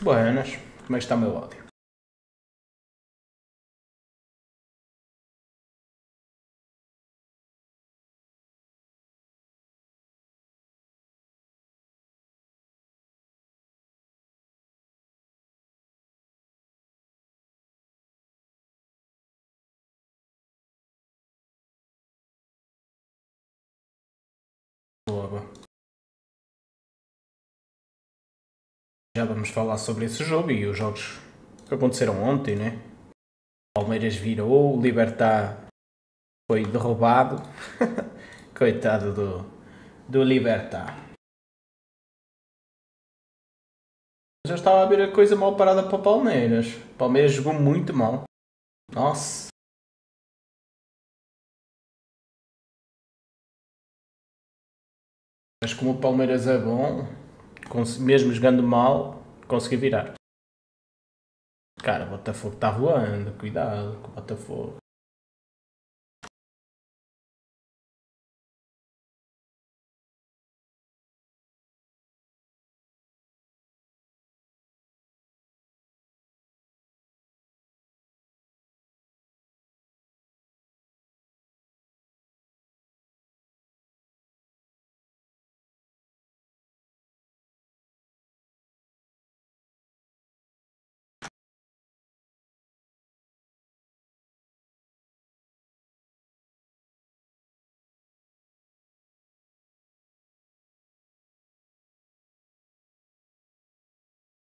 Buenas, como é que está o meu áudio? Já vamos falar sobre esse jogo e os jogos que aconteceram ontem, né? O Palmeiras virou, o Libertar foi derrubado. Coitado do, do Libertar. Já estava a ver a coisa mal parada para o Palmeiras. O Palmeiras jogou muito mal. Nossa. Mas como o Palmeiras é bom, mesmo jogando mal, consegui virar. Cara, o Botafogo está voando, cuidado com o Botafogo.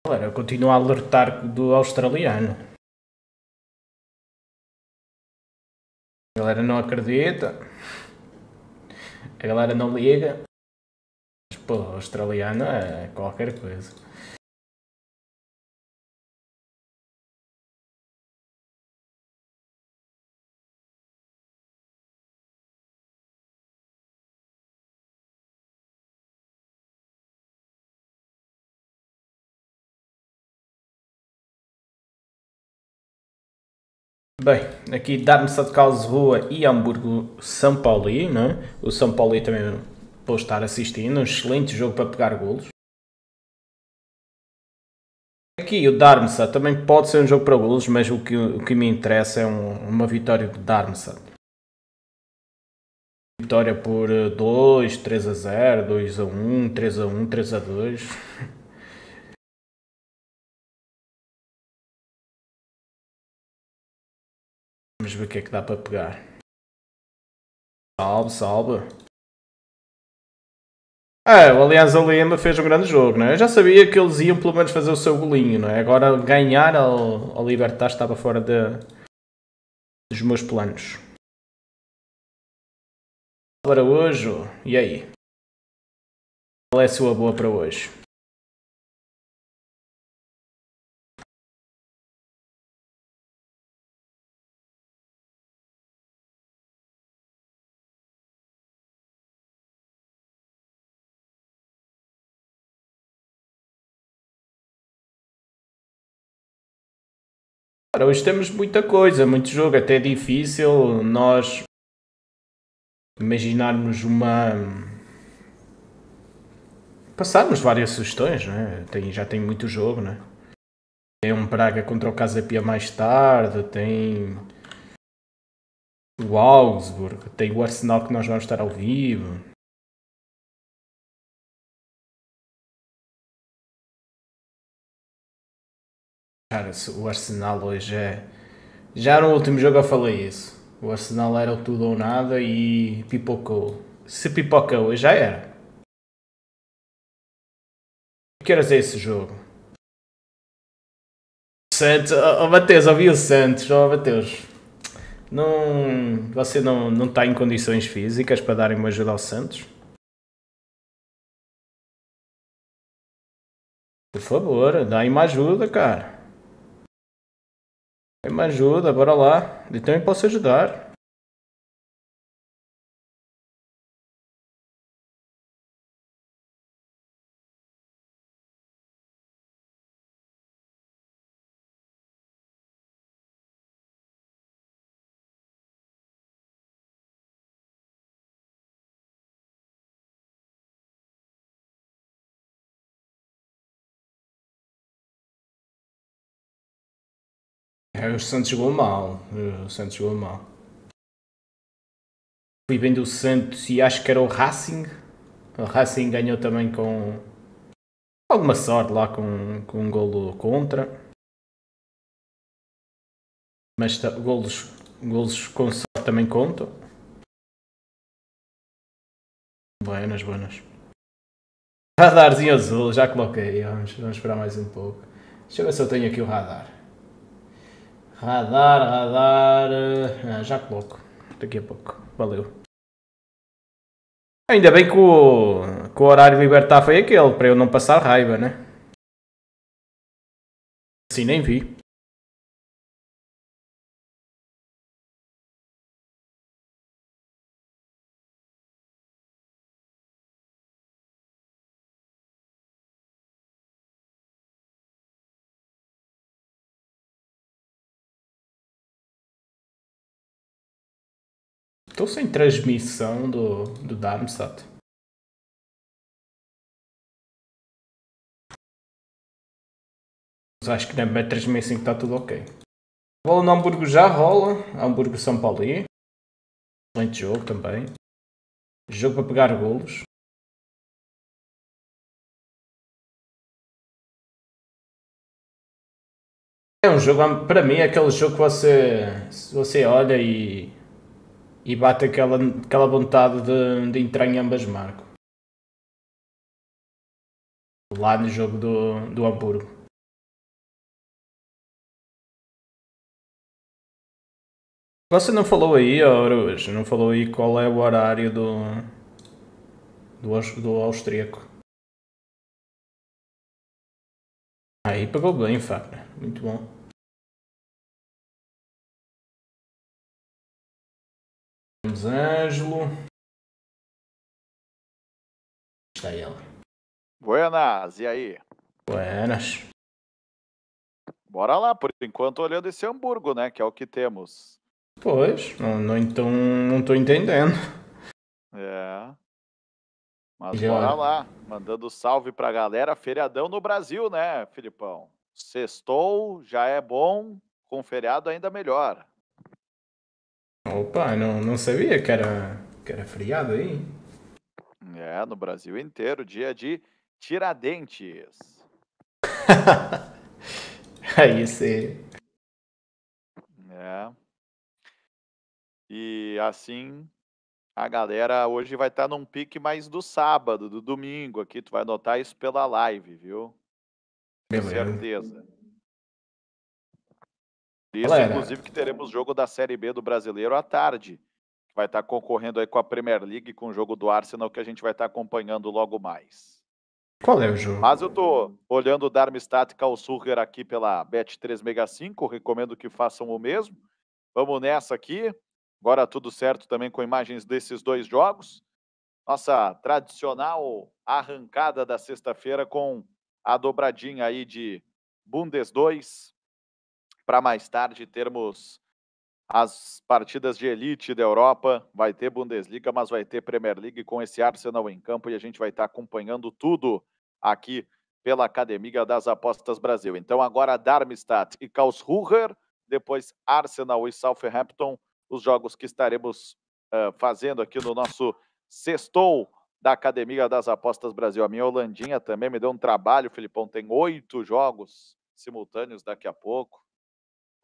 Galera, continuo a alertar do australiano. A galera não acredita. A galera não liga. Mas, pô, australiano é qualquer coisa. Bem, aqui Darmstadt de Karlsruhe e Hamburgo São Paulo, não é? O São Paulo também pôs estar assistindo, um excelente jogo para pegar golos. Aqui o Darmstadt também pode ser um jogo para golos, mas o que, o que me interessa é um, uma vitória do Darmstadt. Vitória por 2, eh, 3 a 0, 2 a 1, 3 a 1, 3 a 2. Vamos ver o que é que dá para pegar. Salve, salve. Ah, o Alianza Lima fez um grande jogo, não é? Eu já sabia que eles iam pelo menos fazer o seu golinho, não é? Agora ganhar ao, ao Libertar estava fora de, dos meus planos. Para hoje, e aí? Qual é a sua boa para hoje? Ora, hoje temos muita coisa, muito jogo, até é difícil nós imaginarmos uma. Passarmos várias sugestões, né? tem, já tem muito jogo, né? Tem um praga contra o Casapia mais tarde, tem o Augsburg, tem o Arsenal que nós vamos estar ao vivo. Cara, o Arsenal hoje é. Já no último jogo eu falei isso. O Arsenal era o tudo ou nada e pipocou. Se pipocou, já era. O que horas é esse jogo? Santos, oh, oh Mateus, ouvi o Santos, oh Mateus. Não, você não, não está em condições físicas para darem uma ajuda ao Santos? Por favor, dá-me uma ajuda, cara. Me ajuda, bora lá. Então eu posso ajudar. É, o Santos jogou mal. É, o Santos jogou mal. Fui vendo o Santos e acho que era o Racing. O Racing ganhou também com alguma sorte lá com, com um golo contra. Mas golos, golos com sorte também contam. Buenas, buenas. Radarzinho azul, já coloquei. Vamos, vamos esperar mais um pouco. Deixa eu ver se eu tenho aqui o radar. Radar, radar. Eh, ah, já coloco. Daqui a pouco. Valeu. Ainda bem que o, que o horário libertar foi aquele, para eu não passar raiva, né? Assim nem vi. estou sem transmissão do, do Darmstadt. Mas acho que na minha transmissão está tudo ok. A bola no Hamburgo já rola. Hamburgo São Paulo. Excelente jogo também. Jogo para pegar golos. É um jogo, para mim, é aquele jogo que você, você olha e e bate aquela, aquela vontade de, de entrar em ambas marcas. Lá no jogo do, do Hamburgo. Você não falou aí, hoje não falou aí qual é o horário do, do, do austríaco. Aí pagou bem, Fagner. Muito bom. Temos Ângelo. Está ela. Buenas, e aí? Buenas. Bora lá, por enquanto, olhando esse Hamburgo, né? Que é o que temos. Pois, não, não então não estou entendendo. É. Mas Já. bora lá, mandando salve pra galera, feriadão no Brasil, né, Filipão? Sextou, já é bom, com feriado ainda melhor. Opa, não, não sabia que era, que era feriado aí. É, no Brasil inteiro, dia de Tiradentes. aí sim. É. E assim, a galera hoje vai estar tá num pique mais do sábado, do domingo aqui. Tu vai notar isso pela live, viu? Com certeza. Isso, Galera. inclusive, que teremos jogo da Série B do Brasileiro à tarde. Vai estar tá concorrendo aí com a Premier League, com o jogo do Arsenal, que a gente vai estar tá acompanhando logo mais. Qual é o jogo? Mas eu tô olhando o Darmstadt Kalsurger aqui pela Bet365, recomendo que façam o mesmo. Vamos nessa aqui. Agora tudo certo também com imagens desses dois jogos. Nossa tradicional arrancada da sexta-feira com a dobradinha aí de Bundes 2, para mais tarde termos as partidas de elite da Europa. Vai ter Bundesliga, mas vai ter Premier League com esse Arsenal em campo e a gente vai estar tá acompanhando tudo aqui pela Academia das Apostas Brasil. Então agora Darmstadt e Karlsruher, depois Arsenal e Southampton, os jogos que estaremos uh, fazendo aqui no nosso sextou da Academia das Apostas Brasil. A minha Holandinha também me deu um trabalho, Filipão. Tem oito jogos simultâneos daqui a pouco.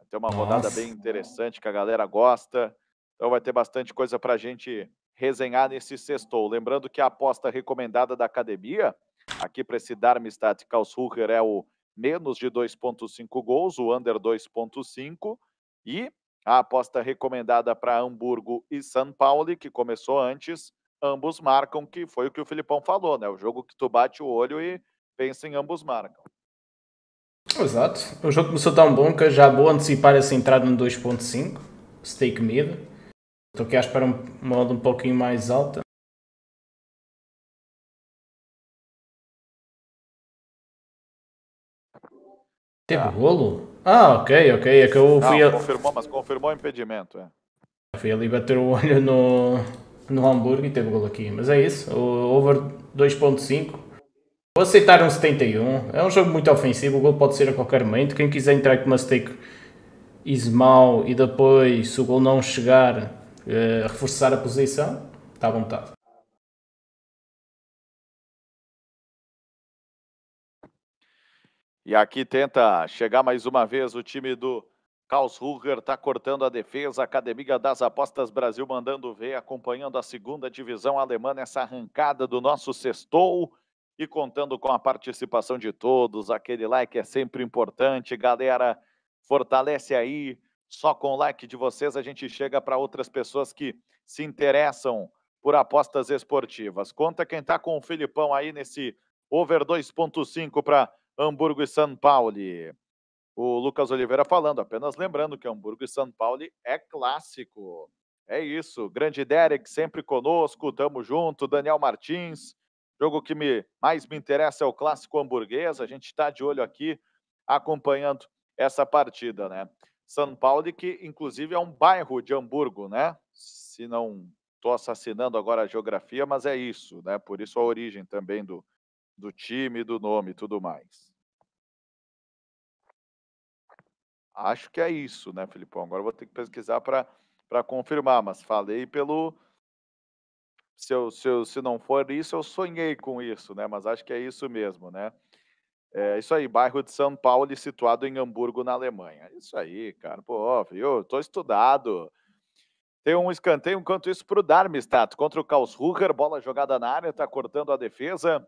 Vai ter uma Nossa. rodada bem interessante que a galera gosta. Então vai ter bastante coisa para a gente resenhar nesse sextou. Lembrando que a aposta recomendada da academia, aqui para esse Darmstadt Karlsruher, é o menos de 2,5 gols, o under 2,5. E a aposta recomendada para Hamburgo e São Paulo, que começou antes, ambos marcam, que foi o que o Filipão falou, né? O jogo que tu bate o olho e pensa em ambos marcam. Exato. O jogo começou tão bom que eu já vou antecipar essa entrada no 2.5, stake mid. Estou aqui à espera um, uma um pouquinho mais alta. Teve ah. Ah, ok, ok. É que eu fui Não, a... confirmou, mas confirmou o impedimento. É. Fui ali bater o olho no, no hambúrguer e teve golo aqui. Mas é isso. O over 2.5 Vou aceitar um 71. É um jogo muito ofensivo, o gol pode ser a qualquer momento. Quem quiser entrar com uma stake e depois, se o gol não chegar, uh, reforçar a posição, está à vontade. E aqui tenta chegar mais uma vez o time do Karlsruher, está cortando a defesa. Academia das Apostas Brasil mandando ver, acompanhando a segunda divisão alemã nessa arrancada do nosso sextou e contando com a participação de todos. Aquele like é sempre importante, galera. Fortalece aí. Só com o like de vocês a gente chega para outras pessoas que se interessam por apostas esportivas. Conta quem está com o Filipão aí nesse over 2.5 para Hamburgo e São Paulo. O Lucas Oliveira falando, apenas lembrando que Hamburgo e São Paulo é clássico. É isso. Grande Derek sempre conosco, tamo junto. Daniel Martins, Jogo que me, mais me interessa é o clássico hamburguês. A gente está de olho aqui acompanhando essa partida, né? São Paulo, que inclusive é um bairro de Hamburgo, né? Se não estou assassinando agora a geografia, mas é isso, né? Por isso a origem também do, do time, do nome e tudo mais. Acho que é isso, né, Filipão? Agora vou ter que pesquisar para confirmar, mas falei pelo, se, eu, se, eu, se não for isso, eu sonhei com isso, né? Mas acho que é isso mesmo, né? É isso aí, bairro de São Paulo, situado em Hamburgo, na Alemanha. É isso aí, cara. Pô, eu tô estudado. Tem um escanteio, enquanto isso, para o Darmstadt contra o Ruger. Bola jogada na área, está cortando a defesa.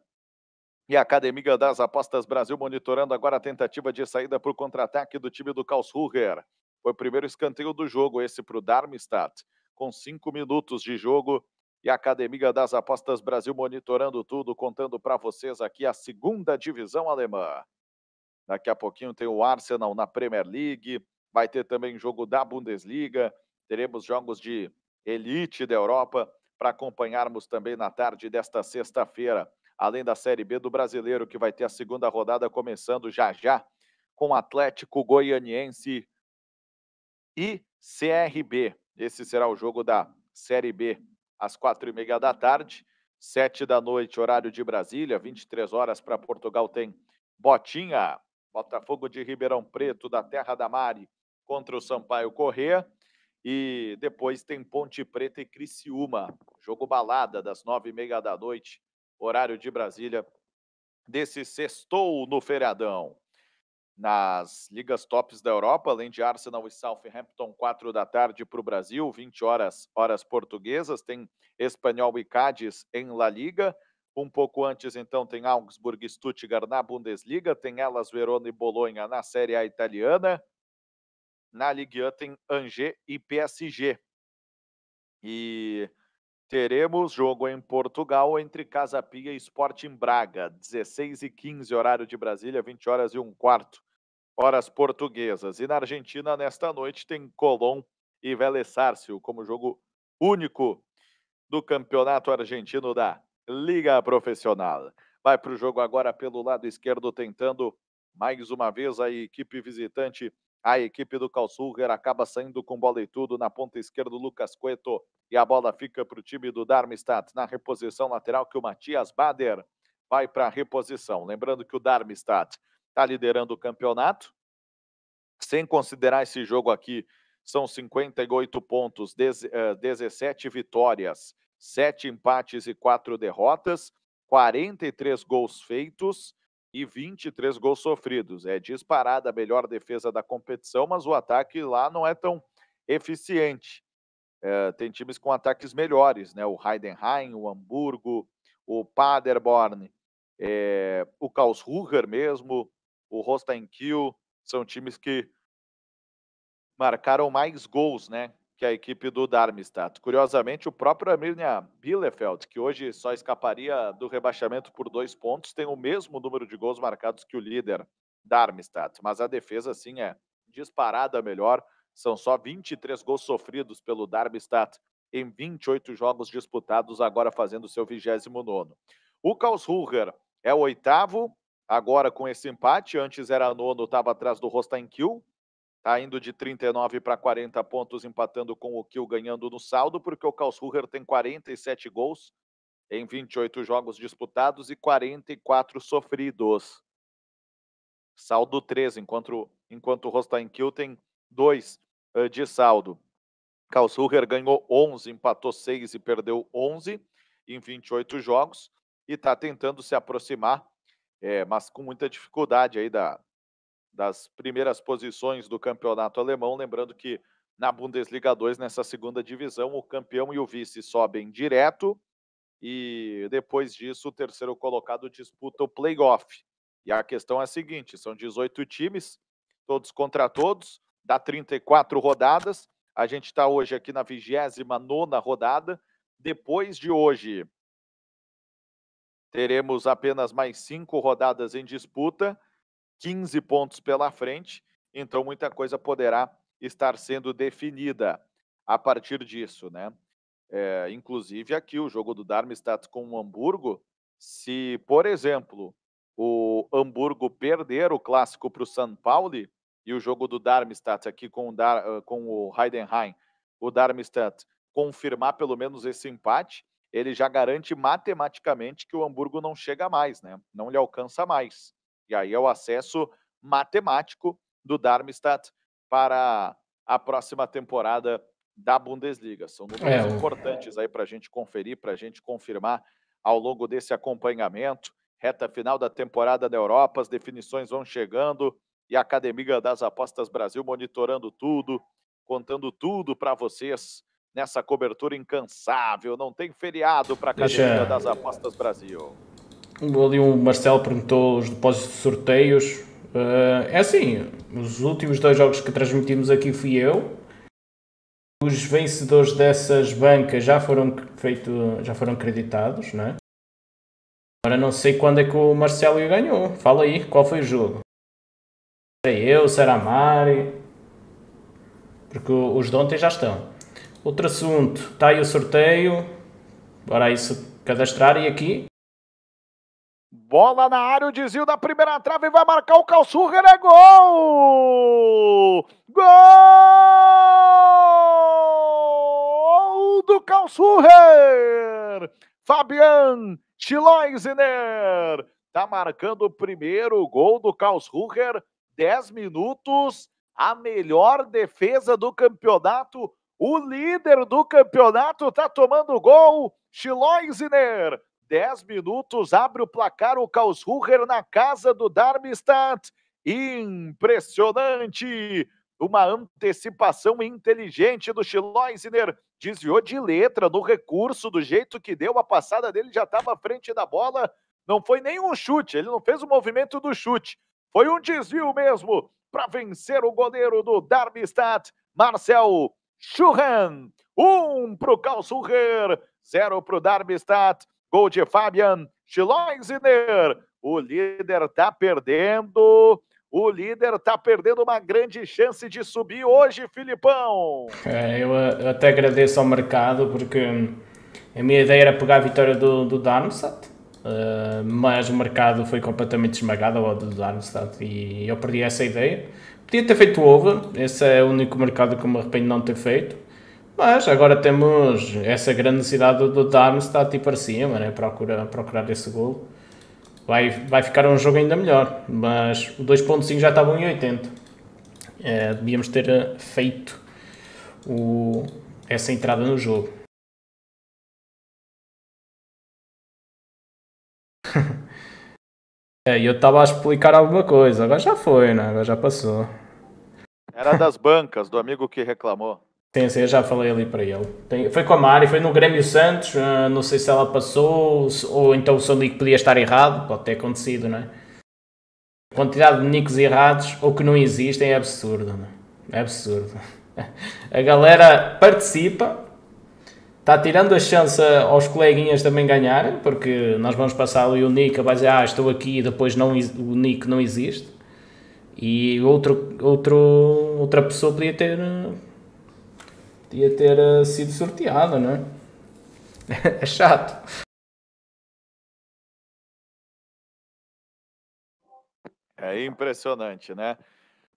E a Academia das Apostas Brasil monitorando agora a tentativa de saída para o contra-ataque do time do Ruger. Foi o primeiro escanteio do jogo, esse para o Darmstadt, com cinco minutos de jogo e Academia das Apostas Brasil monitorando tudo, contando para vocês aqui a segunda divisão alemã. Daqui a pouquinho tem o Arsenal na Premier League, vai ter também jogo da Bundesliga, teremos jogos de elite da Europa para acompanharmos também na tarde desta sexta-feira, além da Série B do Brasileiro, que vai ter a segunda rodada começando já já com Atlético Goianiense e CRB. Esse será o jogo da Série B às quatro e meia da tarde, sete da noite, horário de Brasília, 23 horas para Portugal tem Botinha, Botafogo de Ribeirão Preto, da Terra da Mari, contra o Sampaio Corrêa. E depois tem Ponte Preta e Criciúma, jogo balada das nove e meia da noite, horário de Brasília, desse sextou no feriadão nas ligas tops da Europa, além de Arsenal e Southampton, 4 da tarde para o Brasil, 20 horas, horas portuguesas. Tem Espanhol e Cádiz em La Liga. Um pouco antes, então, tem Augsburg e Stuttgart na Bundesliga. Tem Elas, Verona e Bolonha na Série A italiana. Na Ligue 1 tem Angers e PSG. E Teremos jogo em Portugal entre Casa Pia e Sporting Braga, 16 e 15 horário de Brasília, 20 horas e um quarto horas portuguesas. E na Argentina, nesta noite, tem Colón e Vélez Sárcio como jogo único do Campeonato Argentino da Liga Profissional. Vai para o jogo agora pelo lado esquerdo, tentando mais uma vez a equipe visitante. A equipe do Calçulver acaba saindo com bola e tudo na ponta esquerda. Lucas Cueto e a bola fica para o time do Darmstadt na reposição lateral que o Matias Bader vai para a reposição. Lembrando que o Darmstadt está liderando o campeonato. Sem considerar esse jogo aqui, são 58 pontos, 17 eh, vitórias, 7 empates e 4 derrotas, 43 gols feitos e 23 gols sofridos. É disparada a melhor defesa da competição, mas o ataque lá não é tão eficiente. É, tem times com ataques melhores, né? O Heidenheim, o Hamburgo, o Paderborn, é, o Karlsruher mesmo, o Rostein Kiel, são times que marcaram mais gols, né? Que a equipe do Darmstadt. Curiosamente, o próprio Arminia Bielefeld, que hoje só escaparia do rebaixamento por dois pontos, tem o mesmo número de gols marcados que o líder Darmstadt, mas a defesa, sim, é disparada melhor são só 23 gols sofridos pelo Darmstadt em 28 jogos disputados, agora fazendo seu 29. O Karlsruher é o oitavo, agora com esse empate. Antes era nono, estava atrás do Rostan Kiel. Está indo de 39 para 40 pontos, empatando com o Kiel, ganhando no saldo, porque o Karlsruher tem 47 gols em 28 jogos disputados e 44 sofridos. Saldo 13, enquanto, enquanto o Rostan Kiel tem 2 de saldo. Karlsruher ganhou 11, empatou 6 e perdeu 11 em 28 jogos e está tentando se aproximar, é, mas com muita dificuldade aí da, das primeiras posições do campeonato alemão. Lembrando que na Bundesliga 2, nessa segunda divisão, o campeão e o vice sobem direto e depois disso o terceiro colocado disputa o playoff. E a questão é a seguinte: são 18 times, todos contra todos. Dá 34 rodadas. A gente está hoje aqui na 29 rodada. Depois de hoje, teremos apenas mais cinco rodadas em disputa, 15 pontos pela frente, então muita coisa poderá estar sendo definida a partir disso, né? É, inclusive aqui o jogo do Darmstadt com o Hamburgo, se por exemplo o Hamburgo perder o clássico para o São Paulo, e o jogo do Darmstadt aqui com o, Dar, com o Heidenheim, o Darmstadt confirmar pelo menos esse empate, ele já garante matematicamente que o Hamburgo não chega mais, né? Não lhe alcança mais. E aí é o acesso matemático do Darmstadt para a próxima temporada da Bundesliga. São é, números é, importantes aí para a gente conferir, para a gente confirmar ao longo desse acompanhamento. Reta final da temporada da Europa, as definições vão chegando, e a Academia das Apostas Brasil monitorando tudo, contando tudo para vocês nessa cobertura incansável. Não tem feriado para a Academia Deixa... das Apostas Brasil. Ali o Marcelo perguntou os depósitos de sorteios. Uh, é assim, os últimos dois jogos que transmitimos aqui fui eu. Os vencedores dessas bancas já foram, feito, já foram creditados, né? Agora não sei quando é que o Marcelo ganhou. Fala aí, qual foi o jogo? Era eu, será a Mari. Porque os de ontem já estão. Outro assunto, está aí o sorteio. Bora aí se cadastrar e aqui. Bola na área, o desvio da primeira trave vai marcar o Calçurra, é gol! Gol do Calçurrer! Fabian Schleisner está marcando o primeiro gol do Karlsruher 10 minutos, a melhor defesa do campeonato. O líder do campeonato está tomando gol, Schloisner. 10 minutos, abre o placar o Karlsruher na casa do Darmstadt. Impressionante! Uma antecipação inteligente do Schloisner. Desviou de letra no recurso, do jeito que deu, a passada dele já estava à frente da bola. Não foi nem um chute, ele não fez o movimento do chute. Foi um desvio mesmo para vencer o goleiro do Darmstadt, Marcel Schurren. Um para o Karlsruher, zero para o Darmstadt. Gol de Fabian Schleusner. O líder está perdendo. O líder está perdendo uma grande chance de subir hoje, Filipão. É, eu, eu até agradeço ao mercado porque a minha ideia era pegar a vitória do, do Darmstadt Uh, mas o mercado foi completamente esmagado ao do Darmstadt e eu perdi essa ideia. Podia ter feito over, esse é o único mercado que me arrependo de não ter feito. Mas agora temos essa grande necessidade do Darmstadt tipo e para cima, né? Procura, procurar esse golo. Vai, vai ficar um jogo ainda melhor, mas o 2.5 já estavam em 80. É, eh, devíamos ter feito o, essa entrada no jogo. É, e eu estava a explicar alguma coisa. Agora já foi, né? Agora já passou. Era das bancas, do amigo que reclamou. Sim, sim, eu já falei ali para ele. Tem, foi com a Mari, foi no Grêmio Santos, uh, não sei se ela passou, ou então o seu nick podia estar errado, pode ter acontecido, não é? A quantidade de nicos errados ou que não existem é absurdo, não é? é absurdo. A galera participa, está tirando a chance aos coleguinhas também ganharem, porque nós vamos passar ali o Nick, a dizer, ah, estou aqui, e depois não, o Nick não existe. E outro, outro, outra pessoa podia ter, podia ter eh, sido sorteada, não é? é chato. É impressionante, né?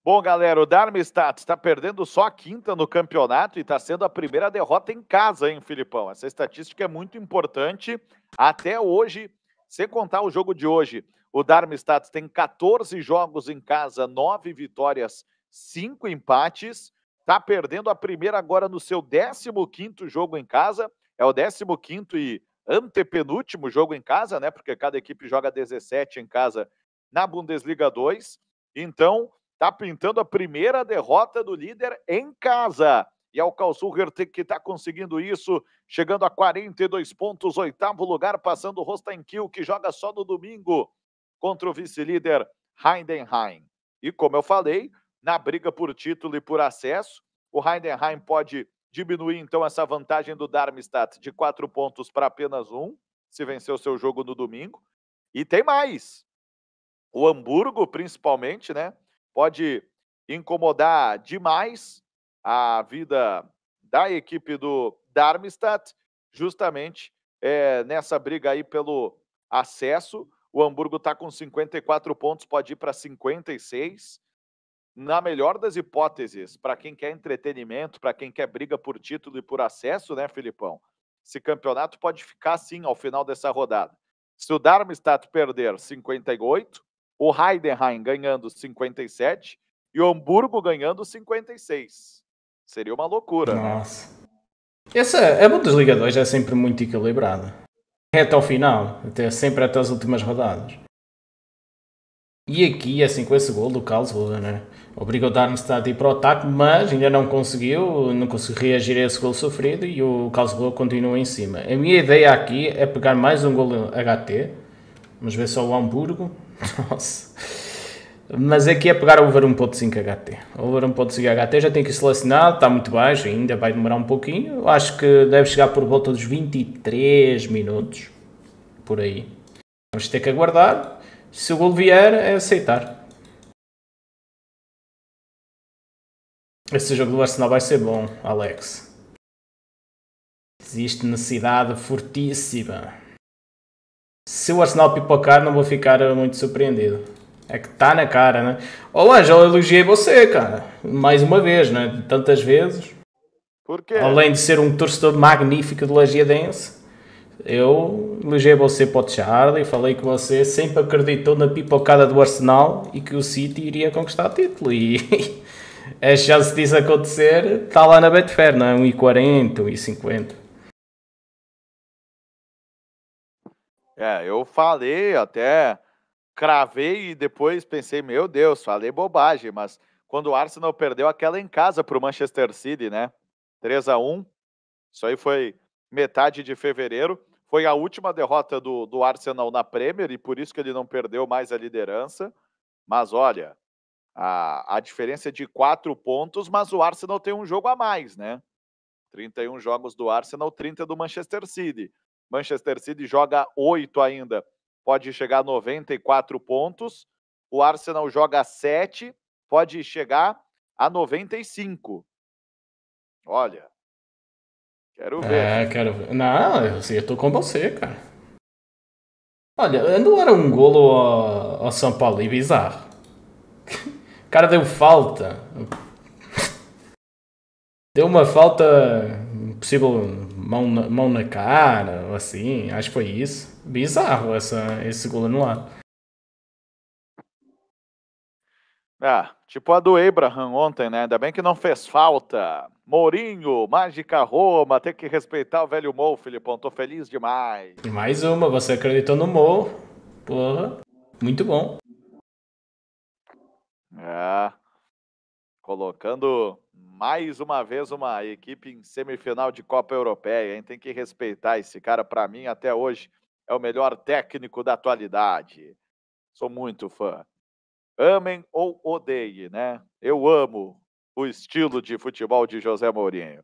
Bom, galera, o Darmstadt está perdendo só a quinta no campeonato e está sendo a primeira derrota em casa, hein, Filipão? Essa estatística é muito importante. Até hoje, sem contar o jogo de hoje, o Darmstadt tem 14 jogos em casa, 9 vitórias, 5 empates. Está perdendo a primeira agora no seu 15º jogo em casa. É o 15º e antepenúltimo jogo em casa, né? Porque cada equipe joga 17 em casa na Bundesliga 2. Então, Tá pintando a primeira derrota do líder em casa. E é o Karlsruher que está conseguindo isso, chegando a 42 pontos, oitavo lugar, passando o Rostenkiel, que joga só no domingo contra o vice-líder Heidenheim. E como eu falei, na briga por título e por acesso, o Heidenheim pode diminuir então essa vantagem do Darmstadt de quatro pontos para apenas um, se vencer o seu jogo no domingo. E tem mais. O Hamburgo, principalmente, né? pode incomodar demais a vida da equipe do Darmstadt, justamente é, nessa briga aí pelo acesso. O Hamburgo está com 54 pontos, pode ir para 56. Na melhor das hipóteses, para quem quer entretenimento, para quem quer briga por título e por acesso, né, Filipão? Esse campeonato pode ficar assim ao final dessa rodada. Se o Darmstadt perder 58, o Heidenheim ganhando 57 e o Hamburgo ganhando 56. Seria uma loucura, né? Nossa. né? Essa, a Bundesliga 2 é sempre muito equilibrada. É até o final, até, sempre até as últimas rodadas. E aqui, é assim, com esse gol do Karlsruhe, né? Obrigou Darmstadt a ir para o ataque, mas ainda não conseguiu, não conseguiu reagir a esse gol sofrido e o Karlsruhe continua em cima. A minha ideia aqui é pegar mais um gol HT, vamos ver só o Hamburgo, nossa. Mas aqui é, é pegar over 1.5 HT. Over 1.5 HT já tem que selecionado, está muito baixo, ainda vai demorar um pouquinho. acho que deve chegar por volta dos 23 minutos, por aí. Vamos ter que aguardar. Se o gol vier, é aceitar. Esse jogo do Arsenal vai ser bom, Alex. Existe necessidade fortíssima. Se o Arsenal pipocar, não vou ficar muito surpreendido. É que tá na cara, né? Ô já eu elogiei você, cara. Mais uma vez, né? Tantas vezes. Por quê? Além de ser um torcedor magnífico do Lagiadense, eu elogiei você para o Charlie e falei que você sempre acreditou na pipocada do Arsenal e que o City iria conquistar o título. E a chance disso acontecer está lá na Betfair, não é? 1,40, 1,50. É, eu falei até, cravei e depois pensei, meu Deus, falei bobagem, mas quando o Arsenal perdeu aquela em casa para o Manchester City, né? 3 a 1 isso aí foi metade de fevereiro. Foi a última derrota do, do Arsenal na Premier e por isso que ele não perdeu mais a liderança. Mas olha, a, a diferença é de quatro pontos, mas o Arsenal tem um jogo a mais, né? 31 jogos do Arsenal, 30 do Manchester City. Manchester City joga 8 ainda, pode chegar a 94 pontos. O Arsenal joga 7, pode chegar a 95. Olha. Quero ver. É, quero ver. Não, eu, tô com você, cara. Olha, não era um golo ao, ao São Paulo e bizarro. O cara deu falta. Deu uma falta possível mão na, mão na cara, assim, acho que foi isso. Bizarro essa, esse gol anulado. Ah, tipo a do Abraham ontem, né? Ainda bem que não fez falta. Mourinho, mágica Roma, tem que respeitar o velho Mou, Filipão. Tô feliz demais. E mais uma, você acreditou no Mou. Porra, muito bom. É. Colocando mais uma vez uma equipe em semifinal de Copa Europeia, hein? Tem que respeitar esse cara. Para mim, até hoje, é o melhor técnico da atualidade. Sou muito fã. Amem ou odeiem, né? Eu amo o estilo de futebol de José Mourinho.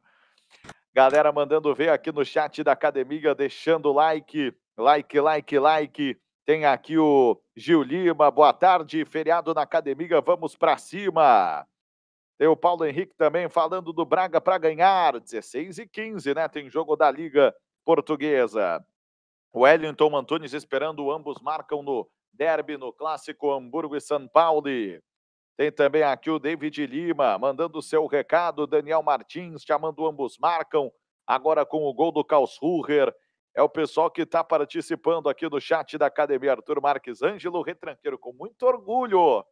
Galera mandando ver aqui no chat da academia, deixando like, like, like, like. Tem aqui o Gil Lima, boa tarde, feriado na academia, vamos para cima. Tem o Paulo Henrique também falando do Braga para ganhar, 16 e 15, né? Tem jogo da Liga Portuguesa. O Wellington Antunes esperando, ambos marcam no derby, no clássico Hamburgo e São Paulo. Tem também aqui o David Lima mandando o seu recado, Daniel Martins chamando, ambos marcam. Agora com o gol do Ruger. é o pessoal que está participando aqui do chat da Academia Arthur Marques Ângelo, retranqueiro, com muito orgulho,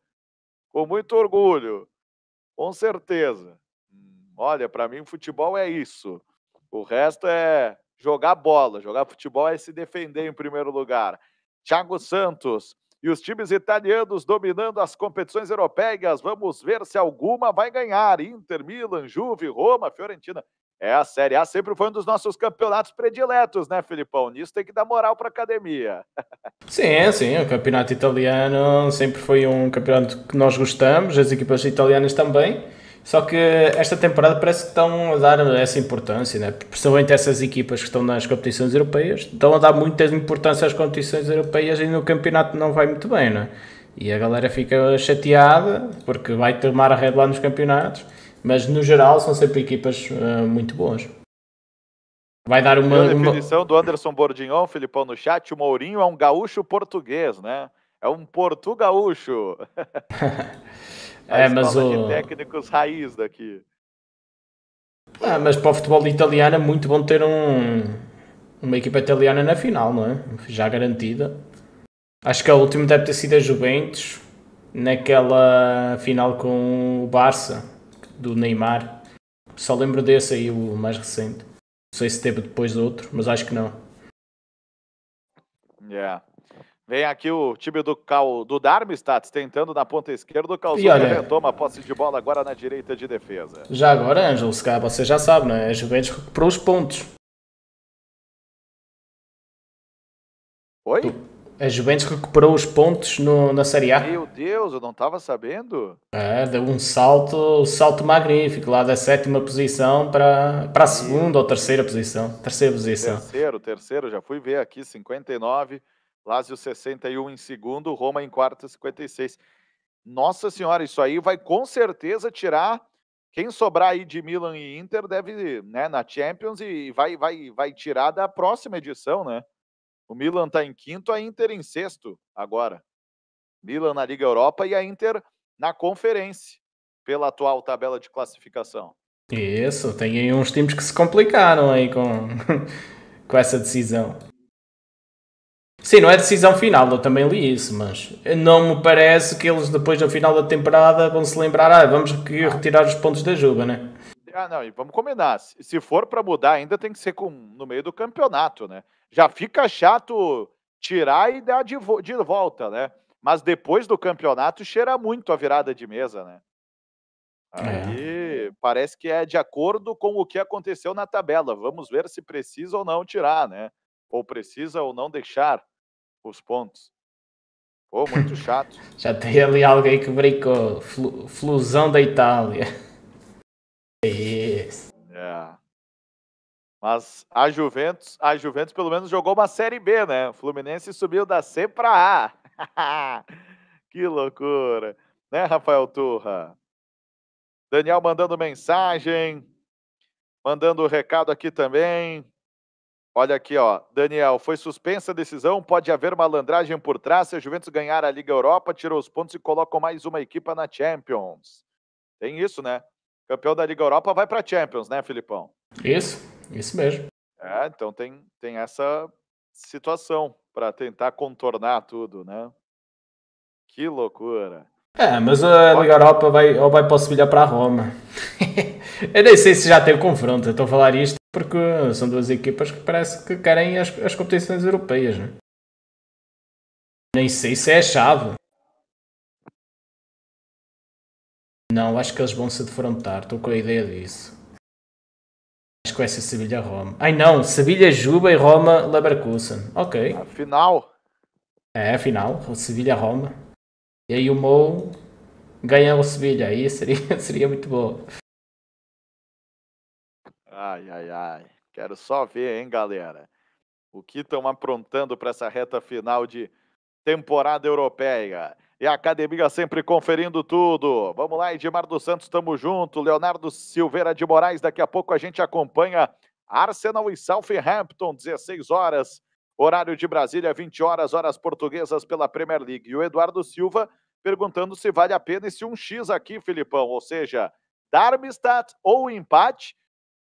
com muito orgulho. Com certeza. Hum. Olha, para mim, futebol é isso. O resto é jogar bola. Jogar futebol é se defender em primeiro lugar. Thiago Santos. E os times italianos dominando as competições europeias. Vamos ver se alguma vai ganhar. Inter, Milan, Juve, Roma, Fiorentina. É, a Série A sempre foi um dos nossos campeonatos prediletos, né, Filipão? Nisso tem que dar moral para a academia. Sim, é, sim, o campeonato italiano sempre foi um campeonato que nós gostamos, as equipas italianas também. Só que esta temporada parece que estão a dar essa importância, né? principalmente essas equipas que estão nas competições europeias, estão a dar muita importância às competições europeias e no campeonato não vai muito bem. Né? E a galera fica chateada porque vai tomar a red lá nos campeonatos mas no geral são sempre equipas uh, muito boas. Vai dar uma. a definição do Anderson Bordignon, Filipão no chat, o Mourinho é um gaúcho português, né? É um portugaúcho. é, mas o. técnicos raiz daqui. Ah, mas para o futebol italiano é muito bom ter um, uma equipa italiana na final, não é? Já garantida. Acho que a última deve ter sido a Juventus, naquela final com o Barça do Neymar. Só lembro desse aí, o mais recente. Não sei se teve depois outro, mas acho que não. Yeah. Vem aqui o time do, Cal, do Darmstadt tentando na ponta esquerda. O Calzone olha, uma posse de bola agora na direita de defesa. Já agora, Ângelo, se você já sabe, né? A Juventus recuperou os pontos. Oi? Tu, a Juventus recuperou os pontos no, na Série A. Meu Deus, eu não estava sabendo. É, deu um salto, salto magnífico, lá da sétima posição para a segunda ou terceira posição. Terceira posição. Terceiro, terceiro, já fui ver aqui, 59. Lázio 61 em segundo, Roma em quarto, 56. Nossa senhora, isso aí vai com certeza tirar quem sobrar aí de Milan e Inter deve, né, na Champions e vai vai vai tirar da próxima edição, né? O Milan está em quinto, a Inter em sexto agora. Milan na Liga Europa e a Inter na Conferência, pela atual tabela de classificação. Isso, tem aí uns times que se complicaram aí com, com essa decisão. Sim, não é decisão final, eu também li isso, mas não me parece que eles depois da final da temporada vão se lembrar, ah, vamos ah. retirar os pontos da Juba, né? Ah, não, e vamos combinar, se for para mudar ainda tem que ser com, no meio do campeonato, né? já fica chato tirar e dar de, de volta, né? Mas depois do campeonato cheira muito a virada de mesa, né? Aí é. parece que é de acordo com o que aconteceu na tabela. Vamos ver se precisa ou não tirar, né? Ou precisa ou não deixar os pontos. Pô, muito chato. Já tem ali alguém que brincou. flusão da Itália. É isso. É. Mas a Juventus, a Juventus pelo menos jogou uma Série B, né? O Fluminense subiu da C para A. que loucura, né, Rafael Turra? Daniel mandando mensagem, mandando recado aqui também. Olha aqui, ó. Daniel, foi suspensa a decisão, pode haver malandragem por trás. Se a Juventus ganhar a Liga Europa, tirou os pontos e colocou mais uma equipa na Champions. Tem isso, né? Campeão da Liga Europa vai para Champions, né, Filipão? Isso. Isso mesmo. É, então tem, tem essa situação para tentar contornar tudo, né? Que loucura. É, mas eh, a Liga Europa vai, ou vai para Sevilha para a Roma. eu nem sei se já tem o confronto, estou a falar isto porque são duas equipas que parece que querem as, as competições europeias, né? Nem sei se é a chave. Não, acho que eles vão se defrontar, estou com a ideia disso com esse Sevilha-Roma. Ai não, Sevilha-Juba e Roma-Leverkusen. Ok. Afinal. final? É, afinal, final. Sevilha-Roma. E aí o Mou ganha o Sevilha. Aí seria, seria muito bom. Ai, ai, ai. Quero só ver, hein, galera. O que estão aprontando para essa reta final de temporada europeia e a academia sempre conferindo tudo. Vamos lá, Edmar dos Santos, estamos junto. Leonardo Silveira de Moraes, daqui a pouco a gente acompanha Arsenal e Southampton, 16 horas. Horário de Brasília, 20 horas, horas portuguesas pela Premier League. E o Eduardo Silva perguntando se vale a pena esse 1x aqui, Filipão, ou seja, Darmstadt ou empate.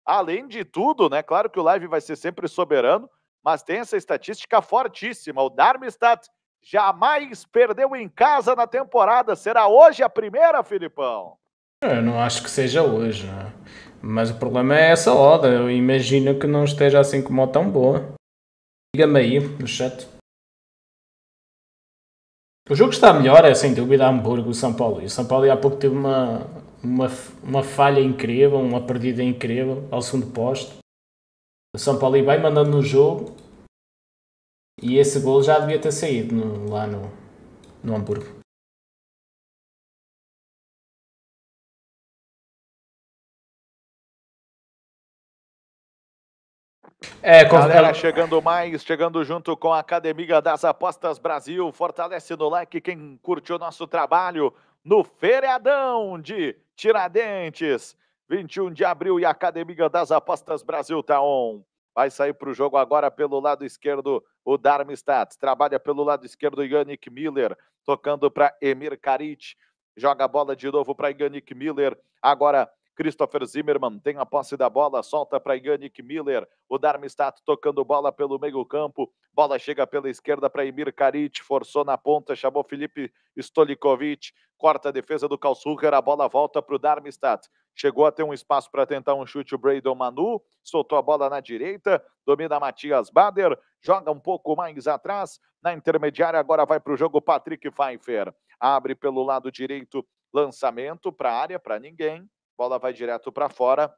Além de tudo, né? Claro que o live vai ser sempre soberano, mas tem essa estatística fortíssima. O Darmstadt jamais perdeu em casa na temporada. Será hoje a primeira, Filipão? Eu não acho que seja hoje, né? mas o problema é essa oda. Eu imagino que não esteja assim como tão boa. Diga-me aí no chat. O jogo está melhor, é sem dúvida, Hamburgo e São Paulo. E o São Paulo há pouco teve uma, uma, uma falha incrível, uma perdida incrível ao segundo posto. O São Paulo vai mandando no jogo e esse gol já devia ter saído no, lá no, no Hamburgo. É, com... Galera é- chegando mais, chegando junto com a Academia das Apostas Brasil. Fortalece no like quem curtiu o nosso trabalho no feriadão de Tiradentes, 21 de abril e a Academia das Apostas Brasil tá on. Vai sair para o jogo agora pelo lado esquerdo o Darmstadt. Trabalha pelo lado esquerdo o Yannick Miller, tocando para Emir Karic. Joga a bola de novo para Yannick Miller. Agora Christopher Zimmermann tem a posse da bola, solta para Yannick Miller. O Darmstadt tocando bola pelo meio-campo. Bola chega pela esquerda para Emir Karic, forçou na ponta, chamou Felipe Stolikovic, corta a defesa do Kalsucher, a bola volta para o Darmstadt chegou a ter um espaço para tentar um chute o Braydon Manu, soltou a bola na direita, domina Matias Bader, joga um pouco mais atrás, na intermediária agora vai para o jogo Patrick Pfeiffer, abre pelo lado direito, lançamento para a área, para ninguém, bola vai direto para fora,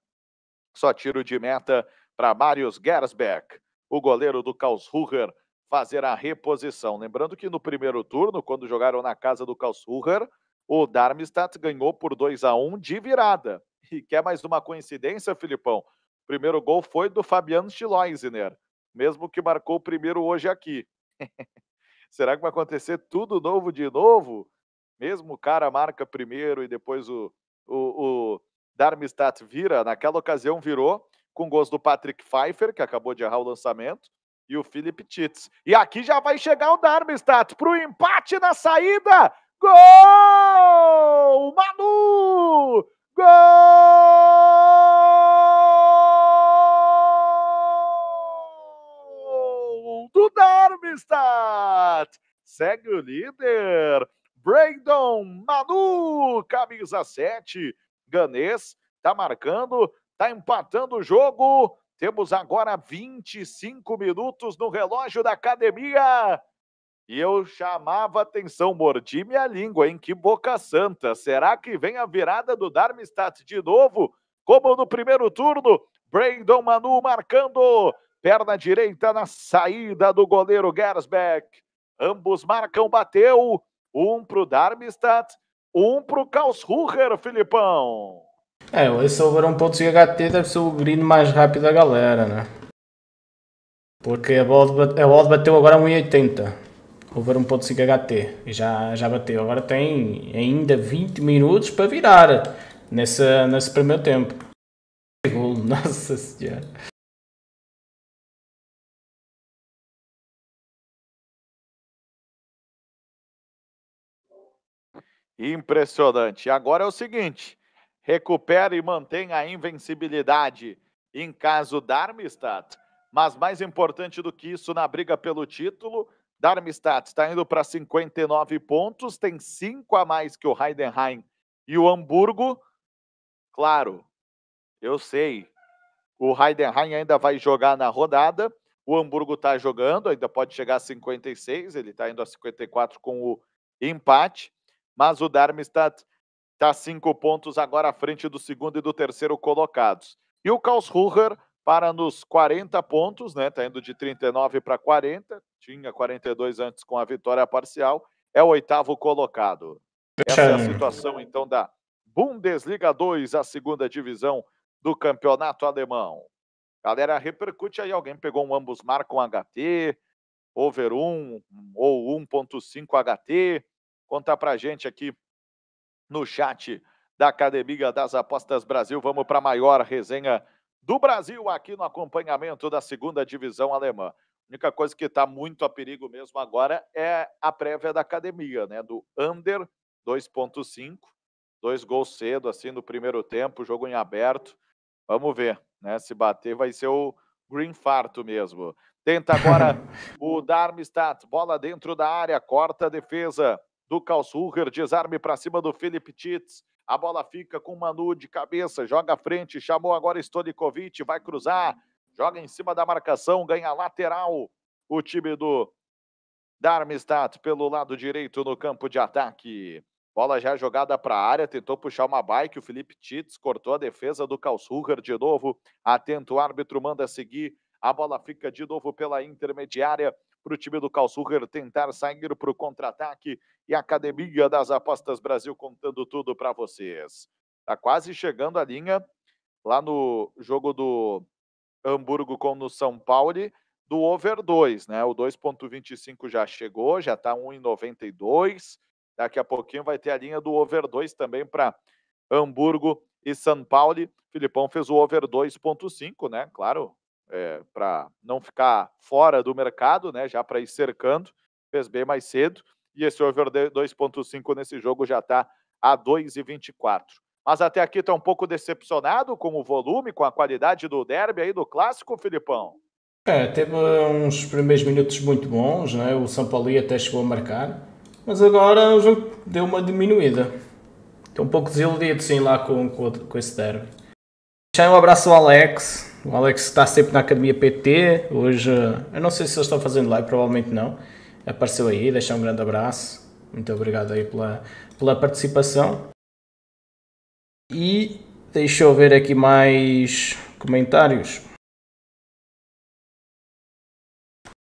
só tiro de meta para Marius Gersbeck, o goleiro do Karlsruher, fazer a reposição. Lembrando que no primeiro turno, quando jogaram na casa do Karlsruher, o Darmstadt ganhou por 2 a 1 de virada. E quer mais uma coincidência, Filipão? O primeiro gol foi do Fabiano Schleusner, mesmo que marcou o primeiro hoje aqui. Será que vai acontecer tudo novo de novo? Mesmo o cara marca primeiro e depois o, o, o Darmstadt vira. Naquela ocasião virou com gols do Patrick Pfeiffer, que acabou de errar o lançamento, e o Felipe Tits. E aqui já vai chegar o Darmstadt para o empate na saída. Gol! Manu! Gol! Do Darmstadt! Segue o líder. Brandon Manu, camisa 7. Ganês tá marcando, tá empatando o jogo. Temos agora 25 minutos no relógio da academia. E eu chamava atenção, mordi minha língua, hein? Que boca santa! Será que vem a virada do Darmstadt de novo? Como no primeiro turno, Brandon Manu marcando perna direita na saída do goleiro Gersbeck. Ambos marcam, bateu. Um pro Darmstadt, um pro Karlsruher, Filipão. É, esse Alvarão é Pontos e HT deve ser o grino mais rápido da galera, né? Porque a bola, a bola bateu agora 1,80 over 1.5 HT e já, já bateu. Agora tem ainda 20 minutos para virar nessa, nesse primeiro tempo. Nossa Senhora. Impressionante. Agora é o seguinte: recupera e mantém a invencibilidade em caso da Armistad. Mas mais importante do que isso na briga pelo título Darmstadt está indo para 59 pontos, tem 5 a mais que o Heidenheim e o Hamburgo. Claro, eu sei, o Heidenheim ainda vai jogar na rodada, o Hamburgo está jogando, ainda pode chegar a 56, ele está indo a 54 com o empate, mas o Darmstadt está 5 pontos agora à frente do segundo e do terceiro colocados. E o Karlsruher para nos 40 pontos, né? Está indo de 39 para 40, tinha 42 antes com a vitória parcial, é o oitavo colocado. Essa é a situação então da Bundesliga 2, a segunda divisão do campeonato alemão. Galera, repercute aí. Alguém pegou um ambos marcam HT, over 1 ou 1.5 HT. Conta pra gente aqui no chat da Academia das Apostas Brasil. Vamos para a maior resenha do Brasil aqui no acompanhamento da segunda divisão alemã. A única coisa que está muito a perigo mesmo agora é a prévia da academia, né? Do under 2.5, dois gols cedo, assim, no primeiro tempo, jogo em aberto. Vamos ver, né? Se bater, vai ser o green farto mesmo. Tenta agora o Darmstadt, bola dentro da área, corta a defesa do Karlsruher, desarme para cima do Felipe Tits. A bola fica com Manu de cabeça, joga à frente, chamou agora Stolikovic, vai cruzar, joga em cima da marcação, ganha lateral o time do Darmstadt pelo lado direito no campo de ataque. Bola já jogada para a área, tentou puxar uma bike, o Felipe Tits cortou a defesa do Karlsruher de novo. Atento, o árbitro manda seguir. A bola fica de novo pela intermediária para o time do Calçurrer tentar sair para o contra-ataque e a Academia das Apostas Brasil contando tudo para vocês. Está quase chegando a linha lá no jogo do Hamburgo com o São Paulo do over 2, né? O 2.25 já chegou, já está 1,92. Daqui a pouquinho vai ter a linha do over 2 também para Hamburgo e São Paulo. Filipão fez o over 2.5, né? Claro, é, eh, para não ficar fora do mercado, né? Já para ir cercando, fez bem mais cedo. E esse over 2.5 nesse jogo já está a 2,24. Mas até aqui está um pouco decepcionado com o volume, com a qualidade do derby aí do clássico, Filipão. É, teve uns primeiros minutos muito bons, né? O São Paulo até chegou a marcar, mas agora o jogo deu uma diminuída. Estou um pouco desiludido sim lá com, com, com esse derby. Deixar é um abraço ao Alex. O Alex está sempre na Academia PT. Hoje, eu não sei se eles estão fazendo live, provavelmente não. Apareceu aí, deixar um grande abraço. Muito obrigado aí pela, pela participação. E deixa eu ver aqui mais comentários.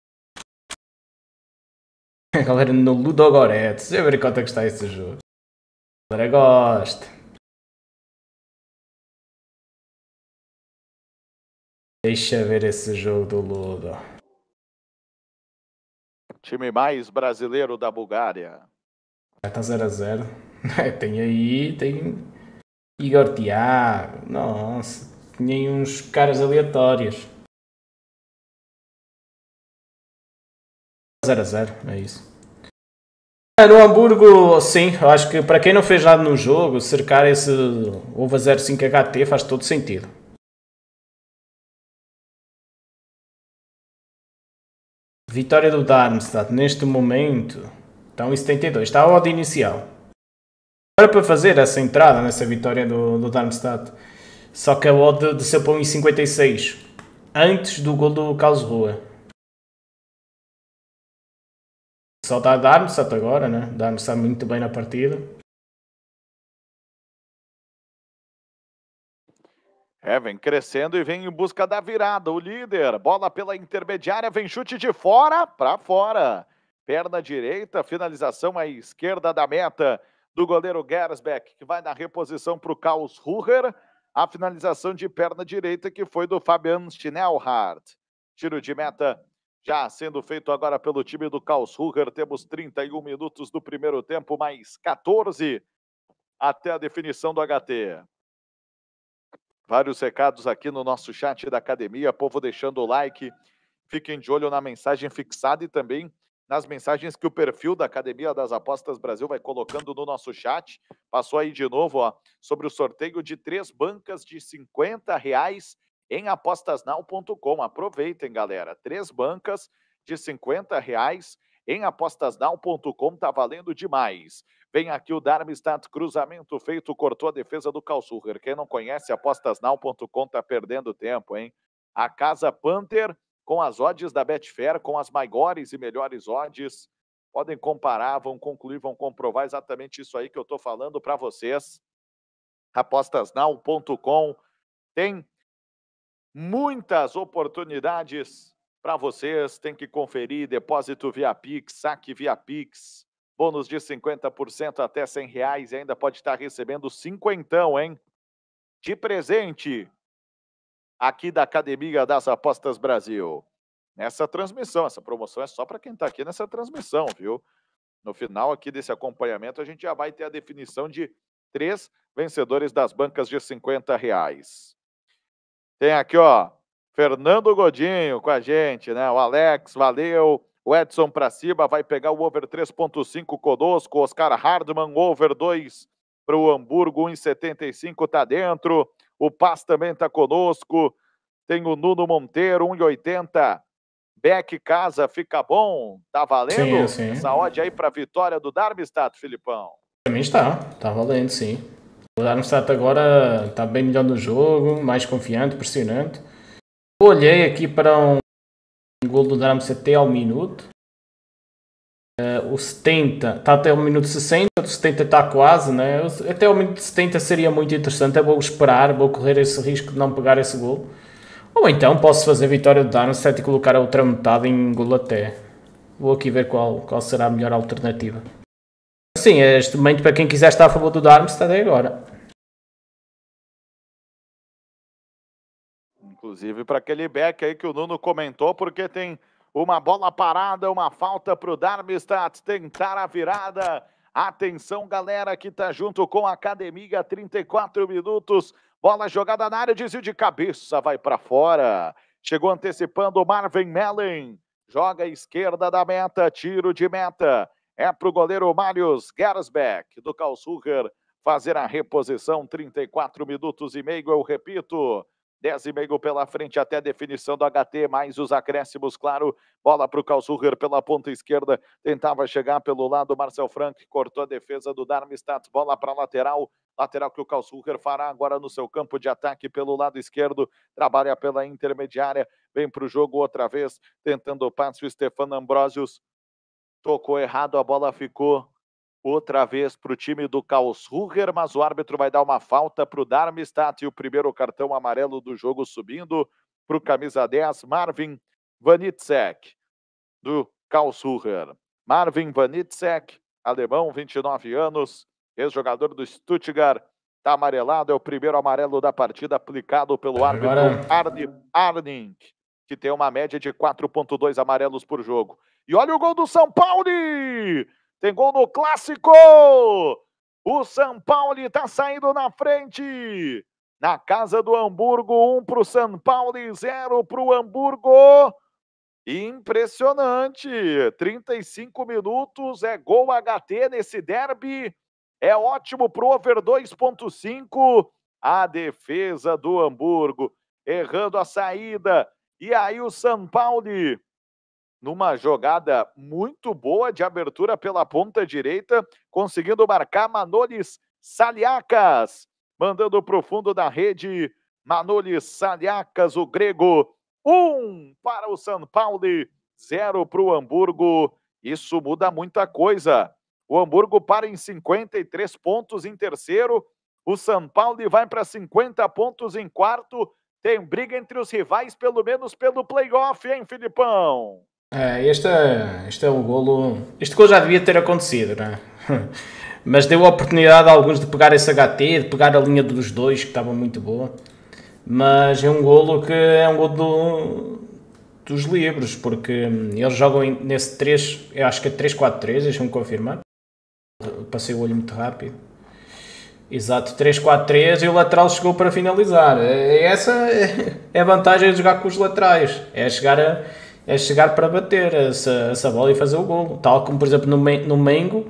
A galera no Ludogorets, eu ver quanto é que está esse jogo. A galera gosta. Deixa ver esse jogo do Ludo. Time mais brasileiro da Bulgária. Já tá 0x0. É, tem aí, tem Igor Thiago. Nossa, nem uns caras aleatórios. 0x0, é isso. É, no Hamburgo, sim, acho que para quem não fez nada no jogo, cercar esse Uva 05 HT faz todo sentido. Vitória do Darmstadt neste momento. Estão em 72. Está a odd inicial. Agora para fazer essa entrada nessa vitória do, do Darmstadt. Só que a odd pão em 56 Antes do gol do carlos rua Só está Darmstadt agora, né? Darmstadt muito bem na partida. É, vem crescendo e vem em busca da virada. O líder, bola pela intermediária, vem chute de fora para fora. Perna direita, finalização à esquerda da meta do goleiro Gersbeck, que vai na reposição para o Klaus Ruher. A finalização de perna direita que foi do Fabian Schnellhardt. Tiro de meta já sendo feito agora pelo time do Karlsruher. Temos 31 minutos do primeiro tempo, mais 14 até a definição do HT. Vários recados aqui no nosso chat da academia. Povo deixando o like. Fiquem de olho na mensagem fixada e também nas mensagens que o perfil da Academia das Apostas Brasil vai colocando no nosso chat. Passou aí de novo, ó, sobre o sorteio de três bancas de 50 reais em apostasnau.com. Aproveitem, galera. Três bancas de 50 reais em apostasnau.com tá valendo demais. Vem aqui o Darmstadt, cruzamento feito, cortou a defesa do Kalsucher. Quem não conhece, apostasnau.com tá perdendo tempo, hein? A Casa Panther com as odds da Betfair, com as maiores e melhores odds. Podem comparar, vão concluir, vão comprovar exatamente isso aí que eu tô falando para vocês. Apostasnow.com tem muitas oportunidades para vocês. Tem que conferir depósito via Pix, saque via Pix, bônus de 50% até 100 reais e ainda pode estar tá recebendo cinquentão, hein? De presente aqui da Academia das Apostas Brasil. Nessa transmissão, essa promoção é só para quem está aqui nessa transmissão, viu? No final aqui desse acompanhamento, a gente já vai ter a definição de três vencedores das bancas de 50 reais. Tem aqui, ó, Fernando Godinho com a gente, né? O Alex, valeu. O Edson cima, vai pegar o over 3.5 conosco. Oscar Hardman, over 2 para o Hamburgo, 1,75 tá dentro. O Paz também tá conosco. Tem o Nuno Monteiro, 1,80. Beck Casa fica bom? Tá valendo? Sim, sim. Essa odd aí para vitória do Darmstadt, Filipão? Também está, tá valendo sim. O Darmstadt agora está bem melhor no jogo, mais confiante, pressionante. Olhei aqui para um gol do Durham até ao minuto. Uh, o 70 está até o minuto 60, o 70 está quase, né? até o minuto 70 seria muito interessante. Eu vou esperar, vou correr esse risco de não pegar esse gol. Ou então posso fazer a vitória do Darmstadt e colocar a outra metade em gol até. Vou aqui ver qual, qual será a melhor alternativa. Sim, este momento para quem quiser estar a favor do Darmstadt é agora. inclusive, para aquele back aí que o Nuno comentou, porque tem uma bola parada, uma falta para o Darmstadt tentar a virada. Atenção, galera que está junto com a Academia, 34 minutos. Bola jogada na área, desvio de cabeça, vai para fora. Chegou antecipando o Marvin Mellen. Joga à esquerda da meta, tiro de meta. É para o goleiro Marius Gersbeck, do Karlsruher, fazer a reposição. 34 minutos e meio, eu repito. 10 e meio pela frente até a definição do HT, mais os acréscimos, claro. Bola para o Kalsucher pela ponta esquerda. Tentava chegar pelo lado. Marcel Frank cortou a defesa do Darmstadt. Bola para a lateral. Lateral que o Kalsucher fará agora no seu campo de ataque pelo lado esquerdo. Trabalha pela intermediária. Vem para o jogo outra vez. Tentando o passe o Stefano Ambrosius. Tocou errado, a bola ficou outra vez para o time do Ruger, mas o árbitro vai dar uma falta para o Darmstadt e o primeiro cartão amarelo do jogo subindo para o camisa 10, Marvin Vanitsek, do Ruger. Marvin Vanitsek, alemão, 29 anos, ex-jogador do Stuttgart, está amarelado, é o primeiro amarelo da partida aplicado pelo árbitro Arne Arning, que tem uma média de 4.2 amarelos por jogo. E olha o gol do São Paulo! Tem gol no clássico! O São Paulo está saindo na frente. Na casa do Hamburgo, um para o São Paulo e zero para o Hamburgo. Impressionante! 35 minutos, é gol HT nesse derby. É ótimo para o over 2.5. A defesa do Hamburgo errando a saída. E aí o São Paulo numa jogada muito boa de abertura pela ponta direita, conseguindo marcar Manolis Saliacas, mandando para o fundo da rede. Manolis Saliacas, o grego, um para o São Paulo, zero para o Hamburgo. Isso muda muita coisa. O Hamburgo para em 53 pontos em terceiro, o São Paulo vai para 50 pontos em quarto. Tem briga entre os rivais, pelo menos pelo playoff, hein, Filipão? É, este, é, este é o golo. Este golo já devia ter acontecido, não é? Mas deu a oportunidade a alguns de pegar esse HT, de pegar a linha dos dois, que estava muito boa. Mas é um golo que é um golo do, dos livros, porque hum, eles jogam nesse 3, eu acho que é 3-4-3, deixa-me confirmar. Passei o olho muito rápido. Exato, 3-4-3 e o lateral chegou para finalizar. É, essa é, é a vantagem de jogar com os laterais, é chegar a é chegar para bater essa, essa bola e fazer o gol. Tal como, por exemplo, no, no Mengo,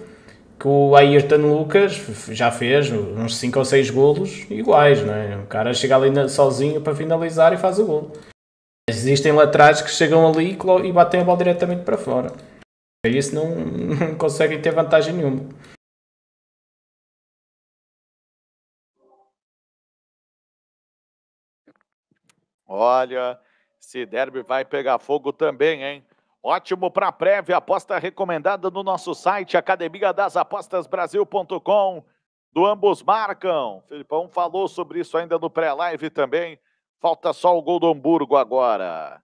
que o Ayrton Lucas já fez uns 5 ou 6 golos iguais, não é? O cara chega ali sozinho para finalizar e faz o gol. Existem laterais que chegam ali e batem a bola diretamente para fora. Para isso não, não conseguem ter vantagem nenhuma. Olha, esse derby vai pegar fogo também, hein? Ótimo para prévia, aposta recomendada no nosso site academiadasapostasbrasil.com. Do ambos marcam. Filipão falou sobre isso ainda no pré-live também. Falta só o gol do Hamburgo agora.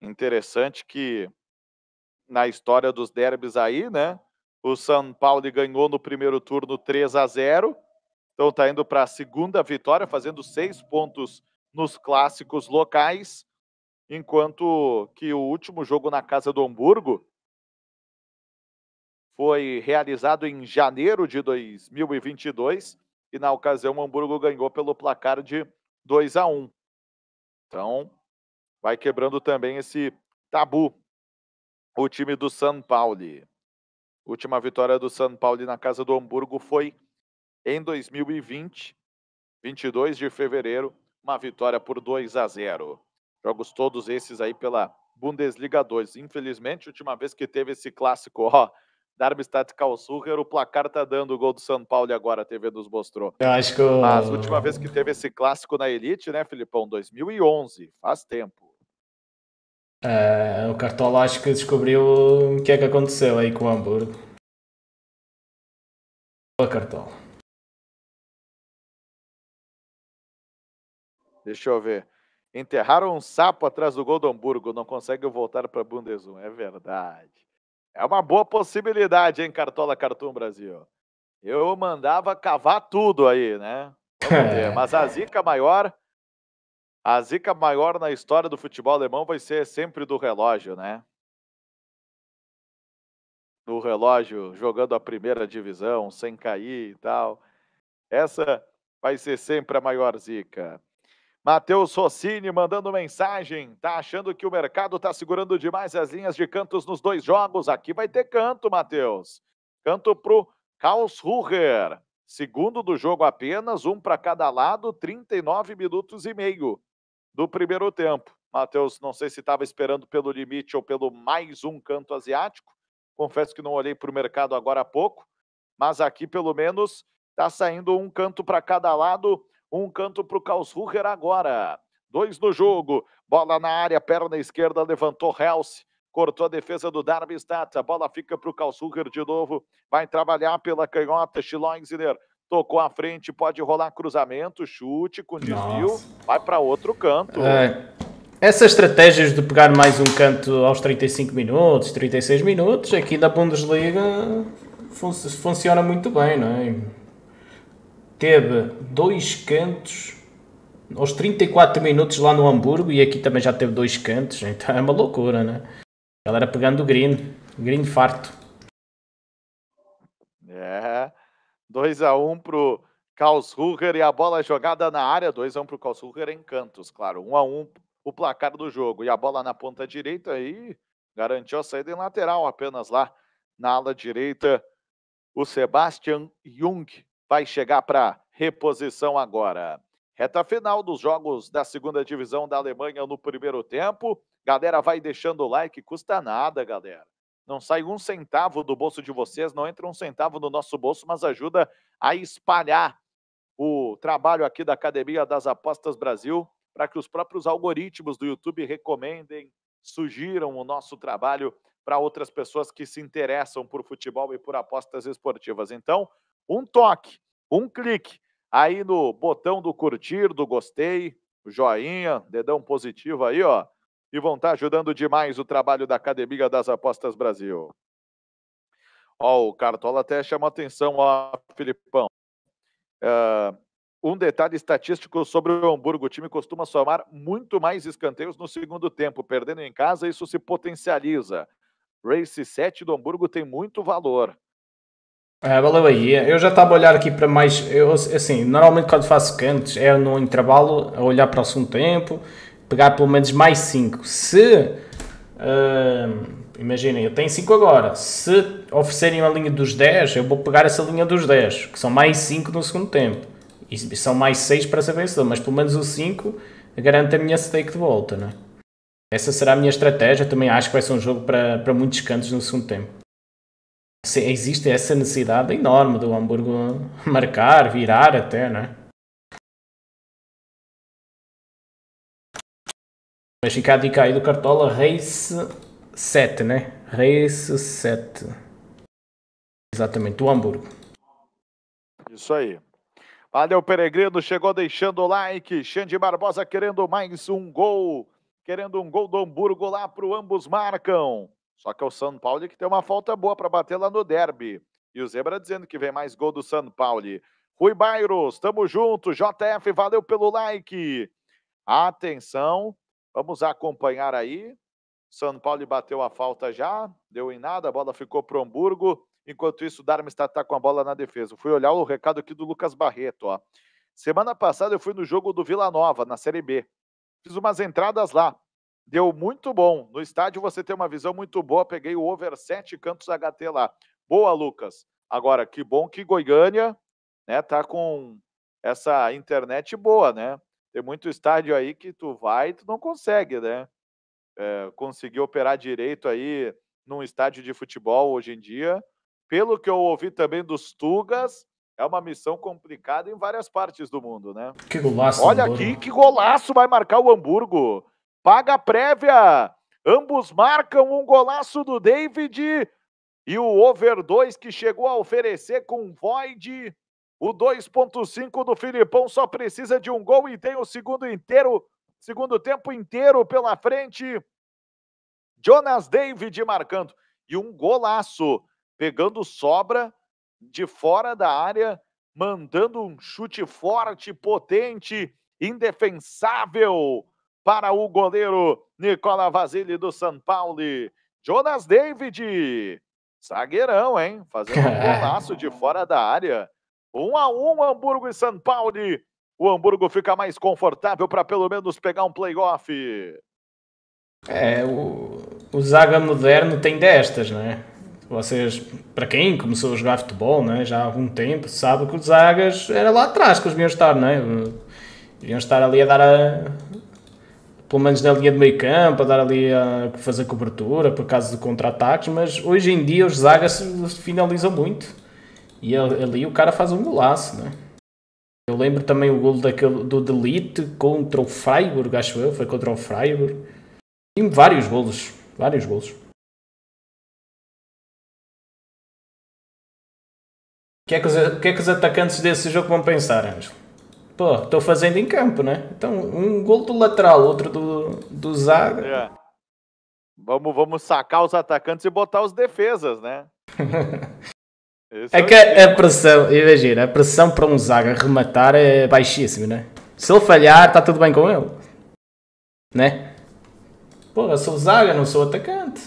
Interessante que na história dos derbys aí, né? O São Paulo ganhou no primeiro turno 3 a 0. Então tá indo para a segunda vitória, fazendo seis pontos nos clássicos locais, enquanto que o último jogo na casa do Hamburgo foi realizado em janeiro de 2022 e na ocasião o Hamburgo ganhou pelo placar de 2 a 1. Então, vai quebrando também esse tabu o time do São Paulo. Última vitória do São Paulo na casa do Hamburgo foi em 2020, 22 de fevereiro, uma vitória por 2 a 0. Jogos todos esses aí pela Bundesliga 2. Infelizmente, última vez que teve esse clássico, ó, Darmstadt Karlsruher, o placar tá dando o gol do São Paulo agora, a TV nos mostrou. Eu acho que Mas a última vez que teve esse clássico na Elite, né, Filipão? 2011, faz tempo. É, o Cartola acho que descobriu o que é que aconteceu aí com o Hamburgo. O Cartola. Deixa eu ver. Enterraram um sapo atrás do gol do Hamburgo, não consegue voltar para a Bundesliga. É verdade. É uma boa possibilidade, hein, Cartola Cartoon Brasil. Eu mandava cavar tudo aí, né? Mas a zica maior, a zica maior na história do futebol alemão vai ser sempre do relógio, né? Do relógio jogando a primeira divisão, sem cair e tal. Essa vai ser sempre a maior zica. Matheus Rossini mandando mensagem. Tá achando que o mercado tá segurando demais as linhas de cantos nos dois jogos? Aqui vai ter canto, Matheus. Canto pro Karlsruher. Segundo do jogo apenas, um para cada lado, 39 minutos e meio do primeiro tempo. Matheus, não sei se estava esperando pelo limite ou pelo mais um canto asiático. Confesso que não olhei para o mercado agora há pouco, mas aqui pelo menos está saindo um canto para cada lado um canto para o Karlsruher agora. Dois no jogo. Bola na área, perna esquerda, levantou Helsi. Cortou a defesa do Darmstadt. A bola fica para o Karlsruher de novo. Vai trabalhar pela canhota. Schloinziner tocou à frente, pode rolar cruzamento, chute com desvio, Nossa. vai para outro canto. É. Essas estratégias de pegar mais um canto aos 35 minutos, 36 minutos, aqui da Bundesliga fun funciona muito bem, não é? teve dois cantos aos 34 minutos lá no Hamburgo e aqui também já teve dois cantos, então é uma loucura, né? Ela era pegando o green, green farto. É, 2 x 1 um pro Karlsruher e a bola é jogada na área, 2 x 1 um pro Karlsruher em cantos, claro, 1 x a 1 um, o placar do jogo e a bola na ponta direita e garantiu a saída em lateral apenas lá na ala direita o Sebastian Jung vai chegar para reposição agora. Reta final dos jogos da segunda divisão da Alemanha no primeiro tempo. Galera, vai deixando o like, custa nada, galera. Não sai um centavo do bolso de vocês, não entra um centavo no nosso bolso, mas ajuda a espalhar o trabalho aqui da Academia das Apostas Brasil para que os próprios algoritmos do YouTube recomendem, sugiram o nosso trabalho para outras pessoas que se interessam por futebol e por apostas esportivas. Então, um toque, um clique aí no botão do curtir, do gostei, joinha, dedão positivo aí, ó. E vão estar tá ajudando demais o trabalho da Academia das Apostas Brasil. Ó, o Cartola até chama atenção, ó, Filipão. Uh, um detalhe estatístico sobre o Hamburgo: o time costuma somar muito mais escanteios no segundo tempo, perdendo em casa, isso se potencializa. Race 7 do Hamburgo tem muito valor. Ah, valeu aí. Eu já estava a olhar aqui para mais. Eu, assim, normalmente quando faço cantos é no intervalo, a olhar para o segundo tempo, pegar pelo menos mais 5. Se. Uh, ah, imaginem, eu tenho 5 agora. Se oferecerem a linha dos 10, eu vou pegar essa linha dos 10, que são mais 5 no segundo tempo. E são mais 6 para ser vencedor, mas pelo menos o 5 garante a minha stake de volta, né? Essa será a minha estratégia. Também acho que vai ser um jogo para, para muitos cantos no segundo tempo existe essa necessidade enorme do Hamburgo marcar, virar até, né? Mas fica a dica aí do Cartola Race 7, né? Race 7. Exatamente, do Hamburgo. Isso aí. Valeu, Peregrino. Chegou deixando o like. Xande Barbosa querendo mais um gol. Querendo um gol do Hamburgo lá para o ambos marcam. Só que é o São Paulo é que tem uma falta boa para bater lá no derby. E o Zebra dizendo que vem mais gol do São Paulo. Rui Bairros, tamo junto. JF, valeu pelo like. Atenção, vamos acompanhar aí. São Paulo bateu a falta já, deu em nada, a bola ficou pro Hamburgo. Enquanto isso, o Darmstadt está com a bola na defesa. fui olhar o recado aqui do Lucas Barreto, ó. Semana passada eu fui no jogo do Vila Nova, na Série B. Fiz umas entradas lá deu muito bom. No estádio você tem uma visão muito boa. Peguei o over 7 cantos HT lá. Boa, Lucas. Agora, que bom que Goiânia né, tá com essa internet boa, né? Tem muito estádio aí que tu vai e tu não consegue, né? É, conseguir operar direito aí num estádio de futebol hoje em dia. Pelo que eu ouvi também dos Tugas, é uma missão complicada em várias partes do mundo, né? Que golaço! Olha aqui, que golaço vai marcar o Hamburgo! paga a prévia. Ambos marcam um golaço do David e o over 2 que chegou a oferecer com void. O 2.5 do Filipão só precisa de um gol e tem o segundo inteiro, segundo tempo inteiro pela frente. Jonas David marcando e um golaço, pegando sobra de fora da área, mandando um chute forte, potente, indefensável para o goleiro Nicola Vasile do São Paulo. Jonas David, zagueirão, hein? Fazendo um golaço de fora da área. um a um, Hamburgo e São Paulo. O Hamburgo fica mais confortável para pelo menos pegar um playoff. É, o, o Zaga moderno tem destas, né? Vocês, para quem começou a jogar futebol né, já há algum tempo, sabe que os Zagas era lá atrás que eles iam estar, né? Iam estar ali a dar a, pelo menos na linha de meio campo, a dar ali a fazer cobertura por causa de contra-ataques, mas hoje em dia os zagas finalizam muito e ali o cara faz um golaço, né? Eu lembro também o golo daquele, do Delete contra o Freiburg, acho eu, foi contra o Freiburg. Tem vários golos, vários golos. O que, é que os, que é que os atacantes desse jogo vão pensar, Ângelo? pô, estou fazendo em campo, né? Então, um gol do lateral, outro do, do zaga. É. Vamos, vamos sacar os atacantes e botar os defesas, né? é, é que a, a pressão, imagina, a pressão para um zaga rematar é baixíssima, né? Se ele falhar, está tudo bem com ele, né? eu sou zaga, não sou atacante.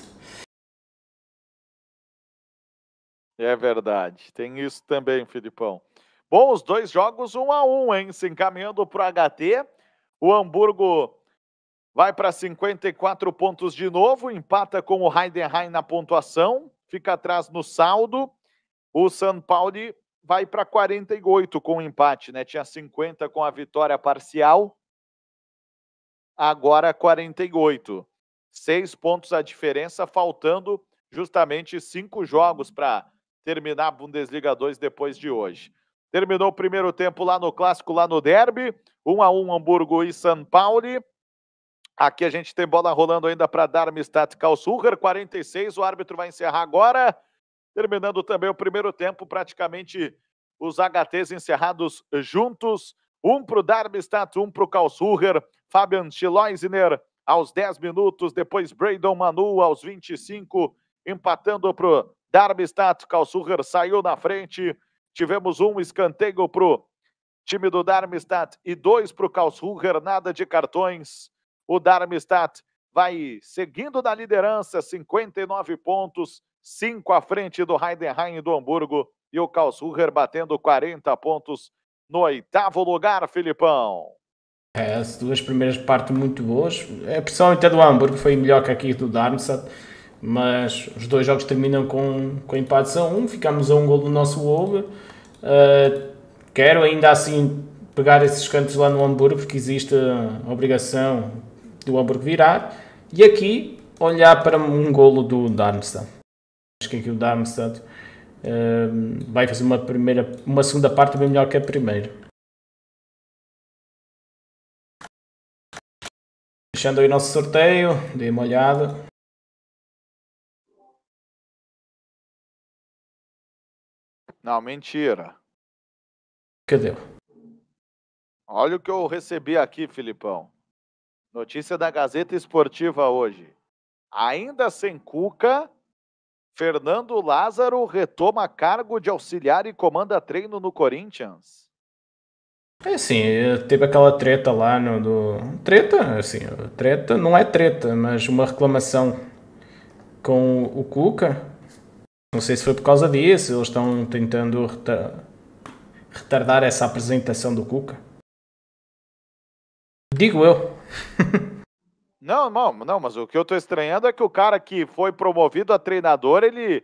É verdade, tem isso também, Filipão. Bom, os dois jogos um a um, hein? Se encaminhando para o HT. O Hamburgo vai para 54 pontos de novo, empata com o Heidenheim na pontuação, fica atrás no saldo. O São Paulo vai para 48 com o empate, né? Tinha 50 com a vitória parcial, agora 48. Seis pontos a diferença, faltando justamente cinco jogos para terminar a Bundesliga 2 depois de hoje. Terminou o primeiro tempo lá no clássico, lá no derby. 1 a 1 Hamburgo e São Paulo. Aqui a gente tem bola rolando ainda para Darmstadt Karlsruher, 46. O árbitro vai encerrar agora. Terminando também o primeiro tempo, praticamente os HTs encerrados juntos. Um para o Darmstadt, um para o Karlsruher. Fabian Schleusner aos 10 minutos, depois Braydon Manu aos 25, empatando para o Darmstadt. Karlsruher saiu na frente. Tivemos um escanteio para o time do Darmstadt e dois para o Karlsruher, nada de cartões. O Darmstadt vai seguindo na liderança, 59 pontos, 5 à frente do Heidenheim do Hamburgo e o Karlsruher batendo 40 pontos no oitavo lugar, Filipão. É, as duas primeiras partes muito boas, pressão até do Hamburgo foi melhor que aqui do Darmstadt mas os dois jogos terminam com, com empate a um, ficamos a um gol do nosso Wolves. Uh, ah, quero ainda assim pegar esses cantos lá no Hamburgo, porque existe a obrigação do Hamburgo virar, e aqui olhar para um golo do Darmstadt. Acho que aqui o Darmstadt uh, vai fazer uma, primeira, uma segunda parte bem melhor que a primeira. Fechando aí o nosso sorteio, dei uma olhada. Não, mentira. Cadê? Olha o que eu recebi aqui, Filipão. Notícia da Gazeta Esportiva hoje. Ainda sem Cuca, Fernando Lázaro retoma cargo de auxiliar e comanda treino no Corinthians. É assim, eh, teve aquela treta lá no. Do... Treta? Assim, treta não é treta, mas uma reclamação com o Cuca não sei se foi por causa disso, eles estão tentando retardar essa apresentação do Cuca. Digo eu. não, não, não, mas o que eu estou estranhando é que o cara que foi promovido a treinador, ele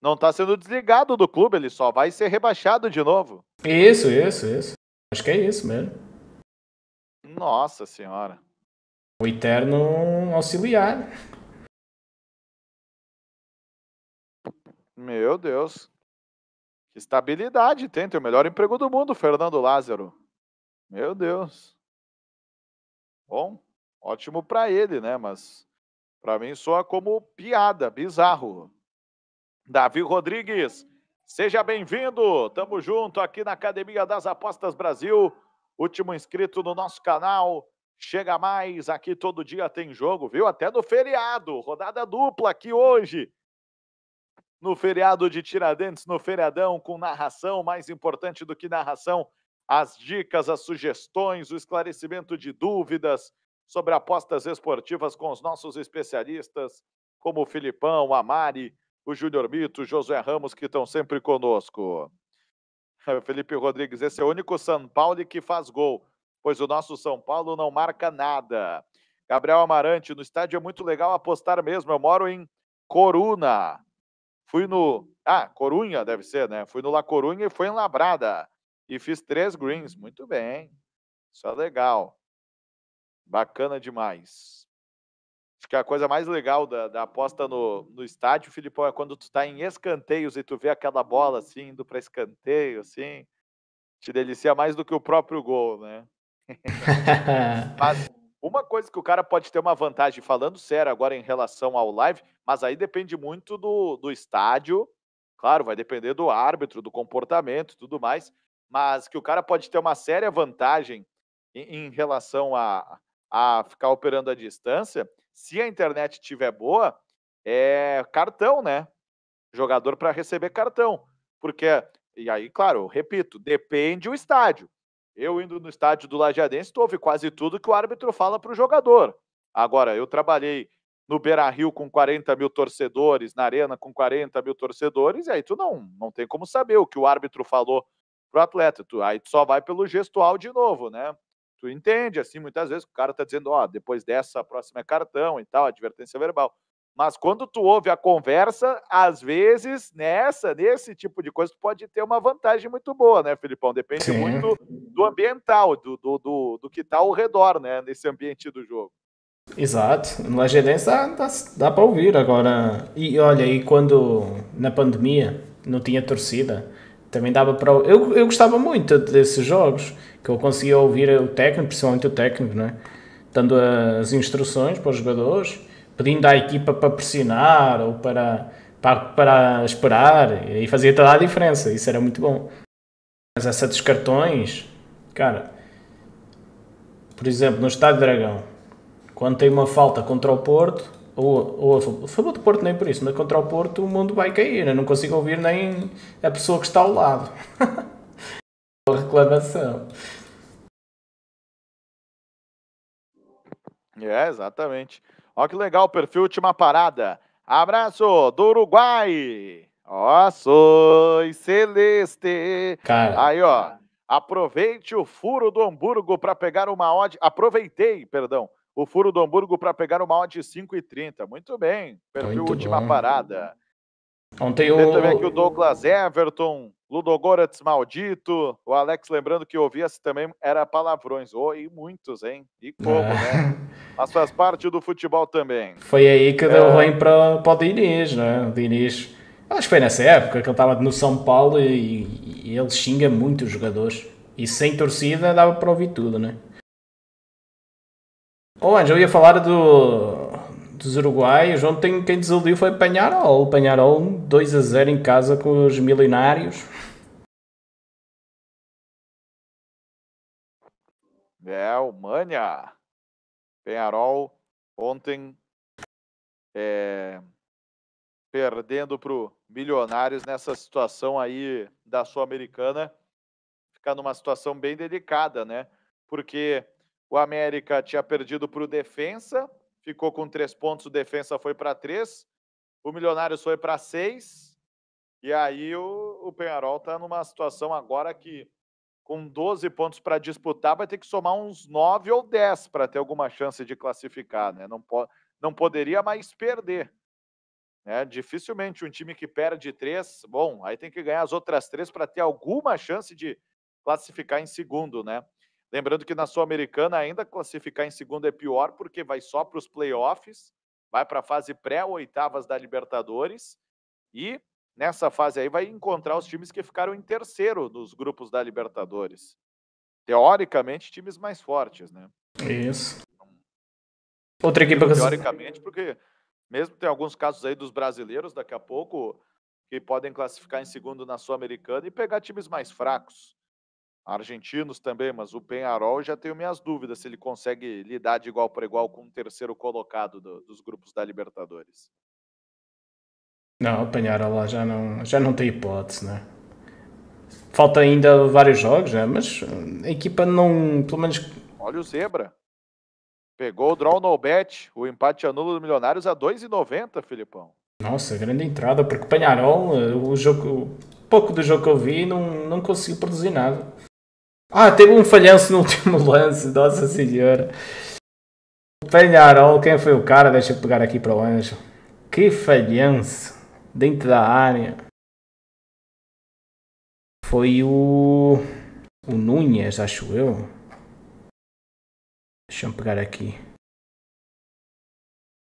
não está sendo desligado do clube, ele só vai ser rebaixado de novo. Isso, isso, isso. Acho que é isso mesmo. Nossa senhora. O eterno auxiliar. Meu Deus. Que estabilidade tem. Tem o melhor emprego do mundo, Fernando Lázaro. Meu Deus. Bom, ótimo para ele, né? Mas para mim soa como piada, bizarro. Davi Rodrigues, seja bem-vindo. Tamo junto aqui na Academia das Apostas Brasil. Último inscrito no nosso canal. Chega mais, aqui todo dia tem jogo, viu? Até no feriado, rodada dupla aqui hoje no feriado de Tiradentes, no feriadão, com narração, mais importante do que narração, as dicas, as sugestões, o esclarecimento de dúvidas sobre apostas esportivas com os nossos especialistas, como o Filipão, a Mari, o Júnior Mito, o Josué Ramos, que estão sempre conosco. Felipe Rodrigues, esse é o único São Paulo que faz gol, pois o nosso São Paulo não marca nada. Gabriel Amarante, no estádio é muito legal apostar mesmo. Eu moro em Coruna, Fui no. Ah, Corunha deve ser, né? Fui no La Corunha e foi em Labrada. E fiz três greens. Muito bem. Isso é legal. Bacana demais. Acho que a coisa mais legal da, da aposta no, no estádio, Filipão, é quando tu tá em escanteios e tu vê aquela bola assim, indo para escanteio, assim. Te delicia mais do que o próprio gol, né? Mas uma coisa que o cara pode ter uma vantagem, falando sério agora em relação ao live, mas aí depende muito do, do estádio, claro, vai depender do árbitro, do comportamento e tudo mais, mas que o cara pode ter uma séria vantagem em, em relação a, a ficar operando à distância, se a internet tiver boa, é cartão, né? Jogador para receber cartão. Porque, e aí, claro, repito, depende o estádio. Eu indo no estádio do Lajadense, tu ouve quase tudo que o árbitro fala para o jogador. Agora, eu trabalhei no Beira Rio com 40 mil torcedores, na Arena com 40 mil torcedores, e aí tu não, não tem como saber o que o árbitro falou pro atleta. Tu, aí tu só vai pelo gestual de novo, né? Tu entende, assim, muitas vezes o cara tá dizendo, ó, oh, depois dessa, a próxima é cartão e tal, advertência verbal. Mas quando tu ouve a conversa, às vezes, nessa, nesse tipo de coisa, tu pode ter uma vantagem muito boa, né, Filipão? Depende Sim. muito do ambiental, do, do, do, do que está ao redor, né, nesse ambiente do jogo. Exato, na Lajedense dá, dá, dá para ouvir agora. E olha, e quando na pandemia não tinha torcida, também dava para. Eu, eu gostava muito desses jogos, que eu conseguia ouvir o técnico, principalmente o técnico, né? dando as instruções para os jogadores pedindo à equipa para pressionar ou para, para, para esperar, e fazia toda a diferença, isso era muito bom. Mas essa dos cartões, cara, por exemplo, no Estádio Dragão, quando tem uma falta contra o Porto, ou, ou a favor do Porto, nem por isso, mas contra o Porto o mundo vai cair. Eu não consigo ouvir nem a pessoa que está ao lado. a reclamação. É, exatamente. Ó que legal, o perfil Última Parada. Abraço do Uruguai. Ó, soy celeste. Cara. Aí, ó. Aproveite o furo do Hamburgo para pegar uma odd. Aproveitei, perdão, o furo do Hamburgo para pegar uma odd de 5,30. Muito bem. Perfil Muito Última bom. Parada. Ontem o... Tem também aqui o Douglas Everton. Ludogorets maldito. O Alex lembrando que ouvia se também era palavrões. Oh, e muitos, hein? E como, é. né? Mas faz parte do futebol também. Foi aí que deu é. ruim para, para o Diniz, né? O Diniz, acho que foi nessa época que ele estava no São Paulo e, e ele xinga muito os jogadores. E sem torcida dava para ouvir tudo, né? Ô, oh, Anjo, eu ia falar do, dos uruguaios. Ontem quem desiludiu foi Panharol. Panharol 2 a 0 em casa com os milionários. É, o Mania. Penharol ontem é, perdendo para o Milionários nessa situação aí da Sul-Americana. ficar numa situação bem delicada, né? Porque o América tinha perdido para o Defensa, ficou com três pontos, o Defensa foi para três, o Milionários foi para seis, e aí o, o Penharol está numa situação agora que, com 12 pontos para disputar, vai ter que somar uns nove ou dez para ter alguma chance de classificar, né? Não, po não poderia mais perder. Né? Dificilmente um time que perde três, bom, aí tem que ganhar as outras três para ter alguma chance de classificar em segundo, né? Lembrando que na Sul-Americana ainda classificar em segundo é pior, porque vai só para os playoffs, vai para a fase pré-oitavas da Libertadores e nessa fase aí vai encontrar os times que ficaram em terceiro nos grupos da Libertadores. Teoricamente, times mais fortes, né? Isso. Então, Outra equipe que... Teoricamente, porque mesmo tem alguns casos aí dos brasileiros daqui a pouco que podem classificar em segundo na Sul-Americana e pegar times mais fracos argentinos também, mas o Penharol já tenho minhas dúvidas se ele consegue lidar de igual para igual com o terceiro colocado do, dos grupos da Libertadores. Não, o Penharol lá já não, já não tem hipótese, né? Falta ainda vários jogos, né? Mas a equipa não, pelo menos... Olha o Zebra. Pegou o draw no bet, o empate anula do Milionários a 2,90, Filipão. Nossa, grande entrada, porque o Penharol, eh, o jogo, pouco do jogo que eu vi, não, não conseguiu produzir nada. Ah, teve um falhanço no último lance, Nossa Senhora. Penharol, quem foi o cara? Deixa eu pegar aqui para o Anjo. Que falhanço dentro da área. Foi o. O Nunes, acho eu. deixa eu pegar aqui.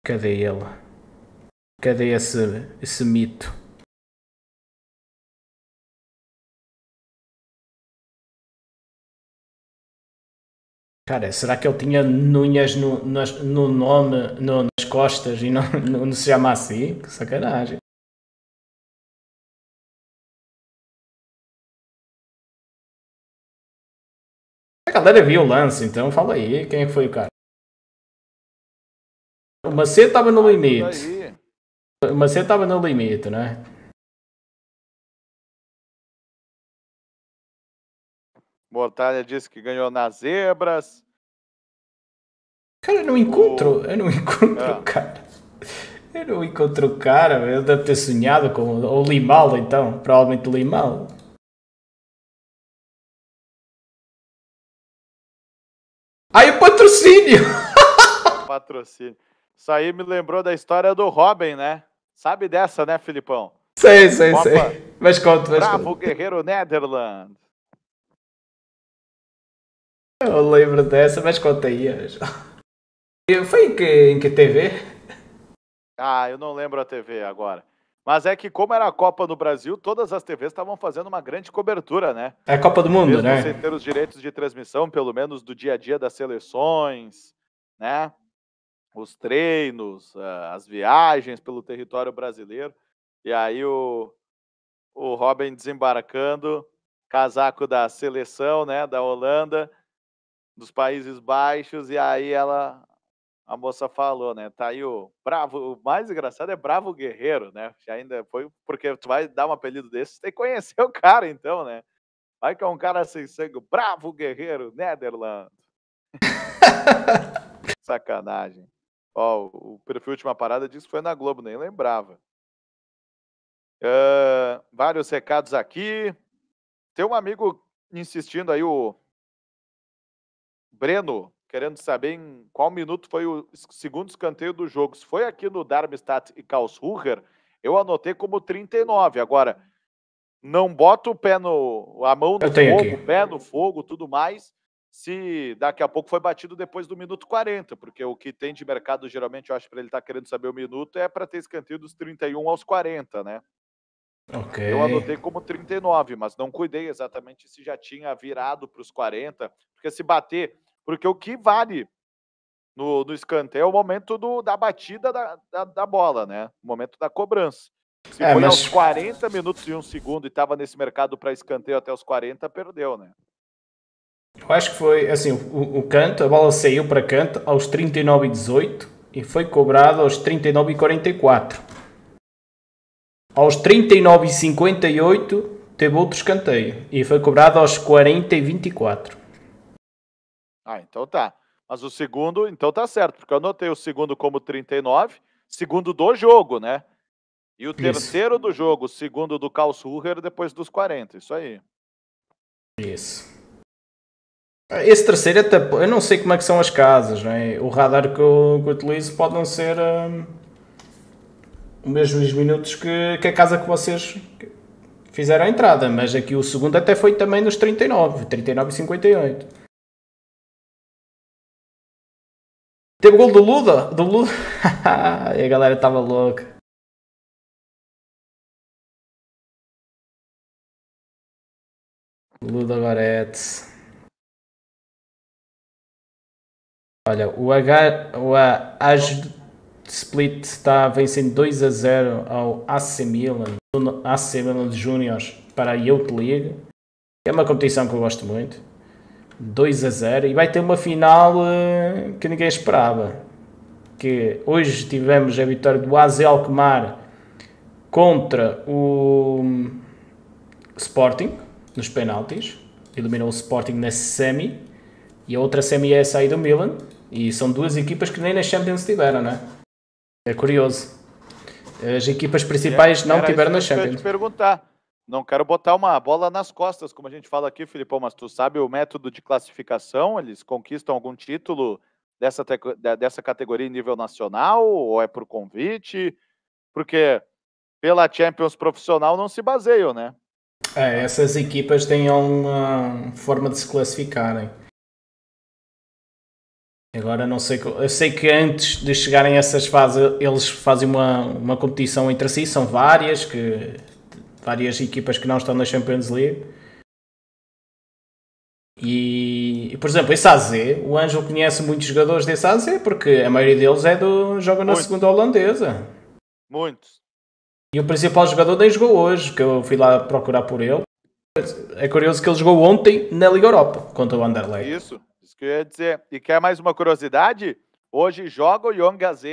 Cadê ele? Cadê esse, esse mito? Cara, será que ele tinha nunhas no, nas, no nome, no, nas costas e não, se chama assim? Que sacanagem. A galera viu o lance, então fala aí quem é foi o cara. O Macedo estava no limite. O Macedo estava no limite, né? Mortalha disse que ganhou nas zebras. Cara, eu não encontro, oh. eu não encontro o ah. é. cara. Eu não encontro o cara, eu deve ter sonhado com o Limal então, provavelmente o Limal. Aí o patrocínio! Patrocínio. Isso aí me lembrou da história do Robin, né? Sabe dessa, né, Filipão? Sei, sei, Copa. sei. Mas conta, mas Bravo Guerreiro Netherlands. Eu lembro dessa, mas conta aí, Foi em que, em que TV? Ah, eu não lembro a TV agora. Mas é que, como era a Copa do Brasil, todas as TVs estavam fazendo uma grande cobertura, né? É a Copa do Mundo, Mesmo né? Sem ter os direitos de transmissão, pelo menos do dia a dia das seleções, né? Os treinos, eh, as viagens pelo território brasileiro. E aí o, o Robin desembarcando, casaco da seleção, né? Da Holanda dos Países Baixos, e aí ela a moça falou, né? Tá aí o Bravo, o mais engraçado é Bravo Guerreiro, né? Já ainda foi porque tu vai dar um apelido desse, tem que conhecer o cara então, né? Vai que é um cara sem sangue, Bravo Guerreiro, Netherland. Sacanagem. Ó, o perfil Última Parada disse que foi na Globo, nem lembrava. Uh, vários recados aqui. Tem um amigo insistindo aí, o Breno, querendo saber em qual minuto foi o segundo escanteio do jogo. Se foi aqui no Darmstadt e Karlsruher, eu anotei como 39. Agora, não bota o pé no. a mão no fogo, o pé no fogo, tudo mais, se daqui a pouco foi batido depois do minuto 40, porque o que tem de mercado, geralmente, eu acho para ele estar tá querendo saber o minuto, é para ter escanteio dos 31 aos 40, né? Okay. Eu anotei como 39, mas não cuidei exatamente se já tinha virado para os 40, porque se bater porque o que vale no, no escanteio é o momento do, da batida da, da, da bola, né? O momento da cobrança. Se é, foi mas... aos 40 minutos e um segundo e estava nesse mercado para escanteio até os 40, perdeu, né? Eu acho que foi assim: o, o canto, a bola saiu para canto aos 39 e 18 e foi cobrado aos 39 e 44. Aos 39 e 58 teve outro escanteio e foi cobrado aos 40 e 24. Ah, então tá. Mas o segundo, então tá certo, porque eu anotei o segundo como 39, segundo do jogo, né? E o Isso. terceiro do jogo, segundo do Karlsruher, depois dos 40. Isso aí. Isso. Ah, esse terceiro até. Eu não sei como é que são as casas, né? O radar que eu, que eu utilizo pode não ser ah, os mesmos mesmo minutos que, que a casa que vocês fizeram a entrada, mas aqui é o segundo até foi também nos 39, 39 e 58. Teve o gol do Luda? Do Luda? e a galera tava louca. Luda Goretz. Olha, o, H, o Aj Split está vencendo 2 a 0 ao AC Milan, do AC Milan Juniors para a Youth League. É uma competição que eu gosto muito. 2 a 0 e vai ter uma final uh, que ninguém esperava. Que hoje tivemos a vitória do AZ Alkmaar contra o hum, Sporting nos penaltis. Eliminou o Sporting na semi e a outra semi é essa aí do Milan. E são duas equipas que nem na Champions tiveram, né? É curioso. As equipas principais é, não tiveram na Champions. Eu te perguntar não quero botar uma bola nas costas, como a gente fala aqui, Filipão, mas tu sabe o método de classificação? Eles conquistam algum título dessa, dessa categoria em nível nacional? Ou é por convite? Porque pela Champions profissional não se baseiam, né? É, essas equipas têm uma forma de se classificarem. Agora não sei. Eu sei que antes de chegarem a essas fases, eles fazem uma, uma competição entre si, são várias que várias equipas que não estão na Champions League. E, por exemplo, esse AZ, o Ângelo conhece muitos jogadores desse AZ porque a maioria deles é do, joga na segunda holandesa. Muitos. E o principal jogador nem jogou hoje, que eu fui lá procurar por ele. É curioso que ele jogou ontem na Liga Europa contra o Anderlecht. Isso, isso que eu ia dizer. E quer mais uma curiosidade? Hoje joga o Young AZ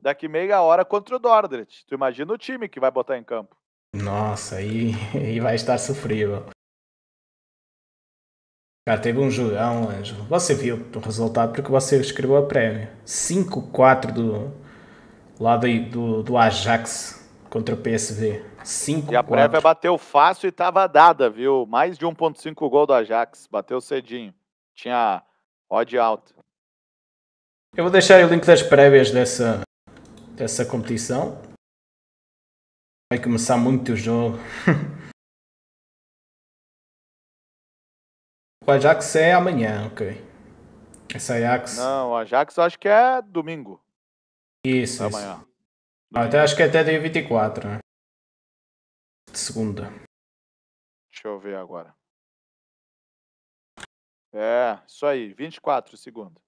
daqui meia hora contra o Dordrecht. Tu imagina o time que vai botar em campo. Nossa, aí, aí vai estar sofrível. Cara, teve um jogão, anjo. Você viu o resultado porque você escreveu a prévia. 5-4 do lado do, do Ajax contra o PSV. 5 E a prévia bateu fácil e estava dada, viu? Mais de 1.5 gol do Ajax. Bateu cedinho. Tinha odd alto. Eu vou deixar o link das prévias dessa, dessa competição Vai começar muito o jogo. o Ajax é amanhã, ok. Esse Ajax. Não, o Ajax eu acho que é domingo. Isso. É isso. Amanhã. até ah, então acho que é até dia 24, né? De segunda. Deixa eu ver agora. É, isso aí, 24 segunda.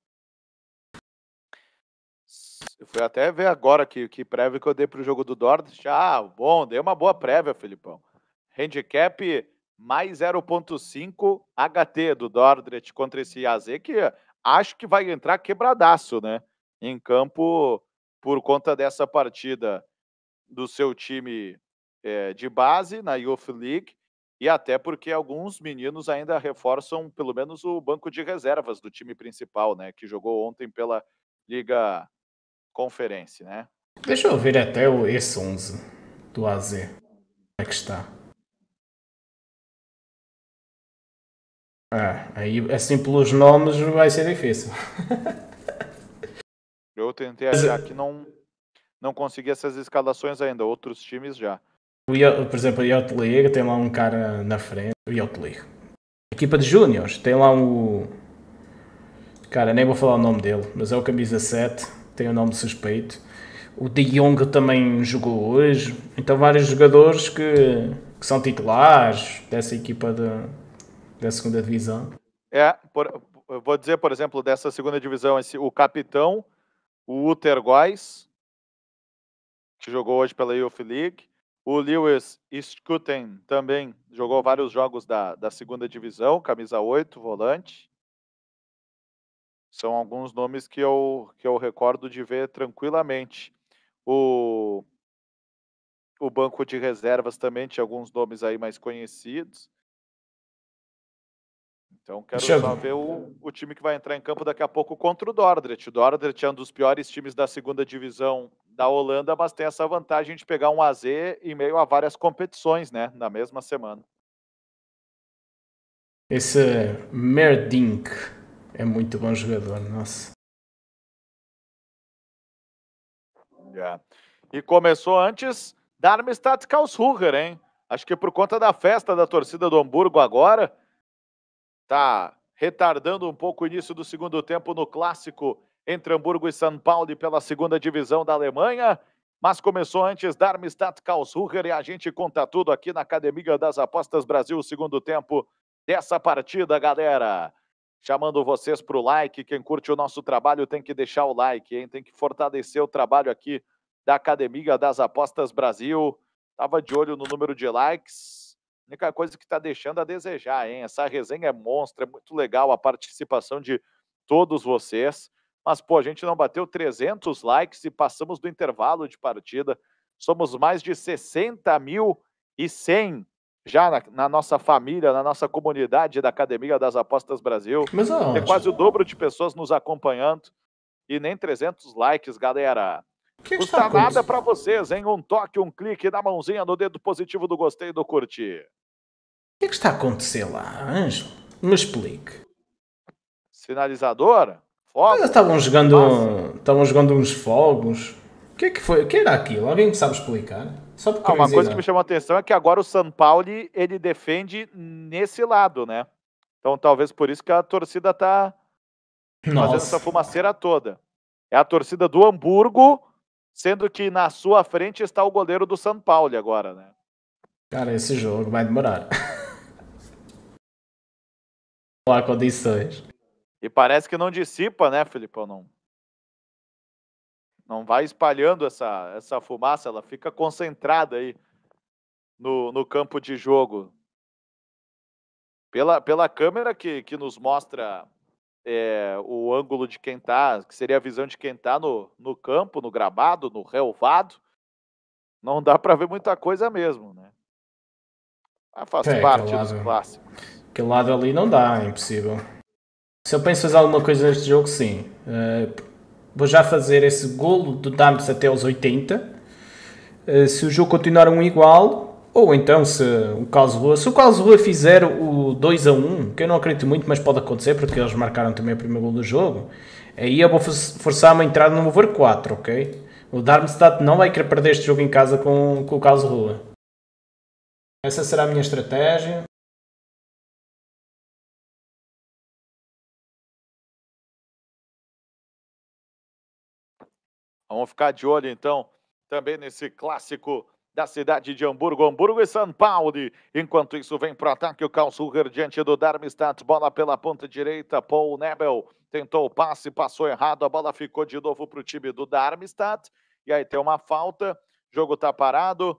Eu fui até ver agora que, que prévia que eu dei para o jogo do Dortmund. Ah, bom, dei uma boa prévia, Filipão. Handicap mais 0.5 HT do Dordrecht contra esse AZ, que acho que vai entrar quebradaço, né? Em campo por conta dessa partida do seu time é, de base na Youth League e até porque alguns meninos ainda reforçam pelo menos o banco de reservas do time principal, né? Que jogou ontem pela Liga né? Deixa eu ver até o S11 do AZ. Como é que está? Ah, aí assim pelos nomes vai ser difícil. eu tentei achar eh, que não, não consegui essas escalações ainda, outros times já. por exemplo, a Yacht League tem lá um cara na frente. O Yacht League. equipa de Júniors tem lá um. Cara, nem vou falar o nome dele, mas é o camisa 7 tem o um nome suspeito. O De Jong também jogou hoje. Então, vários jogadores que, que são titulares dessa equipa da, da segunda divisão. É, por, vou dizer, por exemplo, dessa segunda divisão, esse, o capitão, o Uter Guais, que jogou hoje pela Youth League. O Lewis Skuten também jogou vários jogos da, da segunda divisão, camisa 8, volante. São alguns nomes que eu, que eu recordo de ver tranquilamente. O, o banco de reservas também tinha alguns nomes aí mais conhecidos. Então quero só ver o, o time que vai entrar em campo daqui a pouco contra o Dordrecht. O Dordrecht é um dos piores times da segunda divisão da Holanda, mas tem essa vantagem de pegar um AZ em meio a várias competições, né, na mesma semana. Esse Merdink é muito bom jogador, nossa. Yeah. É. E começou antes Darmstadt Karlsruher, hein? Acho que por conta da festa da torcida do Hamburgo agora, tá retardando um pouco o início do segundo tempo no clássico entre Hamburgo e São Paulo e pela segunda divisão da Alemanha. Mas começou antes Darmstadt Karlsruher e a gente conta tudo aqui na Academia das Apostas Brasil, segundo tempo dessa partida, galera. Chamando vocês para o like. Quem curte o nosso trabalho tem que deixar o like, hein? Tem que fortalecer o trabalho aqui da Academia das Apostas Brasil. Tava de olho no número de likes. A única coisa que está deixando a desejar, hein? Essa resenha é monstra, é muito legal a participação de todos vocês. Mas, pô, a gente não bateu 300 likes e passamos do intervalo de partida. Somos mais de 60 mil e 100 já na, na, nossa família, na nossa comunidade da Academia das Apostas Brasil. Mas aonde? Tem é quase o dobro de pessoas nos acompanhando e nem 300 likes, galera. Que Custa que tá nada para vocês, hein? Um toque, um clique da mãozinha no dedo positivo do gostei e do curtir. O que, que está a acontecer lá, Anjo? Me explique. Sinalizador? Fogo? Estavam jogando, estavam jogando uns fogos. O que é que foi? O que era aquilo? Alguém que sabe explicar? Só ah, uma coisa que me chamou a atenção é que agora o São Paulo ele defende nesse lado, né? Então talvez por isso que a torcida tá Nossa. fazendo essa fumaceira toda. É a torcida do Hamburgo, sendo que na sua frente está o goleiro do São Paulo agora, né? Cara, esse jogo vai demorar. Olha há condições. E parece que não dissipa, né, Felipe? Não, não vai espalhando essa, essa fumaça, ela fica concentrada aí no, no campo de jogo. Pela, pela câmera que, que nos mostra é, o ângulo de quem está que seria a visão de quem está no, no campo, no gramado, no relvado, não dá para ver muita coisa mesmo, né? Ah, faz é, parte lado, dos clássicos. Aquele lado ali não dá, é impossível. Se eu penso fazer alguma coisa neste jogo, sim. Uh, Vou já fazer esse golo do Dumps até os 80. Eh, se o jogo continuar um igual, ou então se o Calzerua, se o Calzerua fizer o 2 a 1, que eu não acredito muito, mas pode acontecer porque eles marcaram também o primeiro gol do jogo, aí eu vou forçar uma entrada no over 4, ok? O Darmstadt não vai querer perder este jogo em casa com, com o Calzerua. Essa será a minha estratégia. Vamos ficar de olho, então, também nesse clássico da cidade de Hamburgo, Hamburgo e São Paulo. Enquanto isso, vem para o ataque o Carl Suger diante do Darmstadt. Bola pela ponta direita, Paul Nebel tentou o passe, passou errado. A bola ficou de novo para o time do Darmstadt. E aí tem uma falta, jogo está parado.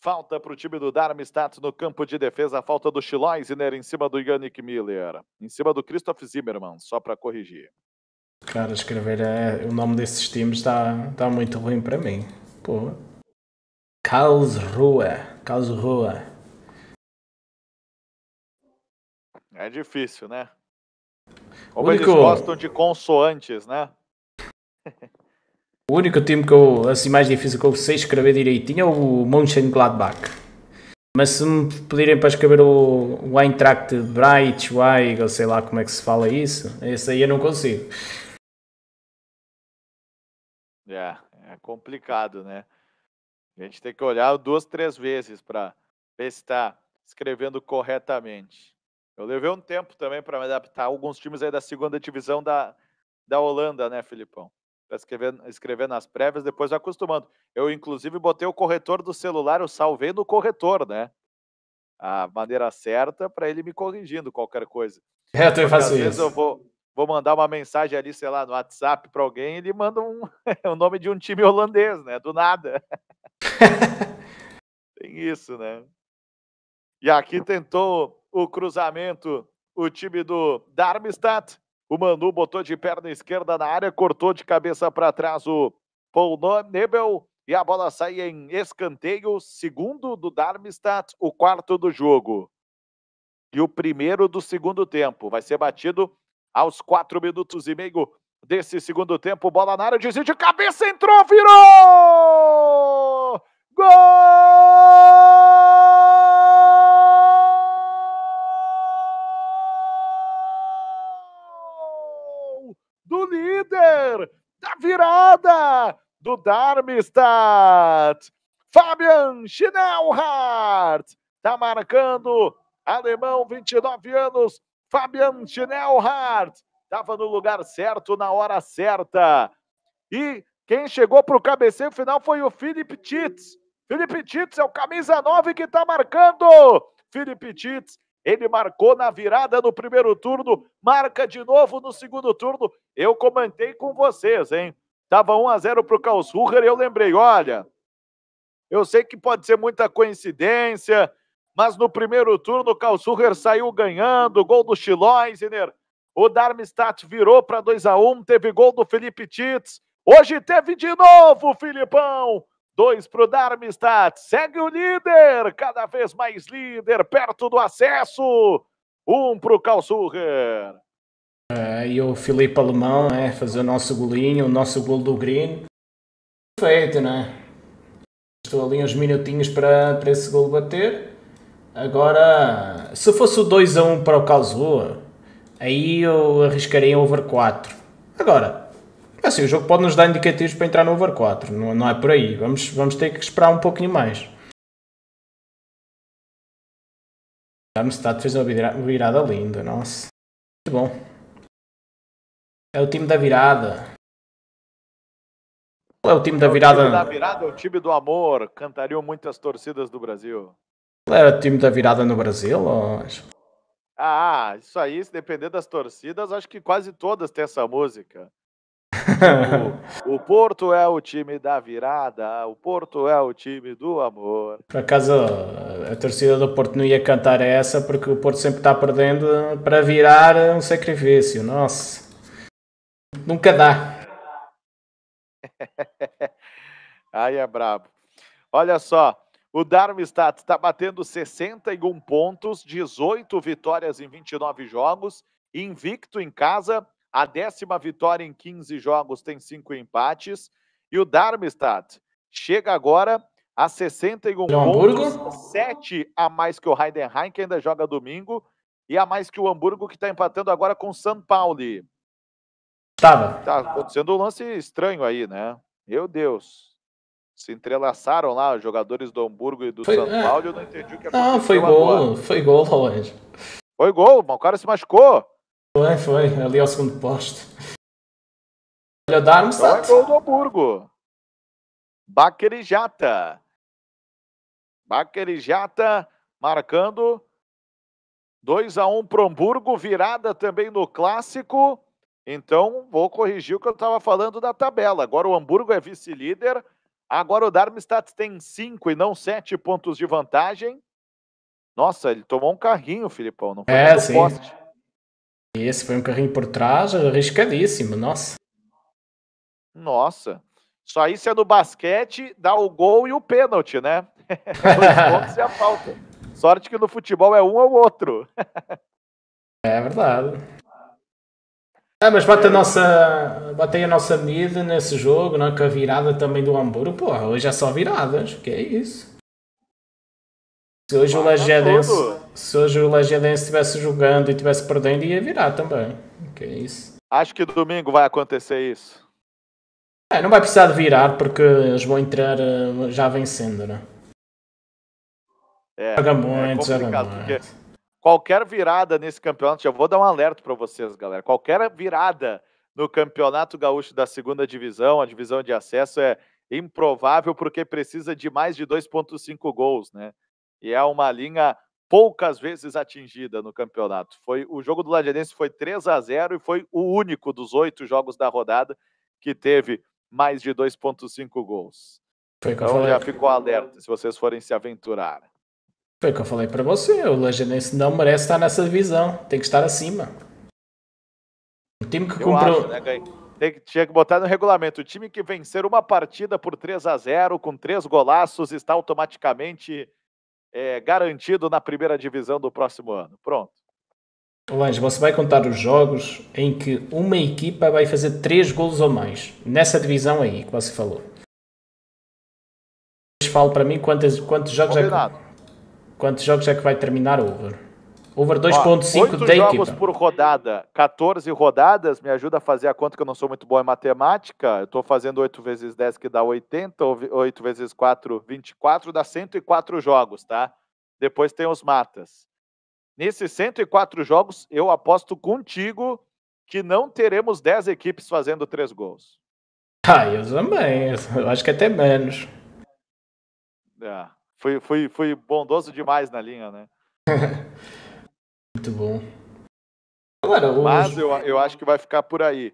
Falta para o time do Darmstadt no campo de defesa. Falta do Schleisner em cima do Yannick Miller. Em cima do Christoph Zimmermann, só para corrigir. Cara, escrever é, o nome desses times está tá muito ruim para mim. Pô. Karlsruhe. Karlsruhe. É difícil, né? Como único... eles gostam de consoantes, né? o único time que eu, assim, mais difícil que eu sei escrever direitinho é o Mönchengladbach. Mas se me pedirem para escrever o, o Eintracht Breitschweig, ou sei lá como é que se fala isso, esse aí eu não consigo. É, é complicado, né? A gente tem que olhar duas, três vezes para ver se está escrevendo corretamente. Eu levei um tempo também para me adaptar alguns times aí da segunda divisão da, da Holanda, né, Filipão? Para escrever, escrever nas prévias, depois acostumando. Eu, inclusive, botei o corretor do celular, eu salvei no corretor, né? A maneira certa para ele me corrigindo qualquer coisa. É, eu faço isso. Às vezes eu vou, vou mandar uma mensagem ali, sei lá, no WhatsApp para alguém, ele manda um, o nome de um time holandês, né? Do nada. Tem isso, né? E aqui tentou o cruzamento o time do Darmstadt. O Manu botou de perna esquerda na área, cortou de cabeça para trás o Paul Nebel e a bola sai em escanteio, segundo do Darmstadt, o quarto do jogo. E o primeiro do segundo tempo vai ser batido aos quatro minutos e meio desse segundo tempo. Bola na área, desvio de cabeça, entrou, virou! Gol! do líder da virada do Darmstadt. Fabian Schnellhardt está marcando, alemão, 29 anos, Fabian Schnellhardt estava no lugar certo, na hora certa. E quem chegou para o cabeceio final foi o Felipe Tits. Felipe Tits é o camisa 9 que está marcando. Felipe Tits, ele marcou na virada no primeiro turno, marca de novo no segundo turno. Eu comentei com vocês, hein? Tava 1 a 0 para o Karlsruher e eu lembrei, olha, eu sei que pode ser muita coincidência, mas no primeiro turno o Kalsuger saiu ganhando, gol do Schleusener, o Darmstadt virou para 2 a 1 um, teve gol do Felipe Tits, hoje teve de novo, Filipão, dois para o Darmstadt, segue o líder, cada vez mais líder, perto do acesso, um para o Kalsuger. Uh, é, e o Felipe Alemão, né, fazer o nosso golinho, o nosso gol do Green, perfeito, né? Estou ali uns minutinhos para, para esse gol bater. Agora, se fosse o 2 a 1 para o Calzoa, aí eu arriscaria em over 4. Agora, assim, o jogo pode nos dar indicativos para entrar no over 4, não, não é por aí. Vamos, vamos ter que esperar um pouquinho mais. Darmstadt fez uma virada linda, nossa. Muito bom. É o time da virada. Qual é o time da virada? É o time da virada é o time do amor. Cantariam muitas torcidas do Brasil. Era o time da virada no Brasil, ou... Ah, isso aí, se depender das torcidas, acho que quase todas têm essa música. o, o, Porto é o time da virada, o Porto é o time do amor. Por acaso a torcida do Porto não ia cantar essa porque o Porto sempre está perdendo para virar um sacrifício. Nossa, nunca dá. Aí é brabo. Olha só, o Darmstadt está batendo 61 pontos, 18 vitórias em 29 jogos, invicto em casa, a décima vitória em 15 jogos tem cinco empates. E o Darmstadt chega agora a 61 é pontos, 7 a mais que o Heidenheim, que ainda joga domingo, e a mais que o Hamburgo, que está empatando agora com o São Paulo. Tava. Tá acontecendo um lance estranho aí, né? Meu Deus se entrelaçaram lá, os jogadores do Hamburgo e do foi, São é. Paulo, é... eu não entendi o que aconteceu. Não, foi gol, foi gol, Roland. Foi gol, o cara se machucou. Foi, foi, ali ao segundo posto. Olha, Darmstadt. Então é foi gol do Hamburgo. Baker e Jata. Baker e Jata marcando 2 a 1 um pro Hamburgo, virada também no clássico. Então, vou corrigir o que eu estava falando da tabela. Agora o Hamburgo é vice-líder, Agora o Darmstadt tem cinco e não sete pontos de vantagem. Nossa, ele tomou um carrinho, Filipão. Não foi é, sim. Poste. Esse foi um carrinho por trás, arriscadíssimo, nossa. Nossa. Só isso é no basquete, dá o gol e o pênalti, né? Dois pontos e a falta. Sorte que no futebol é um ou outro. é verdade. Ah, mas bate, a nossa, bate a nossa medida nesse jogo, não? É? com a virada também do Hamburgo. Pô, hoje é só viradas, que é isso. Se hoje, o Legiadense, se hoje o Legiadense estivesse jogando e estivesse perdendo, ia virar também. Que é isso. Acho que domingo vai acontecer isso. É, não vai precisar de virar porque eles vão entrar eh, já vencendo, né? É, joga é muito, é joga muito. Qualquer virada nesse campeonato, já vou dar um alerta para vocês, galera. Qualquer virada no Campeonato Gaúcho da segunda divisão, a divisão de acesso, é improvável porque precisa de mais de 2,5 gols, né? E é uma linha poucas vezes atingida no campeonato. Foi O jogo do Lajeadense foi 3 a 0 e foi o único dos oito jogos da rodada que teve mais de 2,5 gols. Foi então já ficou alerta se vocês forem se aventurar. Foi o que eu falei para você. O Legendense não merece estar nessa divisão. Tem que estar acima. O time que comprou. Né, tem que, tinha que botar no regulamento. O time que vencer uma partida por 3 a 0 com três golaços está automaticamente é, garantido na primeira divisão do próximo ano. Pronto. Lange, você vai contar os jogos em que uma equipa vai fazer três golos ou mais. Nessa divisão aí que você falou. Falo para mim quantos, quantos jogos Combinado. é que Quantos jogos é que vai terminar over? Over 2.5 da jogos equipa. por rodada, 14 rodadas, me ajuda a fazer a conta que eu não sou muito bom em matemática. Eu estou fazendo 8 vezes 10 que dá 80, 8 vezes 4, 24, dá 104 jogos, tá? Depois tem os matas. Nesses 104 jogos, eu aposto contigo que não teremos 10 equipes fazendo 3 gols. Ah, eu também. Eu acho que é até menos. É. Fui, fui, fui bondoso demais na linha, né? Muito bom. Agora, Mas eu, eu acho que vai ficar por aí.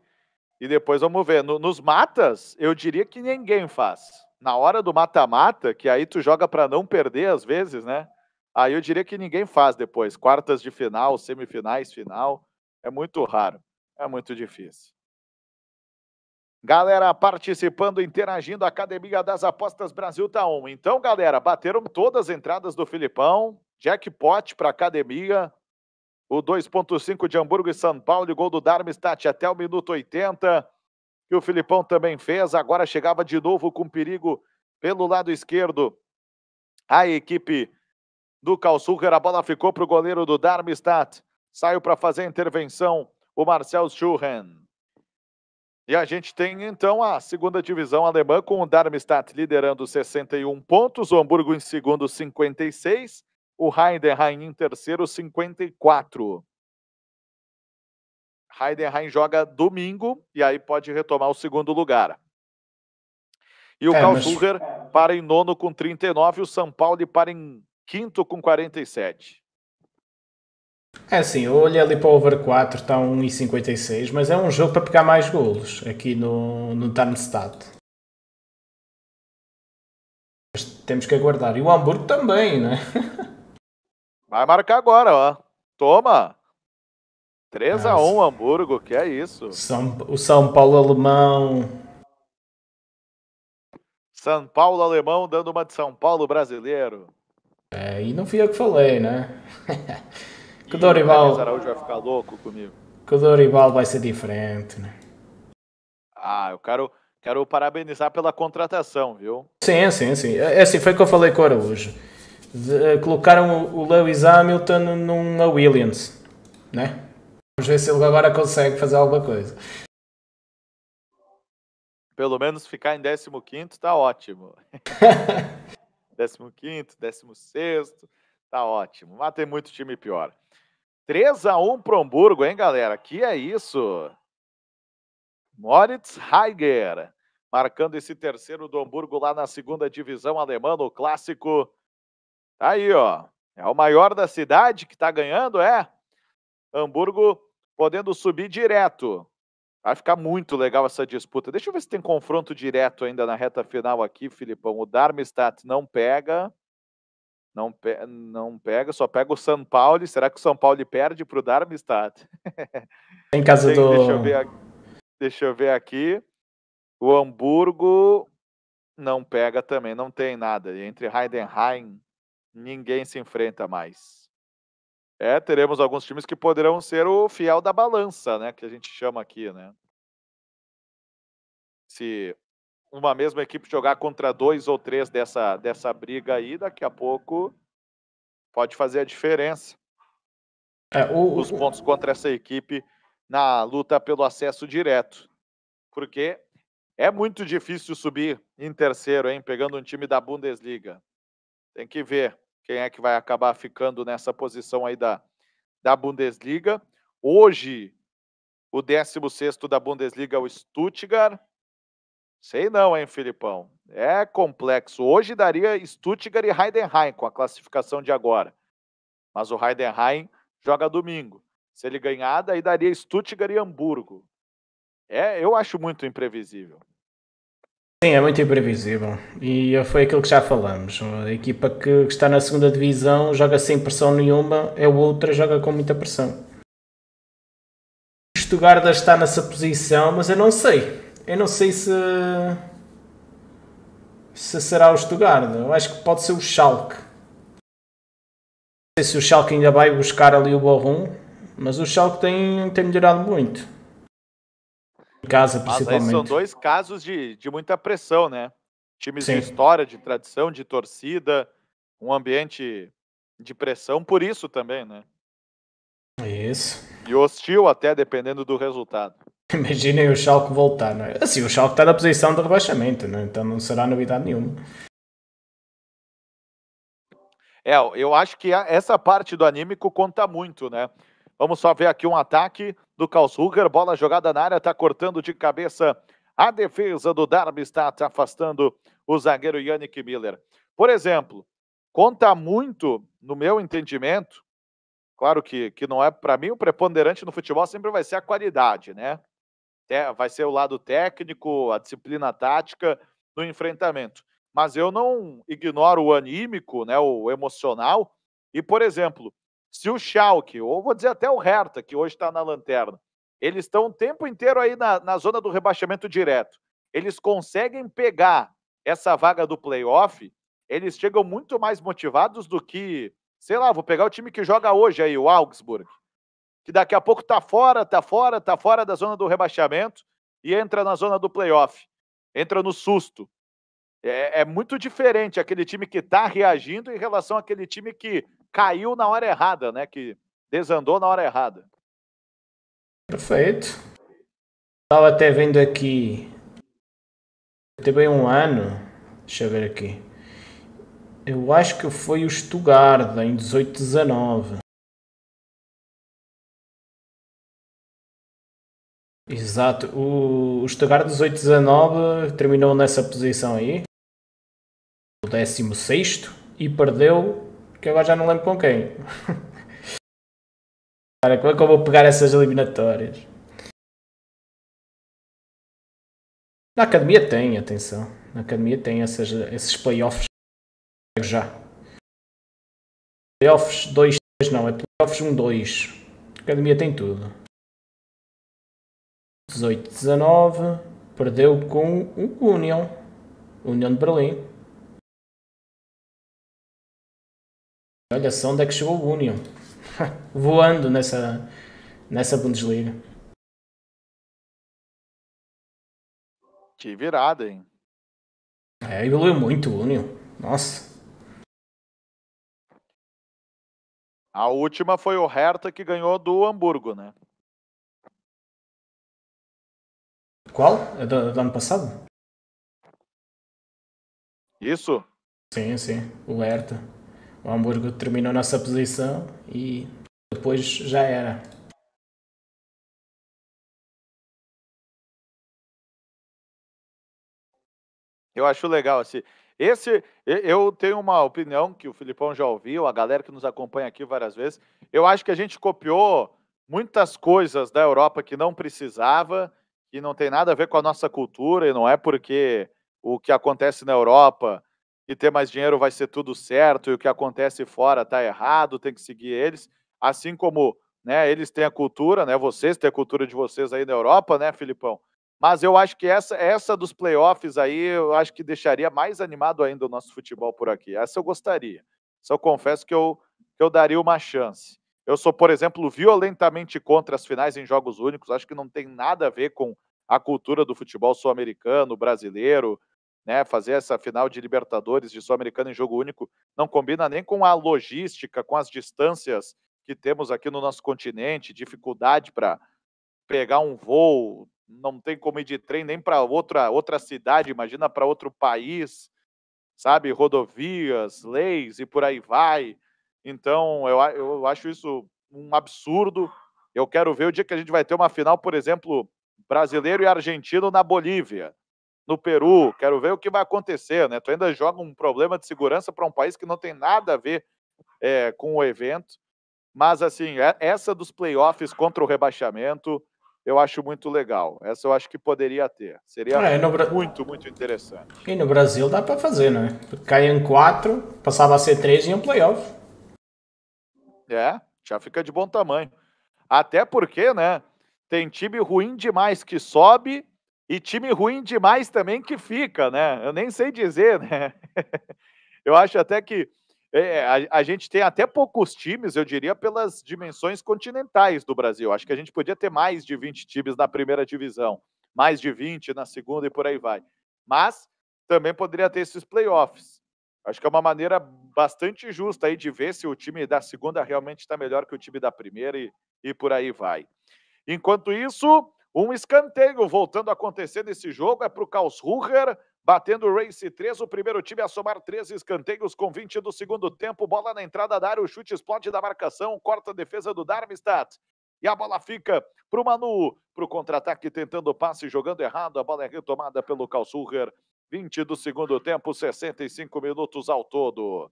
E depois vamos ver. No, nos matas, eu diria que ninguém faz. Na hora do mata-mata, que aí tu joga para não perder às vezes, né? Aí eu diria que ninguém faz depois. Quartas de final, semifinais, final. É muito raro. É muito difícil. Galera participando, interagindo, Academia das Apostas Brasil tá on. Então, galera, bateram todas as entradas do Filipão, jackpot para Academia, o 2.5 de Hamburgo e São Paulo, gol do Darmstadt até o minuto 80, que o Filipão também fez, agora chegava de novo com perigo pelo lado esquerdo, a equipe do Calçúcar, a bola ficou para o goleiro do Darmstadt, saiu para fazer a intervenção o Marcel Schuhen. E a gente tem então a segunda divisão alemã com o Darmstadt liderando 61 pontos, o Hamburgo em segundo 56, o Heidenheim em terceiro 54. Heidenheim joga domingo e aí pode retomar o segundo lugar. E o é, Karlsruher mas... para em nono com 39, o São Paulo para em quinto com 47. É assim, eu olhei ali para o over 4, está 1,56, mas é um jogo para pegar mais golos aqui no, no Darmstadt. Mas temos que aguardar. E o Hamburgo também, né? Vai marcar agora, ó. Toma! 3 a 1 Hamburgo, que é isso? São, o São Paulo alemão. São Paulo alemão dando uma de São Paulo brasileiro. É, e não fui eu que falei, né? que o Dorival. O Araújo vai ficar louco comigo. Que o Dorival vai ser diferente, né? Ah, eu quero, quero parabenizar pela contratação, viu? Sim, sim, sim. É, é assim, foi o que eu falei com o Araújo. De, eh, colocaram o, o Lewis Hamilton numa Williams, né? Vamos ver se ele agora consegue fazer alguma coisa. Pelo menos ficar em 15 tá ótimo. 15, 16, tá ótimo. Mas tem muito time pior. 3 a 1 o Hamburgo, hein, galera? Que é isso? Moritz Heiger marcando esse terceiro do Hamburgo lá na segunda divisão alemã, no clássico. Tá aí, ó. É o maior da cidade que tá ganhando, é? Hamburgo podendo subir direto. Vai ficar muito legal essa disputa. Deixa eu ver se tem confronto direto ainda na reta final aqui, Filipão. O Darmstadt não pega. Não, pe não pega, só pega o São Paulo. Será que o São Paulo perde para o Darmstadt? Tá em casa do. Deixa eu, ver aqui. deixa eu ver aqui. O Hamburgo não pega também, não tem nada. Entre Heidenheim, ninguém se enfrenta mais. É, teremos alguns times que poderão ser o fiel da balança, né? Que a gente chama aqui, né? Se uma mesma equipe jogar contra dois ou três dessa, dessa briga aí, daqui a pouco pode fazer a diferença. É, o, Os pontos contra essa equipe na luta pelo acesso direto. Porque é muito difícil subir em terceiro, hein? Pegando um time da Bundesliga. Tem que ver quem é que vai acabar ficando nessa posição aí da, da Bundesliga. Hoje, o 16 da Bundesliga é o Stuttgart. Sei não, hein, Filipão. É complexo. Hoje daria Stuttgart e Heidenheim com a classificação de agora. Mas o Heidenheim joga domingo. Se ele ganhar, daí daria Stuttgart e Hamburgo. É, eu acho muito imprevisível. Sim, é muito imprevisível. E foi aquilo que já falamos. A equipa que, está na segunda divisão joga sem pressão nenhuma, a outra joga com muita pressão. Stuttgart está nessa posição, mas eu não sei. Eu não sei se. se será o Stuttgart. Eu acho que pode ser o Schalke. Não sei se o Schalke ainda vai buscar ali o Borrom, mas o Schalke tem, tem melhorado muito. Em casa, principalmente. Mas são dois casos de, de muita pressão, né? Times Sim. de história, de tradição, de torcida, um ambiente de pressão por isso também, né? Isso. E hostil até, dependendo do resultado. Imaginem o Schalke voltar, não é? Assim, o Schalke está na posição de rebaixamento, não é? então não será novidade nenhuma. É, eu acho que essa parte do anímico conta muito, né? Vamos só ver aqui um ataque do Karlsruher, bola jogada na área, está cortando de cabeça a defesa do Darmstadt, afastando o zagueiro Yannick Miller. Por exemplo, conta muito, no meu entendimento, claro que, que não é, para mim, o preponderante no futebol sempre vai ser a qualidade, né? vai ser o lado técnico, a disciplina tática no enfrentamento. Mas eu não ignoro o anímico, né, o emocional. E, por exemplo, se o Schalke, ou vou dizer até o Hertha, que hoje está na lanterna, eles estão o tempo inteiro aí na, na zona do rebaixamento direto. Eles conseguem pegar essa vaga do playoff, eles chegam muito mais motivados do que, sei lá, vou pegar o time que joga hoje aí, o Augsburg que daqui a pouco está fora, está fora, está fora da zona do rebaixamento e entra na zona do playoff, entra no susto. É, é muito diferente aquele time que está reagindo em relação àquele time que caiu na hora errada, né? Que desandou na hora errada. Perfeito. Estava até vendo aqui bem um ano, deixa eu ver aqui. Eu acho que foi o Stuttgart em 18-19. Exato. O, o Stuttgart 18-19 terminou nessa posição aí, o 16 e perdeu, que agora já não lembro com quem. Cara, como é que eu vou pegar essas eliminatórias? Na academia tem, atenção. Na academia tem essas, esses playoffs já. Playoffs 2, 3 não, é playoffs 1, 2. A academia tem tudo. 18-19, perdeu com o Union, Union de Berlim. Olha só onde é que chegou o Union, voando nessa, nessa Bundesliga. Que virada, hein? É, evoluiu muito o Union, nossa. A última foi o Hertha que ganhou do Hamburgo, né? Qual? do, do ano passado? Isso? Sim, sim. O Hertha. O Hamburgo terminou nossa posição e depois já era. Eu acho legal assim. Esse, eu tenho uma opinião que o Filipão já ouviu, a galera que nos acompanha aqui várias vezes. Eu acho que a gente copiou muitas coisas da Europa que não precisava que não tem nada a ver com a nossa cultura e não é porque o que acontece na Europa e ter mais dinheiro vai ser tudo certo e o que acontece fora está errado, tem que seguir eles, assim como né, eles têm a cultura, né, vocês têm a cultura de vocês aí na Europa, né, Filipão? Mas eu acho que essa, essa dos playoffs aí, eu acho que deixaria mais animado ainda o nosso futebol por aqui. Essa eu gostaria. Só confesso que eu, que eu daria uma chance. Eu sou, por exemplo, violentamente contra as finais em jogos únicos. Acho que não tem nada a ver com a cultura do futebol sul-americano, brasileiro, né? Fazer essa final de Libertadores de sul-americano em jogo único não combina nem com a logística, com as distâncias que temos aqui no nosso continente, dificuldade para pegar um voo, não tem como ir de trem nem para outra outra cidade, imagina para outro país, sabe? Rodovias, leis e por aí vai. Então, eu, eu acho isso um absurdo. Eu quero ver o dia que a gente vai ter uma final, por exemplo, brasileiro e argentino na Bolívia, no Peru. Quero ver o que vai acontecer, né? Tu ainda joga um problema de segurança para um país que não tem nada a ver é, com o evento. Mas, assim, é, essa dos playoffs contra o rebaixamento, eu acho muito legal. Essa eu acho que poderia ter. Seria é, muito, muito, muito interessante. E no Brasil dá para fazer, né? em quatro, passava a ser três em um playoff. É, já fica de bom tamanho. Até porque, né? Tem time ruim demais que sobe e time ruim demais também que fica, né? Eu nem sei dizer, né? eu acho até que é, é, a, a, gente tem até poucos times, eu diria, pelas dimensões continentais do Brasil. Acho que a gente podia ter mais de 20 times na primeira divisão, mais de 20 na segunda e por aí vai. Mas também poderia ter esses playoffs. Acho que é uma maneira bastante justa aí de ver se o time da segunda realmente está melhor que o time da primeira e, e por aí vai. Enquanto isso, um escanteio voltando a acontecer nesse jogo é para o Karlsruher, batendo o Race 3, o primeiro time a somar 13 escanteios com 20 do segundo tempo, bola na entrada da área, o chute explode da marcação, corta a defesa do Darmstadt. E a bola fica para o Manu, para o contra-ataque, tentando o passe, jogando errado. A bola é retomada pelo Karlsruher 20 do segundo tempo, 65 minutos ao todo.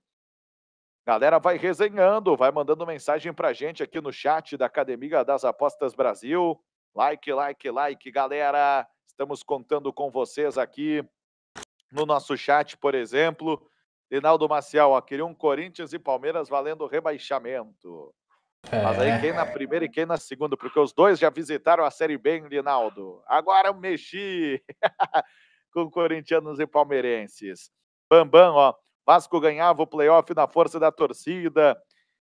Galera vai resenhando, vai mandando mensagem pra gente aqui no chat da Academia das Apostas Brasil. Like, like, like, galera. Estamos contando com vocês aqui no nosso chat, por exemplo. Linaldo Maciel, ó, queria um Corinthians e Palmeiras valendo rebaixamento. É. Mas aí é. quem na primeira e quem na segunda, porque os dois já visitaram a Série B, Linaldo. Agora eu mexi. com corintianos e palmeirenses. Bambam, ó, Vasco ganhava o playoff na força da torcida.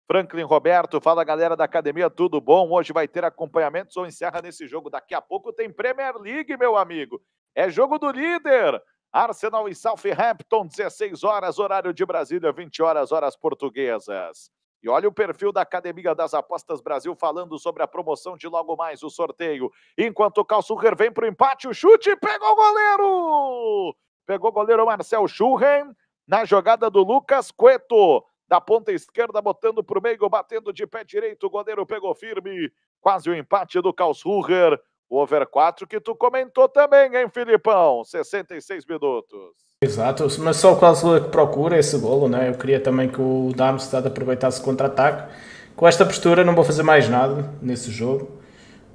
Franklin Roberto, fala galera da academia, tudo bom? Hoje vai ter acompanhamento, só encerra nesse jogo. Daqui a pouco tem Premier League, meu amigo. É jogo do líder. Arsenal e Southampton, 16 horas, horário de Brasília, 20 horas, horas portuguesas. E olha o perfil da Academia das Apostas Brasil falando sobre a promoção de logo mais o sorteio. Enquanto o Kalsruger vem para o empate, o chute pegou o goleiro! Pegou o goleiro Marcel Schurren na jogada do Lucas Cueto. Da ponta esquerda, botando para o meio, batendo de pé direito, o goleiro pegou firme. Quase o empate do o Over 4 que tu comentou também, hein, Filipão? 66 minutos. Exato, mas só o Cláudio é que procura esse golo, né? Eu queria também que o Darmstadt aproveitasse o contra-ataque. Com esta postura não vou fazer mais nada nesse jogo.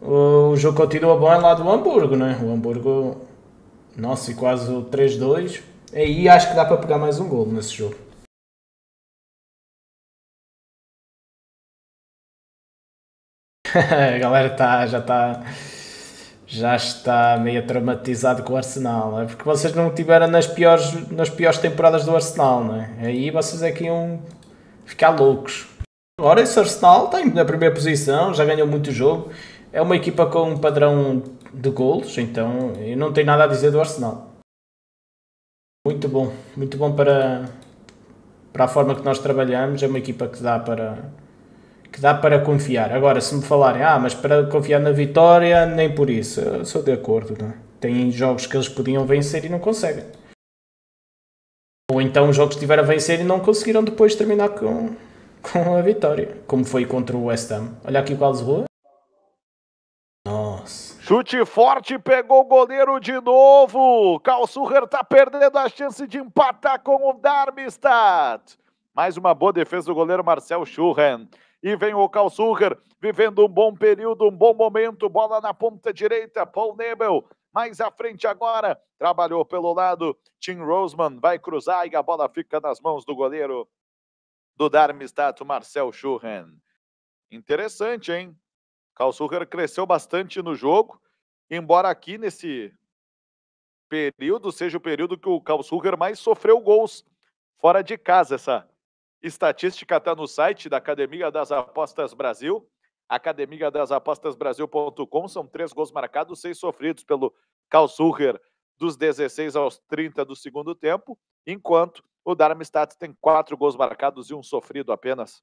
O jogo continua bom é lá do Hamburgo, né? O Hamburgo, nossa, e quase o 3-2. Aí acho que dá para pegar mais um golo nesse jogo. A galera tá, já está já está meio traumatizado com o Arsenal, não é? Porque vocês não tiveram nas piores, nas piores temporadas do Arsenal, não é? Aí vocês é que iam ficar loucos. Agora esse Arsenal está na primeira posição, já ganhou muito jogo. É uma equipa com um padrão de golos, então eu não tenho nada a dizer do Arsenal. Muito bom, muito bom para, para a forma que nós trabalhamos. É uma equipa que dá para, que dá para confiar. Agora, se me falarem, ah, mas para confiar na vitória, nem por isso. Eu sou de acordo, não é? Tem jogos que eles podiam vencer e não conseguem. Ou então jogos que tiveram a vencer e não conseguiram depois terminar com, com a vitória. Como foi contra o West Ham. Olha aqui o Carlos Rua. Nossa. Chute forte, pegou o goleiro de novo. Calçurrer está perdendo a chance de empatar com o Darmstadt. Mais uma boa defesa do goleiro Marcel Schurren. E vem o Calçurrer vivendo um bom período, um bom momento. Bola na ponta direita, Paul Nebel. Mais à frente agora, trabalhou pelo lado. Tim Roseman vai cruzar e a bola fica nas mãos do goleiro do Darmstadt, Marcel Schurren. Interessante, hein? Calçurrer cresceu bastante no jogo, embora aqui nesse período seja o período que o Calçurrer mais sofreu gols fora de casa essa estatística está no site da Academia das Apostas Brasil, academia das apostas Brasil.com. São três gols marcados, seis sofridos pelo Kalsucher dos 16 aos 30 do segundo tempo, enquanto o Darmstadt tem quatro gols marcados e um sofrido apenas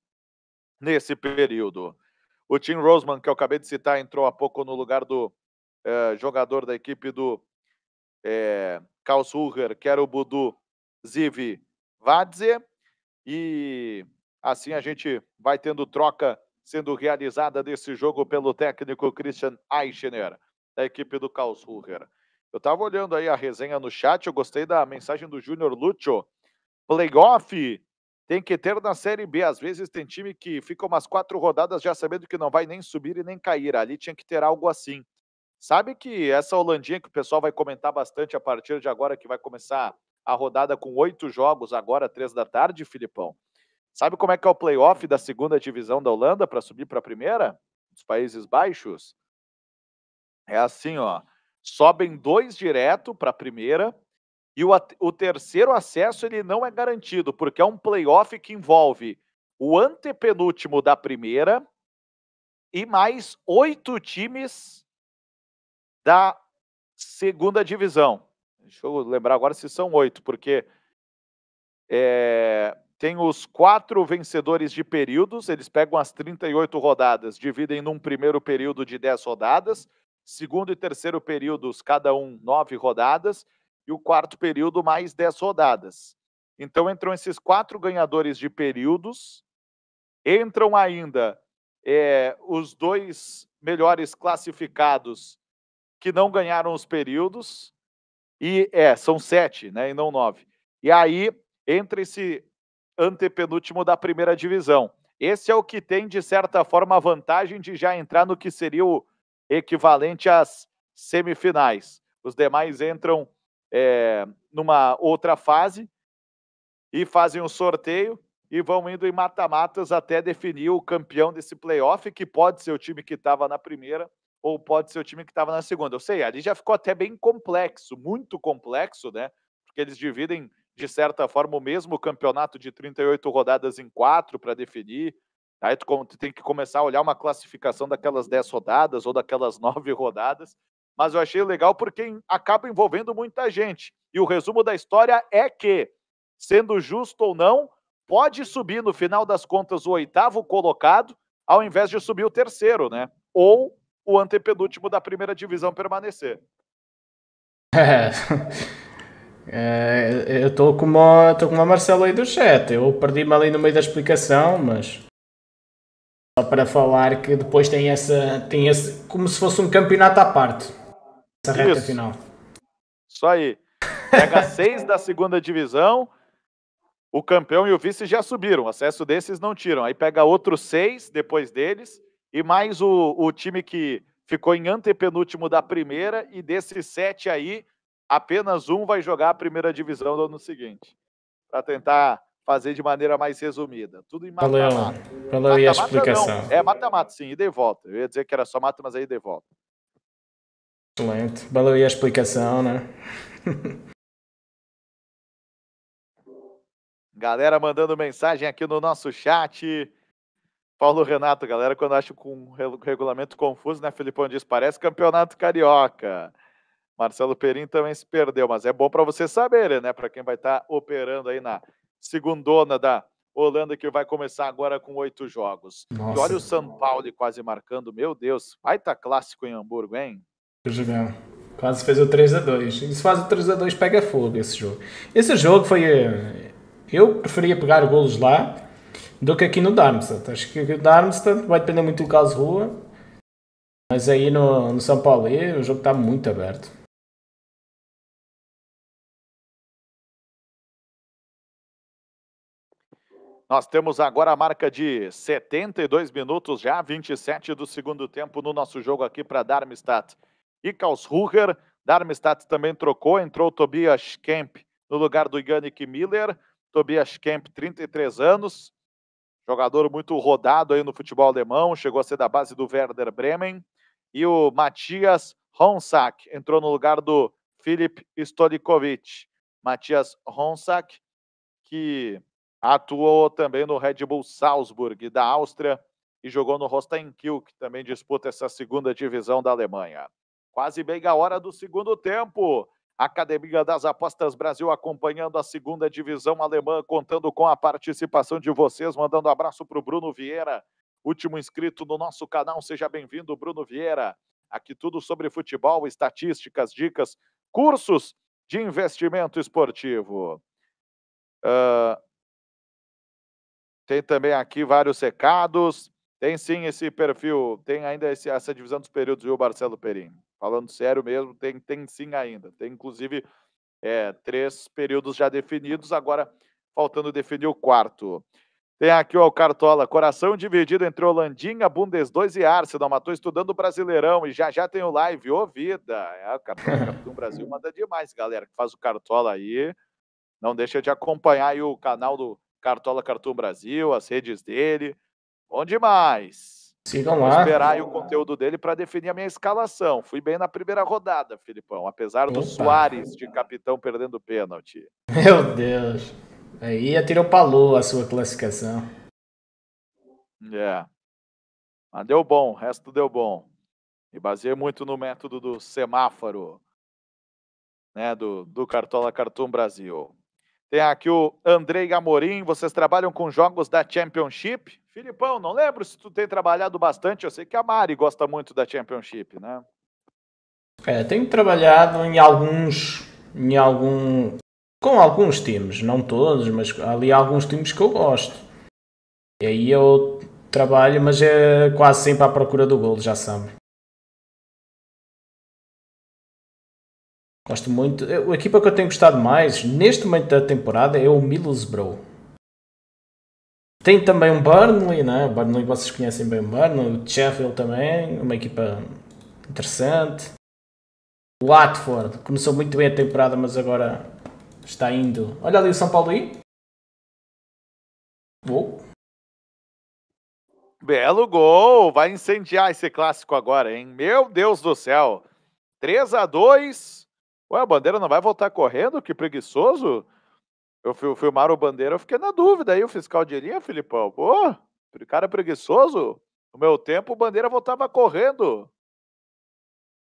nesse período. O Tim Roseman, que eu acabei de citar, entrou há pouco no lugar do eh, jogador da equipe do é, eh, Karlsruher, que era o Budu Ziv Vadze. E assim a gente vai tendo troca sendo realizada desse jogo pelo técnico Christian Eichner, da equipe do Karlsruher. Eu estava olhando aí a resenha no chat, eu gostei da mensagem do Júnior Lúcio. Playoff tem que ter na Série B. Às vezes tem time que fica umas quatro rodadas já sabendo que não vai nem subir e nem cair. Ali tinha que ter algo assim. Sabe que essa Holandinha que o pessoal vai comentar bastante a partir de agora, que vai começar a rodada com oito jogos, agora três da tarde, Filipão. Sabe como é que é o playoff da segunda divisão da Holanda para subir para a primeira? Dos Países Baixos? É assim, ó. Sobem dois direto para a primeira e o, o terceiro acesso ele não é garantido, porque é um playoff que envolve o antepenúltimo da primeira e mais oito times da segunda divisão. Deixa eu lembrar agora se são oito, porque é, tem os quatro vencedores de períodos, eles pegam as 38 rodadas, dividem num primeiro período de 10 rodadas, segundo e terceiro períodos, cada um nove rodadas, e o quarto período mais 10 rodadas. Então entram esses quatro ganhadores de períodos, entram ainda é, os dois melhores classificados que não ganharam os períodos, e é, são sete, né? E não nove. E aí entra esse antepenúltimo da primeira divisão. Esse é o que tem, de certa forma, a vantagem de já entrar no que seria o equivalente às semifinais. Os demais entram é, numa outra fase e fazem o um sorteio e vão indo em mata-matas até definir o campeão desse playoff, que pode ser o time que estava na primeira ou pode ser o time que estava na segunda. Eu sei, ali já ficou até bem complexo, muito complexo, né? Porque eles dividem, de certa forma, o mesmo campeonato de 38 rodadas em quatro para definir. Aí tu, tu tem que começar a olhar uma classificação daquelas 10 rodadas ou daquelas 9 rodadas. Mas eu achei legal porque acaba envolvendo muita gente. E o resumo da história é que, sendo justo ou não, pode subir no final das contas o oitavo colocado, ao invés de subir o terceiro, né? Ou o antepenúltimo da primeira divisão permanecer. É. é eu estou com uma, tô com uma Marcela aí do chat. Eu perdi-me ali no meio da explicação, mas só para falar que depois tem essa tem esse como se fosse um campeonato à parte. Essa reta Isso. final. Isso aí. Pega seis da segunda divisão. O campeão e o vice já subiram. Acesso desses não tiram. Aí pega outros seis depois deles e mais o, o time que ficou em antepenúltimo da primeira, e desses sete aí, apenas um vai jogar a primeira divisão do ano seguinte. Para tentar fazer de maneira mais resumida. Tudo em mata-mata. Valeu, valeu mata, a explicação. Não. É mata-mata, sim, ida e volta. Eu ia dizer que era só mata, mas aí ida e volta. Excelente. Valeu a explicação, né? Galera mandando mensagem aqui no nosso chat. Paulo Renato, galera, quando acho com um regulamento confuso, né, Felipão diz, parece campeonato carioca. Marcelo Perim também se perdeu, mas é bom para você saber, né, para quem vai estar tá operando aí na segundona da Holanda, que vai começar agora com oito jogos. Nossa. E olha o São Paulo quase marcando, meu Deus, vai estar tá clássico em Hamburgo, hein? quase fez o 3 a 2 Isso se faz o 3 a 2 pega fogo esse jogo. Esse jogo foi... Eh, eu preferia pegar golos lá, do que aqui no Darmstadt. Acho que o Darmstadt vai depender muito do caso rua, mas aí no, no São Paulo o jogo está muito aberto. Nós temos agora a marca de 72 minutos já, 27 do segundo tempo no nosso jogo aqui para Darmstadt e Karlsruher. Darmstadt também trocou, entrou Tobias Kemp no lugar do Yannick Miller. Tobias Kemp, 33 anos, jogador muito rodado aí no futebol alemão, chegou a ser da base do Werder Bremen. E o Matias Ronsack entrou no lugar do Filip Stolikovic. Matias Ronsack, que atuou também no Red Bull Salzburg da Áustria e jogou no Holstein Kiel, que também disputa essa segunda divisão da Alemanha. Quase bem a hora do segundo tempo. Academia das Apostas Brasil acompanhando a segunda divisão alemã, contando com a participação de vocês, mandando abraço para o Bruno Vieira, último inscrito no nosso canal. Seja bem-vindo, Bruno Vieira. Aqui tudo sobre futebol, estatísticas, dicas, cursos de investimento esportivo. Uh, tem também aqui vários recados. Tem sim esse perfil, tem ainda esse, essa divisão dos períodos, viu, Marcelo Perim? Falando sério mesmo, tem, tem sim ainda. Tem inclusive é, três períodos já definidos, agora faltando definir o quarto. Tem aqui o Cartola, coração dividido entre Holandinha, Bundes 2 e Arsenal. estou estudando o Brasileirão e já já tem o live. Ô, vida! É, o Cartola do Brasil manda demais, galera, que faz o Cartola aí. Não deixa de acompanhar aí o canal do Cartola Cartoon Brasil, as redes dele. Bom demais! Sigam lá. Então, vou esperar aí o conteúdo dele para definir a minha escalação. Fui bem na primeira rodada, Filipão, apesar do Opa. Soares de capitão perdendo pênalti. Meu Deus. Aí atirou palou a sua classificação. É. Yeah. Mas deu bom, o resto deu bom. E baseei muito no método do semáforo, né, do, do Cartola Cartoon Brasil. Tem aqui o Andrei Gamorim Vocês trabalham com jogos da Championship? Filipão, não lembro se tu tem trabalhado bastante. Eu sei que a Mari gosta muito da Championship, né? É, tenho trabalhado em alguns, em algum, com alguns times, não todos, mas ali há alguns times que eu gosto. E aí eu trabalho, mas é quase sempre à procura do gol, já sabe. Gosto muito. a equipa que eu tenho gostado mais neste momento da temporada é o Middlesbrough. Tem também um Burnley, né? O Burnley vocês conhecem bem o Burnley, o Sheffield também, uma equipa interessante. O Watford começou muito bem a temporada, mas agora está indo. Olha ali o São Paulo aí. Uou. Belo gol! Vai incendiar esse clássico agora, hein? Meu Deus do céu! 3 a 2 Ué, o Bandeira não vai voltar correndo? Que preguiçoso. Eu fui filmar o Bandeira, eu fiquei na dúvida. Aí o fiscal de linha, Filipão, pô, cara é preguiçoso. No meu tempo, o Bandeira voltava correndo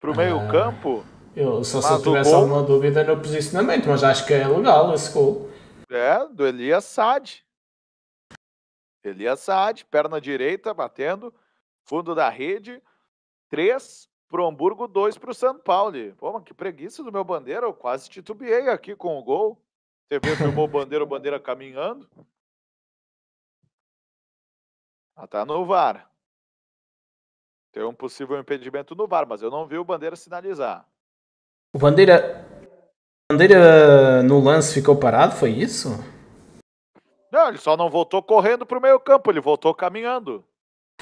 para o ah, meio campo. eu, só se eu tivesse gol... alguma dúvida no posicionamento, mas acho que é legal esse gol. É, do Elias Sad. Elias Sad, perna direita, batendo, fundo da rede, três, Bromburgo Hamburgo, dois para o São Paulo. Pô, mas que preguiça do meu bandeira, eu quase titubeei aqui com o gol. TV filmou o bandeira, o bandeira caminhando. Ah, tá no VAR. Tem um possível impedimento no VAR, mas eu não vi o bandeira sinalizar. O bandeira. O bandeira no lance ficou parado, foi isso? Não, ele só não voltou correndo para o meio campo, ele voltou caminhando.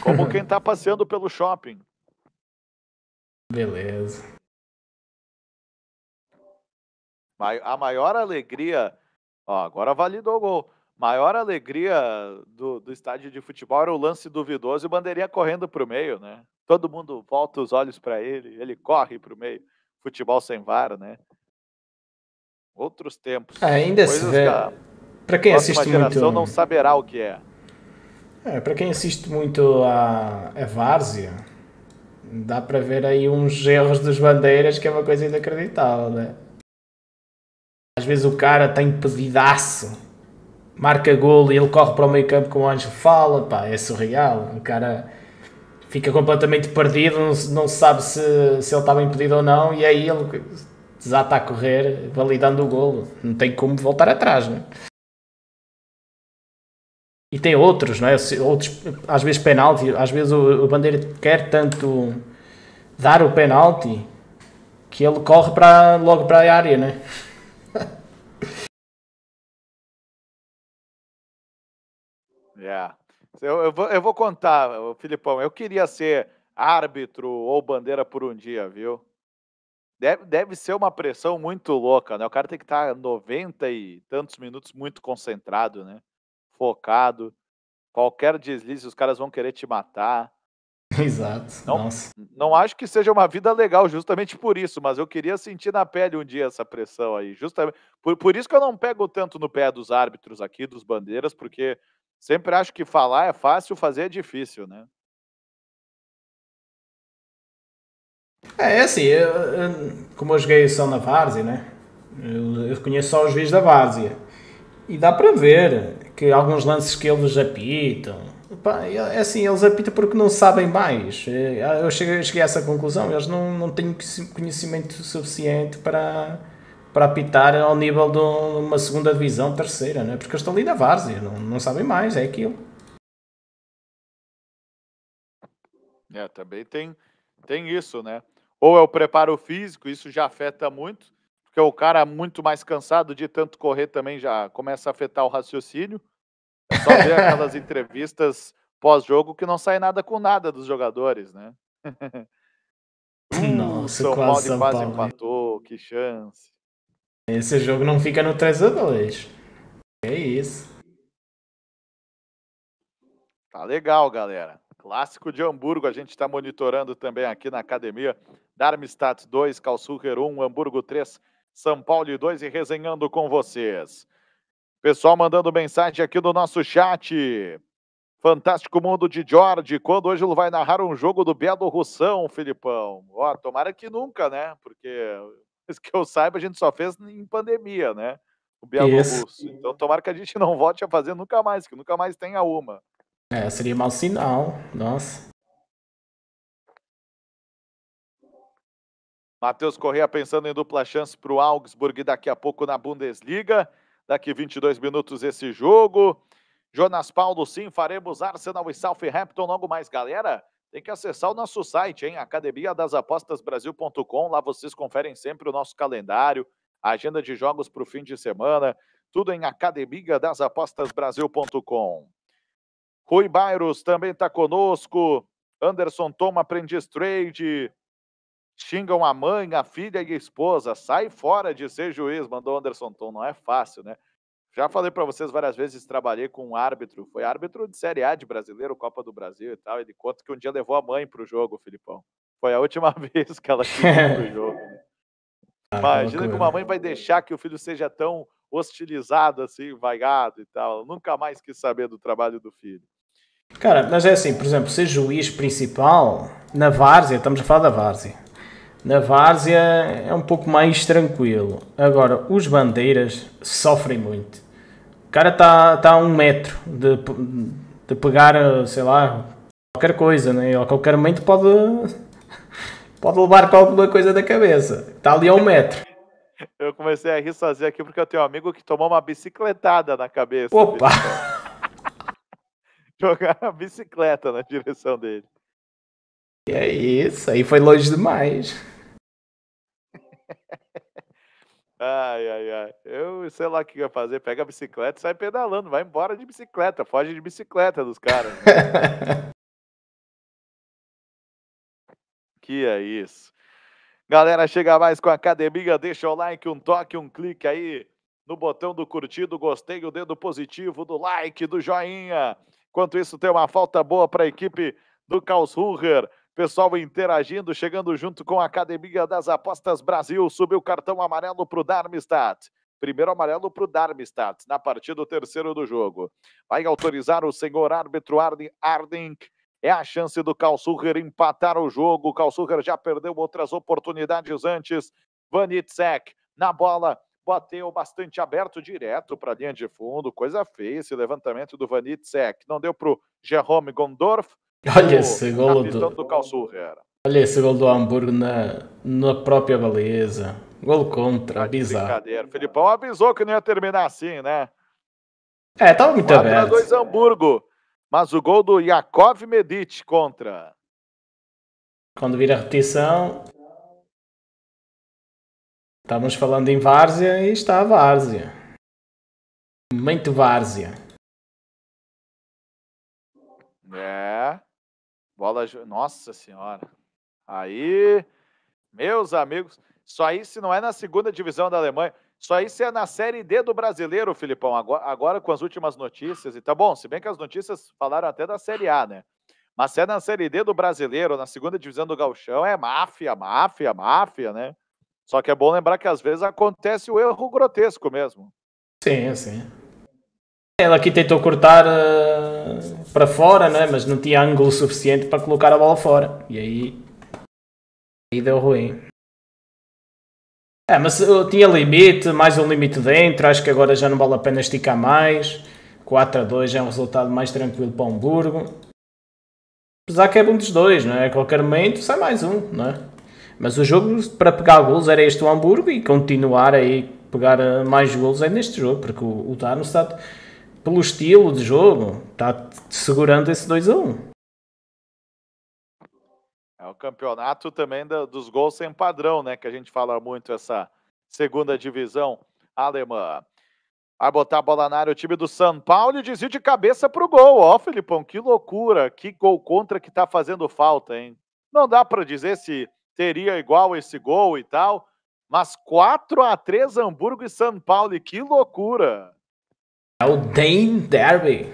Como quem está passeando pelo shopping. Beleza. A maior alegria. Ó, agora validou o gol. Maior alegria do, do estádio de futebol era o lance duvidoso e o bandeirinha correndo para o meio, né? Todo mundo volta os olhos para ele, ele corre para o meio. Futebol sem vara, né? Outros tempos. ainda se vê. Para quem assiste geração muito. não saberá o que é. É, para quem assiste muito a, a é Várzea dá para ver aí uns erros dos bandeiras que é uma coisa inacreditável, né? Às vezes o cara tem pedidaço, marca golo e ele corre para o meio campo com o Anjo fala, pá, é surreal. O cara fica completamente perdido, não, não sabe se, se ele estava impedido ou não, e aí ele desata a correr, validando o golo. Não tem como voltar atrás, né? e tem outros, não é? Outros, às vezes penalti, às vezes o, o Bandeira quer tanto dar o penalti que ele corre para, logo para a área, né? Yeah. É. Eu, eu, vou, eu vou contar, Filipão, eu queria ser árbitro ou bandeira por um dia, viu? Deve, deve ser uma pressão muito louca, né? O cara tem que estar 90 e tantos minutos muito concentrado, né? focado. Qualquer deslize, os caras vão querer te matar. Exato. Não, Nossa. não acho que seja uma vida legal, justamente por isso, mas eu queria sentir na pele um dia essa pressão aí. Justamente por, por isso que eu não pego tanto no pé dos árbitros aqui, dos bandeiras, porque sempre acho que falar é fácil, fazer é difícil, né? É, é assim, eu, eu, como eu joguei só na várzea, né? Eu, eu, conheço só os juízes da várzea. E dá para ver, que alguns lances que eles apitam. Pá, é assim, eles apitam porque não sabem mais. É, eu cheguei, eu cheguei a essa conclusão. Eles não, não têm conhecimento suficiente para, para apitar ao nível de uma segunda divisão, terceira, é porque eles estão ali na várzea, não, não sabem mais, é aquilo. É, também tem, tem isso, né? Ou é o preparo físico, isso já afeta muito porque o cara muito mais cansado de tanto correr também já começa a afetar o raciocínio. É só ver aquelas entrevistas pós-jogo que não sai nada com nada dos jogadores, né? Nossa, São Paulo quase Paulo. empatou, que chance. Esse jogo não fica no 3 a 2 É isso. Tá legal, galera. Clássico de Hamburgo, a gente está monitorando também aqui na academia. Darmstadt 2, Calçúquer 1, Hamburgo 3, são Paulo e 2 e resenhando com vocês. Pessoal mandando mensagem aqui no nosso chat. Fantástico Mundo de Jorge. Quando hoje ele vai narrar um jogo do Belo Russão, Filipão? Ó, tomara que nunca, né? Porque, que eu saiba, a gente só fez em pandemia, né? O Belo Russo. Então, tomara que a gente não volte a fazer nunca mais, que nunca mais tenha uma. É, seria mau sinal. Nossa. Matheus Correia pensando em dupla chance para o Augsburg daqui a pouco na Bundesliga. Daqui 22 minutos esse jogo. Jonas Paulo, sim, faremos Arsenal e Southampton logo mais, galera. Tem que acessar o nosso site, hein? Academia das Apostas Brasil.com. Lá vocês conferem sempre o nosso calendário, a agenda de jogos para o fim de semana. Tudo em Academia das Apostas Brasil.com. Rui Bairros também está conosco. Anderson Toma, aprendiz trade xingam a mãe, a filha e a esposa. Sai fora de ser juiz, mandou Anderson Tom. Não é fácil, né? Já falei para vocês várias vezes, trabalhei com um árbitro. Foi árbitro de Série A de brasileiro, Copa do Brasil e tal. Ele conta que um dia levou a mãe pro jogo, Filipão. Foi a última vez que ela chegou pro jogo. Né? Ah, Imagina que uma mãe vai deixar que o filho seja tão hostilizado assim, vaiado e tal. Nunca mais quis saber do trabalho do filho. Cara, mas é assim, por exemplo, ser juiz principal na várzea, estamos a falar da várzea. Na várzea é um pouco mais tranquilo. Agora, os bandeiras sofrem muito. O cara está tá a um metro de, de pegar, sei lá, qualquer coisa, né? a qualquer momento pode, pode levar com alguma coisa da cabeça. Está ali a um metro. Eu comecei a rir sozinho aqui porque eu tenho um amigo que tomou uma bicicletada na cabeça. Opa! Jogaram a bicicleta na direção dele. É isso, aí foi longe demais. Ai, ai, ai. Eu sei lá o que ia fazer. Pega a bicicleta e sai pedalando. Vai embora de bicicleta. Foge de bicicleta dos caras. que é isso. Galera, chega mais com a academia. Deixa o like, um toque, um clique aí no botão do curtido, gostei, o dedo positivo, do like, do joinha. Enquanto isso, tem uma falta boa para a equipe do Karlsruher. Pessoal interagindo, chegando junto com a Academia das Apostas Brasil. Subiu o cartão amarelo para o Darmstadt. Primeiro amarelo para o Darmstadt, na partida do terceiro do jogo. Vai autorizar o senhor árbitro Arden Ardenk. É a chance do Kalsuger empatar o jogo. O Kalsuger já perdeu outras oportunidades antes. Vanitsek na bola, bateu bastante aberto direto para a linha de fundo. Coisa feia esse levantamento do Vanitsek. Não deu para o Jerome Gondorf. Olha tipo, esse golo do... do Calçurra. Olha esse golo do Hamburgo na, na própria baleza. Golo contra, bizarro. Brincadeira. Felipão avisou que não ia terminar assim, né? É, tava muito aberto. 2 Hamburgo. Mas o gol do Yakov Medic contra. Quando vira a repetição. Estávamos falando em Várzea e está a Várzea. Muito Várzea. É. Bola. Nossa Senhora. Aí, meus amigos, só aí se não é na segunda divisão da Alemanha. Só isso é na Série D do brasileiro, Filipão, agora, agora, com as últimas notícias. E tá bom, se bem que as notícias falaram até da Série A, né? Mas se é na Série D do brasileiro, na segunda divisão do Galchão, é máfia, máfia, máfia, né? Só que é bom lembrar que às vezes acontece o erro grotesco mesmo. Sim, sim. Ela aqui tentou cortar uh, para fora, não é? mas não tinha ângulo suficiente para colocar a bola fora. E aí, aí deu ruim. É, mas eu eh, tinha limite, mais um limite dentro. Acho que agora já não vale a pena esticar mais. 4 a 2 é um resultado mais tranquilo para o Hamburgo. Apesar que é um dos dois, não é? A qualquer momento sai mais um, não é? Mas o jogo para pegar golos era este o Hamburgo e continuar aí pegar eh, mais golos é neste jogo, porque o, o Dano está pelo estilo de jogo, tá segurando esse 2 a 1 um. É o campeonato também dos gols sem padrão, né? Que a gente fala muito essa segunda divisão alemã. Vai botar a bola na área o time do São Paulo e desvio de cabeça pro gol. Ó, Felipão, que loucura. Que gol contra que está fazendo falta, hein? Não dá para dizer se teria igual esse gol e tal, mas 4 a 3 Hamburgo e São Paulo, que loucura. É o Dane Derby.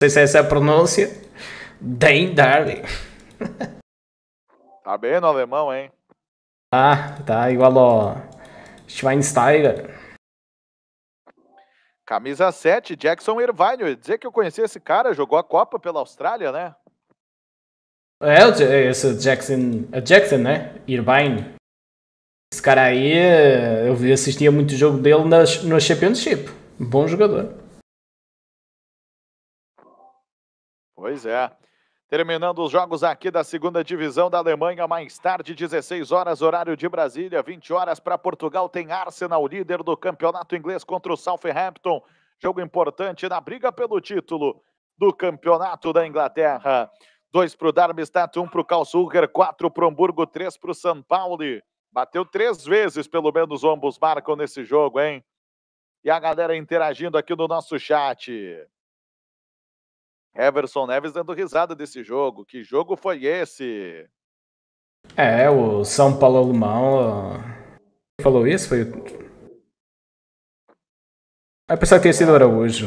Não sei se essa é a pronúncia. Dane Derby. Tá bem no alemão, hein? Ah, tá igual ao Schweinsteiger. Camisa 7, Jackson Irvine. Eu ia dizer que eu conheci esse cara, jogou a Copa pela Austrália, né? É, esse Jackson, é Jackson, né? Irvine. Esse cara aí, eu assistia muito jogo dele nas, no Championship. Bom jogador. Pois é. Terminando os jogos aqui da segunda divisão da Alemanha, mais tarde, 16 horas, horário de Brasília, 20 horas para Portugal, tem Arsenal, líder do campeonato inglês contra o Southampton. Jogo importante na briga pelo título do campeonato da Inglaterra. Dois para o Darmstadt, um para o Karlsruher, quatro para o Hamburgo, três para o São Paulo. Bateu três vezes, pelo menos ambos marcam nesse jogo, hein? e a galera interagindo aqui no nosso chat. Everson Neves dando risada desse jogo. Que jogo foi esse? É, o São Paulo Alemão. Quem falou isso? Foi. Eu pensava que tinha é sido Araújo.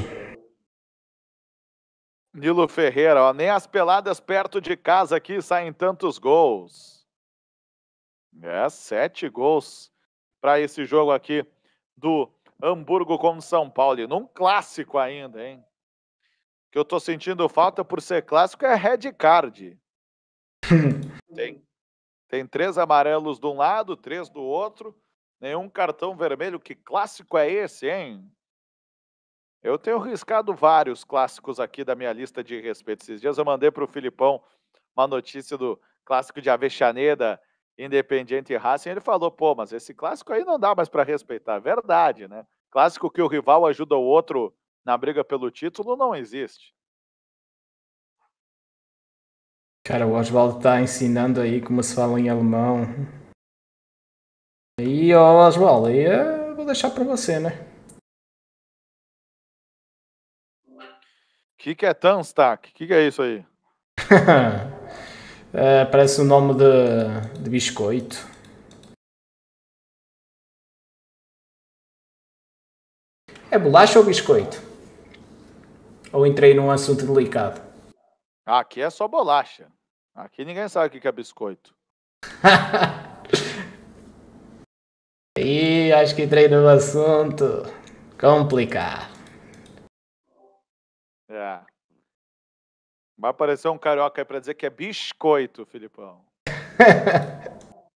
Nilo Ferreira, ó, nem as peladas perto de casa aqui saem tantos gols. É, sete gols para esse jogo aqui do Hamburgo como São Paulo, num clássico ainda, hein? Que eu tô sentindo falta por ser clássico é red card. tem, tem três amarelos de um lado, três do outro, nenhum cartão vermelho. Que clássico é esse, hein? Eu tenho riscado vários clássicos aqui da minha lista de respeito. Esses dias eu mandei para o Filipão uma notícia do clássico de Avexaneda Independiente e Racing, ele falou, pô, mas esse clássico aí não dá mais para respeitar. Verdade, né? Clássico que o rival ajuda o outro na briga pelo título não existe. Cara, o Oswaldo está ensinando aí como se fala em alemão. E, ó, Oswaldo, aí eu vou deixar para você, né? O que, que é Tanstack? O que, que é isso aí? Eh, parece o um nome de, de biscoito. É bolacha ou biscoito? Ou entrei num assunto delicado? Aqui é só bolacha. Aqui ninguém sabe o que é biscoito. Aí acho que entrei num assunto complicado. É. Vai aparecer um carioca aí para dizer que é biscoito, Filipão.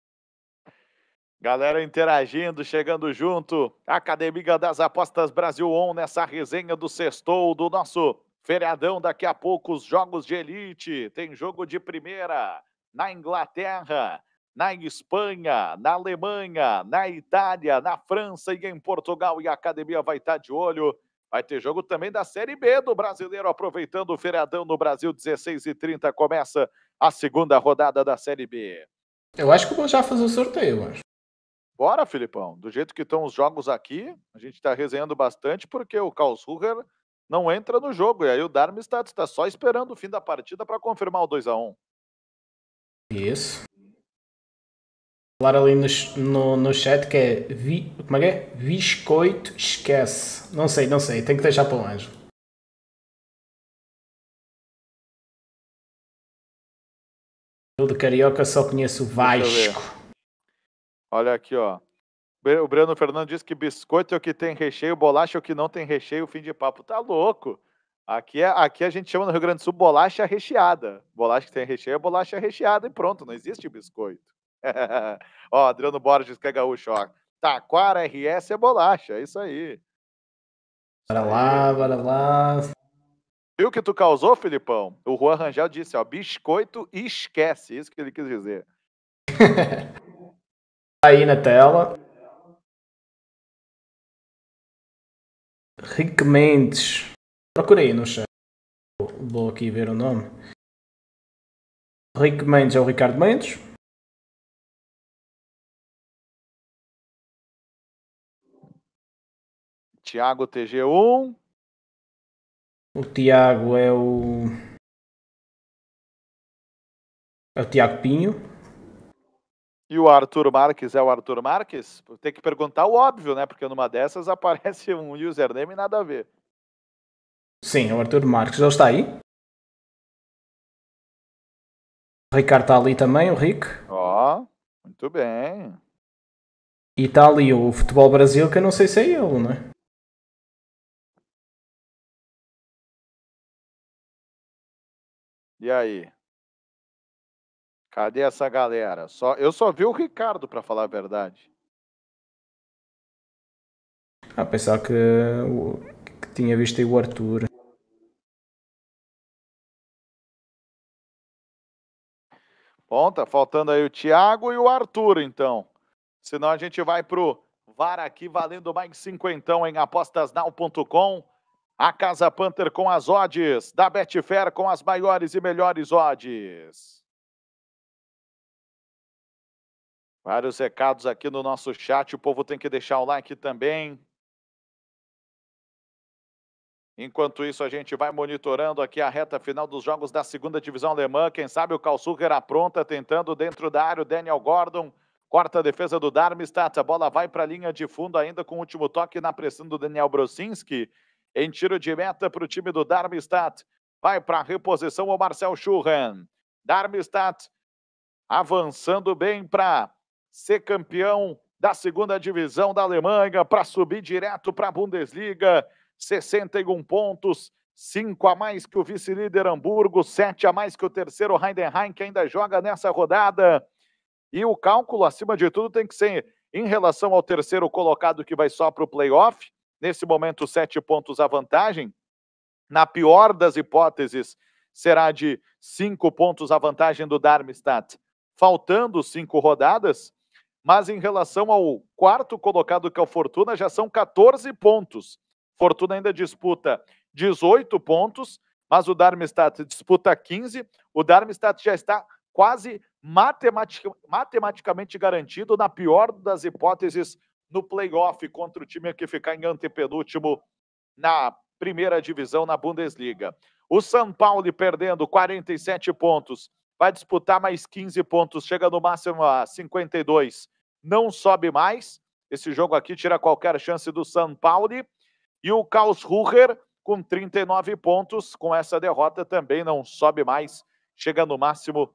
Galera interagindo, chegando junto. Academia das Apostas Brasil On nessa resenha do sextou do nosso feriadão. Daqui a pouco os jogos de elite. Tem jogo de primeira na Inglaterra, na Espanha, na Alemanha, na Itália, na França e em Portugal. E a academia vai estar tá de olho Vai ter jogo também da Série B do Brasileiro, aproveitando o feriadão no Brasil, 16h30 começa a segunda rodada da Série B. Eu acho que vou já fazer o sorteio, acho. Bora, Filipão. Do jeito que estão os jogos aqui, a gente está resenhando bastante porque o Karlsruher não entra no jogo. E aí o Darmstadt está só esperando o fim da partida para confirmar o 2 a 1 Isso falar ali no, no, no chat que é, vi, como é que é? Biscoito esquece. Não sei, não sei, tem que deixar para o anjo. Eu de carioca só conheço o Vasco. Olha aqui, ó. O Breno Fernando disse que biscoito é o que tem recheio, bolacha é o que não tem recheio, fim de papo. Tá louco. Aqui, é, aqui a gente chama no Rio Grande do Sul bolacha recheada. Bolacha que tem recheio é bolacha recheada e pronto, não existe biscoito. ó, Adriano Borges, que é gaúcho, ó. Taquara RS é bolacha, é isso aí. Bora lá, bora lá. Viu o que tu causou, Filipão? O Juan Rangel disse, ó, biscoito e esquece. Isso que ele quis dizer. Tá aí na tela. Rick Mendes. Procura aí no chat. Vou aqui ver o nome. Rick Mendes é o Ricardo Mendes. Tiago TG1. O Tiago é o. É o Tiago Pinho. E o Arthur Marques é o Arthur Marques? Tem que perguntar o óbvio, né? Porque numa dessas aparece um username e nada a ver. Sim, é o Arthur Marques. já está aí? O Ricardo está ali também, o Rick. Ó, oh, muito bem. E está ali o Futebol Brasil, que eu não sei se é ele, não é? E aí? Cadê essa galera? Só eu só vi o Ricardo para falar a verdade. Ah, pensar que, que tinha visto aí o Arthur. Bom, tá faltando aí o Thiago e o Arthur, então. Senão a gente vai pro VAR aqui valendo mais cinquentão em apostasnow.com a Casa Panther com as odds, da Betfair com as maiores e melhores odds. Vários recados aqui no nosso chat, o povo tem que deixar o like também. Enquanto isso, a gente vai monitorando aqui a reta final dos jogos da segunda divisão alemã. Quem sabe o Kalsuker apronta, tentando dentro da área o Daniel Gordon. Corta a defesa do Darmstadt. A bola vai para a linha de fundo ainda com o último toque na pressão do Daniel Brosinski. Em tiro de meta para o time do Darmstadt. Vai para a reposição o Marcel Churran. Darmstadt avançando bem para ser campeão da segunda divisão da Alemanha, para subir direto para a Bundesliga. 61 pontos, 5 a mais que o vice-líder Hamburgo, 7 a mais que o terceiro Heidenheim, que ainda joga nessa rodada. E o cálculo, acima de tudo, tem que ser em relação ao terceiro colocado que vai só para o playoff Nesse momento, sete pontos a vantagem. Na pior das hipóteses, será de cinco pontos a vantagem do Darmstadt, faltando cinco rodadas. Mas em relação ao quarto colocado, que é o Fortuna, já são 14 pontos. Fortuna ainda disputa 18 pontos, mas o Darmstadt disputa 15. O Darmstadt já está quase matematic, matematicamente garantido, na pior das hipóteses, no playoff contra o time que ficar em antepenúltimo na primeira divisão na Bundesliga. O São Paulo perdendo 47 pontos, vai disputar mais 15 pontos, chega no máximo a 52, não sobe mais. Esse jogo aqui tira qualquer chance do São Paulo. E o Karlsruher com 39 pontos, com essa derrota também não sobe mais, chega no máximo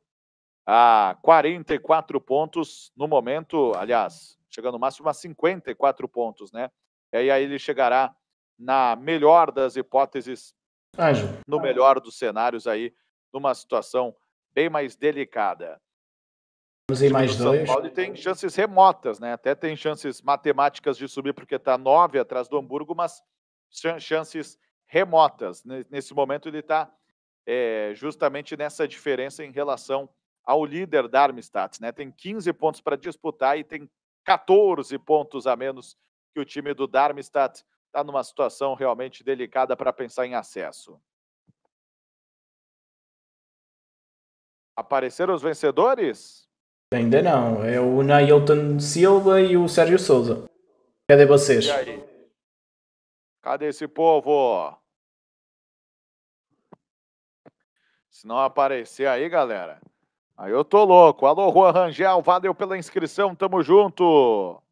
a 44 pontos no momento, aliás, chegando no máximo a 54 pontos, né? E aí, ele chegará na melhor das hipóteses, ah, no melhor dos cenários aí, numa situação bem mais delicada. Vamos em mais dois. São Paulo tem chances remotas, né? Até tem chances matemáticas de subir, porque está nove atrás do Hamburgo, mas chances remotas. Nesse momento ele está é, eh, justamente nessa diferença em relação ao líder Darmstadt, né? Tem 15 pontos para disputar e tem 14 pontos a menos que o time do Darmstadt. Está numa situação realmente delicada para pensar em acesso. Apareceram os vencedores? Ainda não. É o Nailton Silva e o Sérgio Souza. Cadê vocês? Cadê esse povo? Se não aparecer aí, galera, Aí eu tô louco. Alô, Juan Rangel, valeu pela inscrição, tamo junto.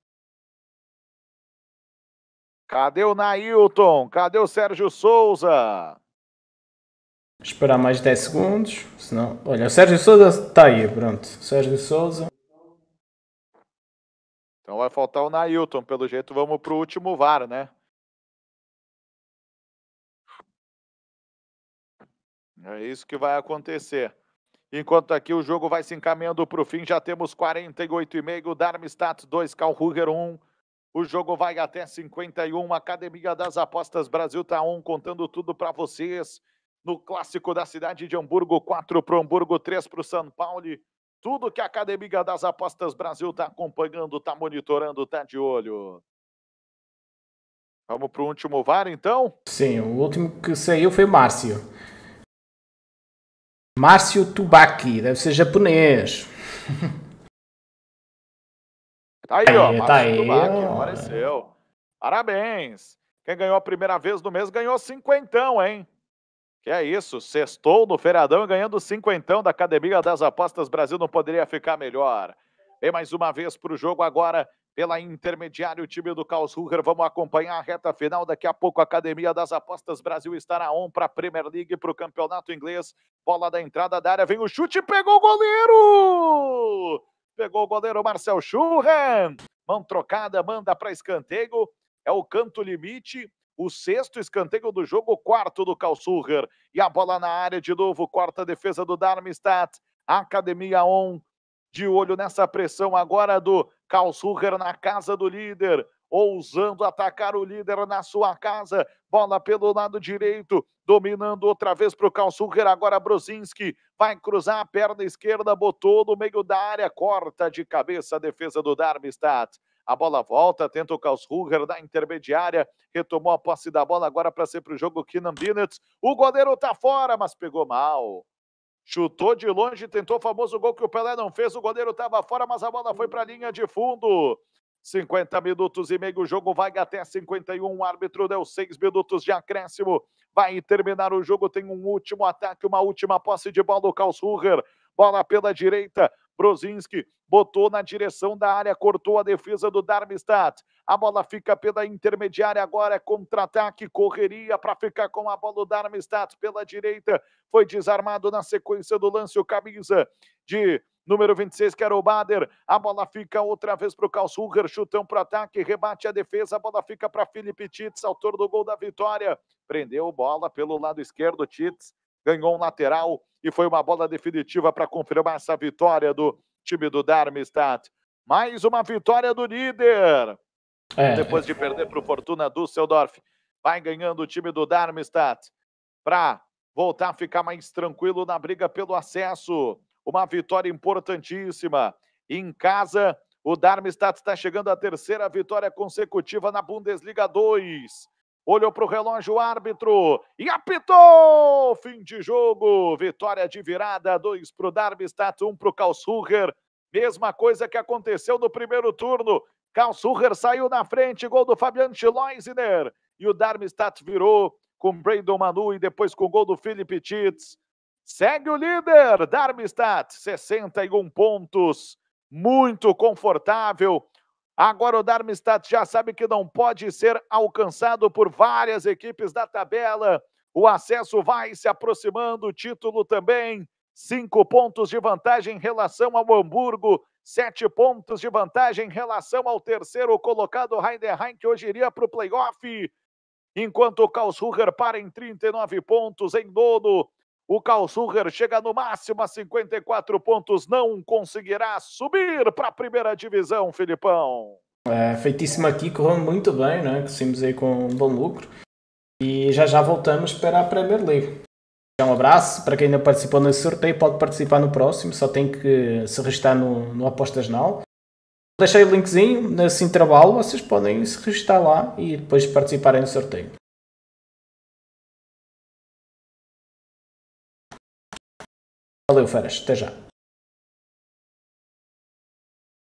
Cadê o Nailton? Cadê o Sérgio Souza? Esperar mais 10 segundos, senão... Olha, o Sérgio Souza tá aí, pronto. Sérgio Souza. Então vai faltar o Nailton, pelo jeito vamos pro último VAR, né? É isso que vai acontecer. Enquanto aqui o jogo vai se encaminhando para o fim, já temos 48,5, Darmstadt 2, Calhuger 1. O jogo vai até 51, Academia das Apostas Brasil tá 1, um, contando tudo para vocês. No clássico da cidade de Hamburgo, 4 para Hamburgo, 3 para o São Paulo. Tudo que a Academia das Apostas Brasil está acompanhando, está monitorando, está de olho. Vamos para o último VAR, então? Sim, o último que saiu foi Márcio. Márcio Tubaki, deve ser japonês. Tá aí, ó. Tá Márcio tá aí, Tubaki, ó. apareceu. Parabéns. Quem ganhou a primeira vez do mês ganhou cinquentão, hein? Que é isso, sextou no feriadão e ganhando cinquentão da Academia das Apostas Brasil não poderia ficar melhor. Vem mais uma vez para o jogo agora pela intermediária, o time do Karlsruher. Vamos acompanhar a reta final. Daqui a pouco, a Academia das Apostas Brasil estará on para a Premier League, para o Campeonato Inglês. Bola da entrada da área, vem o chute, pegou o goleiro! Pegou o goleiro Marcel Schurren. Mão trocada, manda para escanteio. É o canto limite. O sexto escanteio do jogo, o quarto do Karlsruher. E a bola na área de novo, corta a defesa do Darmstadt. Academia On de olho nessa pressão agora do Karlsruher na casa do líder, ousando atacar o líder na sua casa. Bola pelo lado direito, dominando outra vez para o Karlsruher. Agora Brozinski vai cruzar a perna esquerda, botou no meio da área, corta de cabeça a defesa do Darmstadt. A bola volta, tenta o Karlsruher da intermediária, retomou a posse da bola agora para ser para o jogo Kinan Binnets. O goleiro está fora, mas pegou mal. Chutou de longe, tentou o famoso gol que o Pelé não fez. O goleiro estava fora, mas a bola foi para a linha de fundo. 50 minutos e meio, o jogo vai até 51. O árbitro deu 6 minutos de acréscimo. Vai terminar o jogo. Tem um último ataque, uma última posse de bola do Karlsruher. Bola pela direita. Brozinski botou na direção da área, cortou a defesa do Darmstadt. A bola fica pela intermediária agora, é contra-ataque, correria para ficar com a bola do Darmstadt pela direita. Foi desarmado na sequência do lance o camisa de número 26, que era o Bader. A bola fica outra vez para o Karlsruher, chutão para ataque, rebate a defesa, a bola fica para Felipe Tits, autor do gol da vitória. Prendeu bola pelo lado esquerdo, Tits ganhou um lateral e foi uma bola definitiva para confirmar essa vitória do time do Darmstadt. Mais uma vitória do líder. É. Depois de perder para o Fortuna Düsseldorf, vai ganhando o time do Darmstadt para voltar a ficar mais tranquilo na briga pelo acesso. Uma vitória importantíssima. Em casa, o Darmstadt está chegando à terceira vitória consecutiva na Bundesliga 2 olhou para o relógio o árbitro e apitou! Fim de jogo, vitória de virada, dois para o Darmstadt, um para o Karlsruher. Mesma coisa que aconteceu no primeiro turno. Karlsruher saiu na frente, gol do Fabian Schleusner. E o Darmstadt virou com Brandon Manu e depois com gol do Felipe Tits. Segue o líder, Darmstadt, 61 pontos, muito confortável Agora o Darmstadt já sabe que não pode ser alcançado por várias equipes da tabela. O acesso vai se aproximando, o título também. Cinco pontos de vantagem em relação ao Hamburgo, sete pontos de vantagem em relação ao terceiro colocado Heidenheim, que hoje iria para o playoff. Enquanto o Karlsruher para em 39 pontos em nono, o Carl Suger chega no máximo a 54 pontos, não conseguirá subir para a primeira divisão, Filipão. É, feitíssimo aqui, correu muito bem, né? Conseguimos aí com um bom lucro. E já já voltamos para a Premier League. Um abraço para quem ainda participou nesse sorteio, pode participar no próximo, só tem que se registrar no, no Apostas Now. Deixei o linkzinho nesse intervalo, vocês podem se registrar lá e depois participarem no sorteio. Valeu, feras. Até já.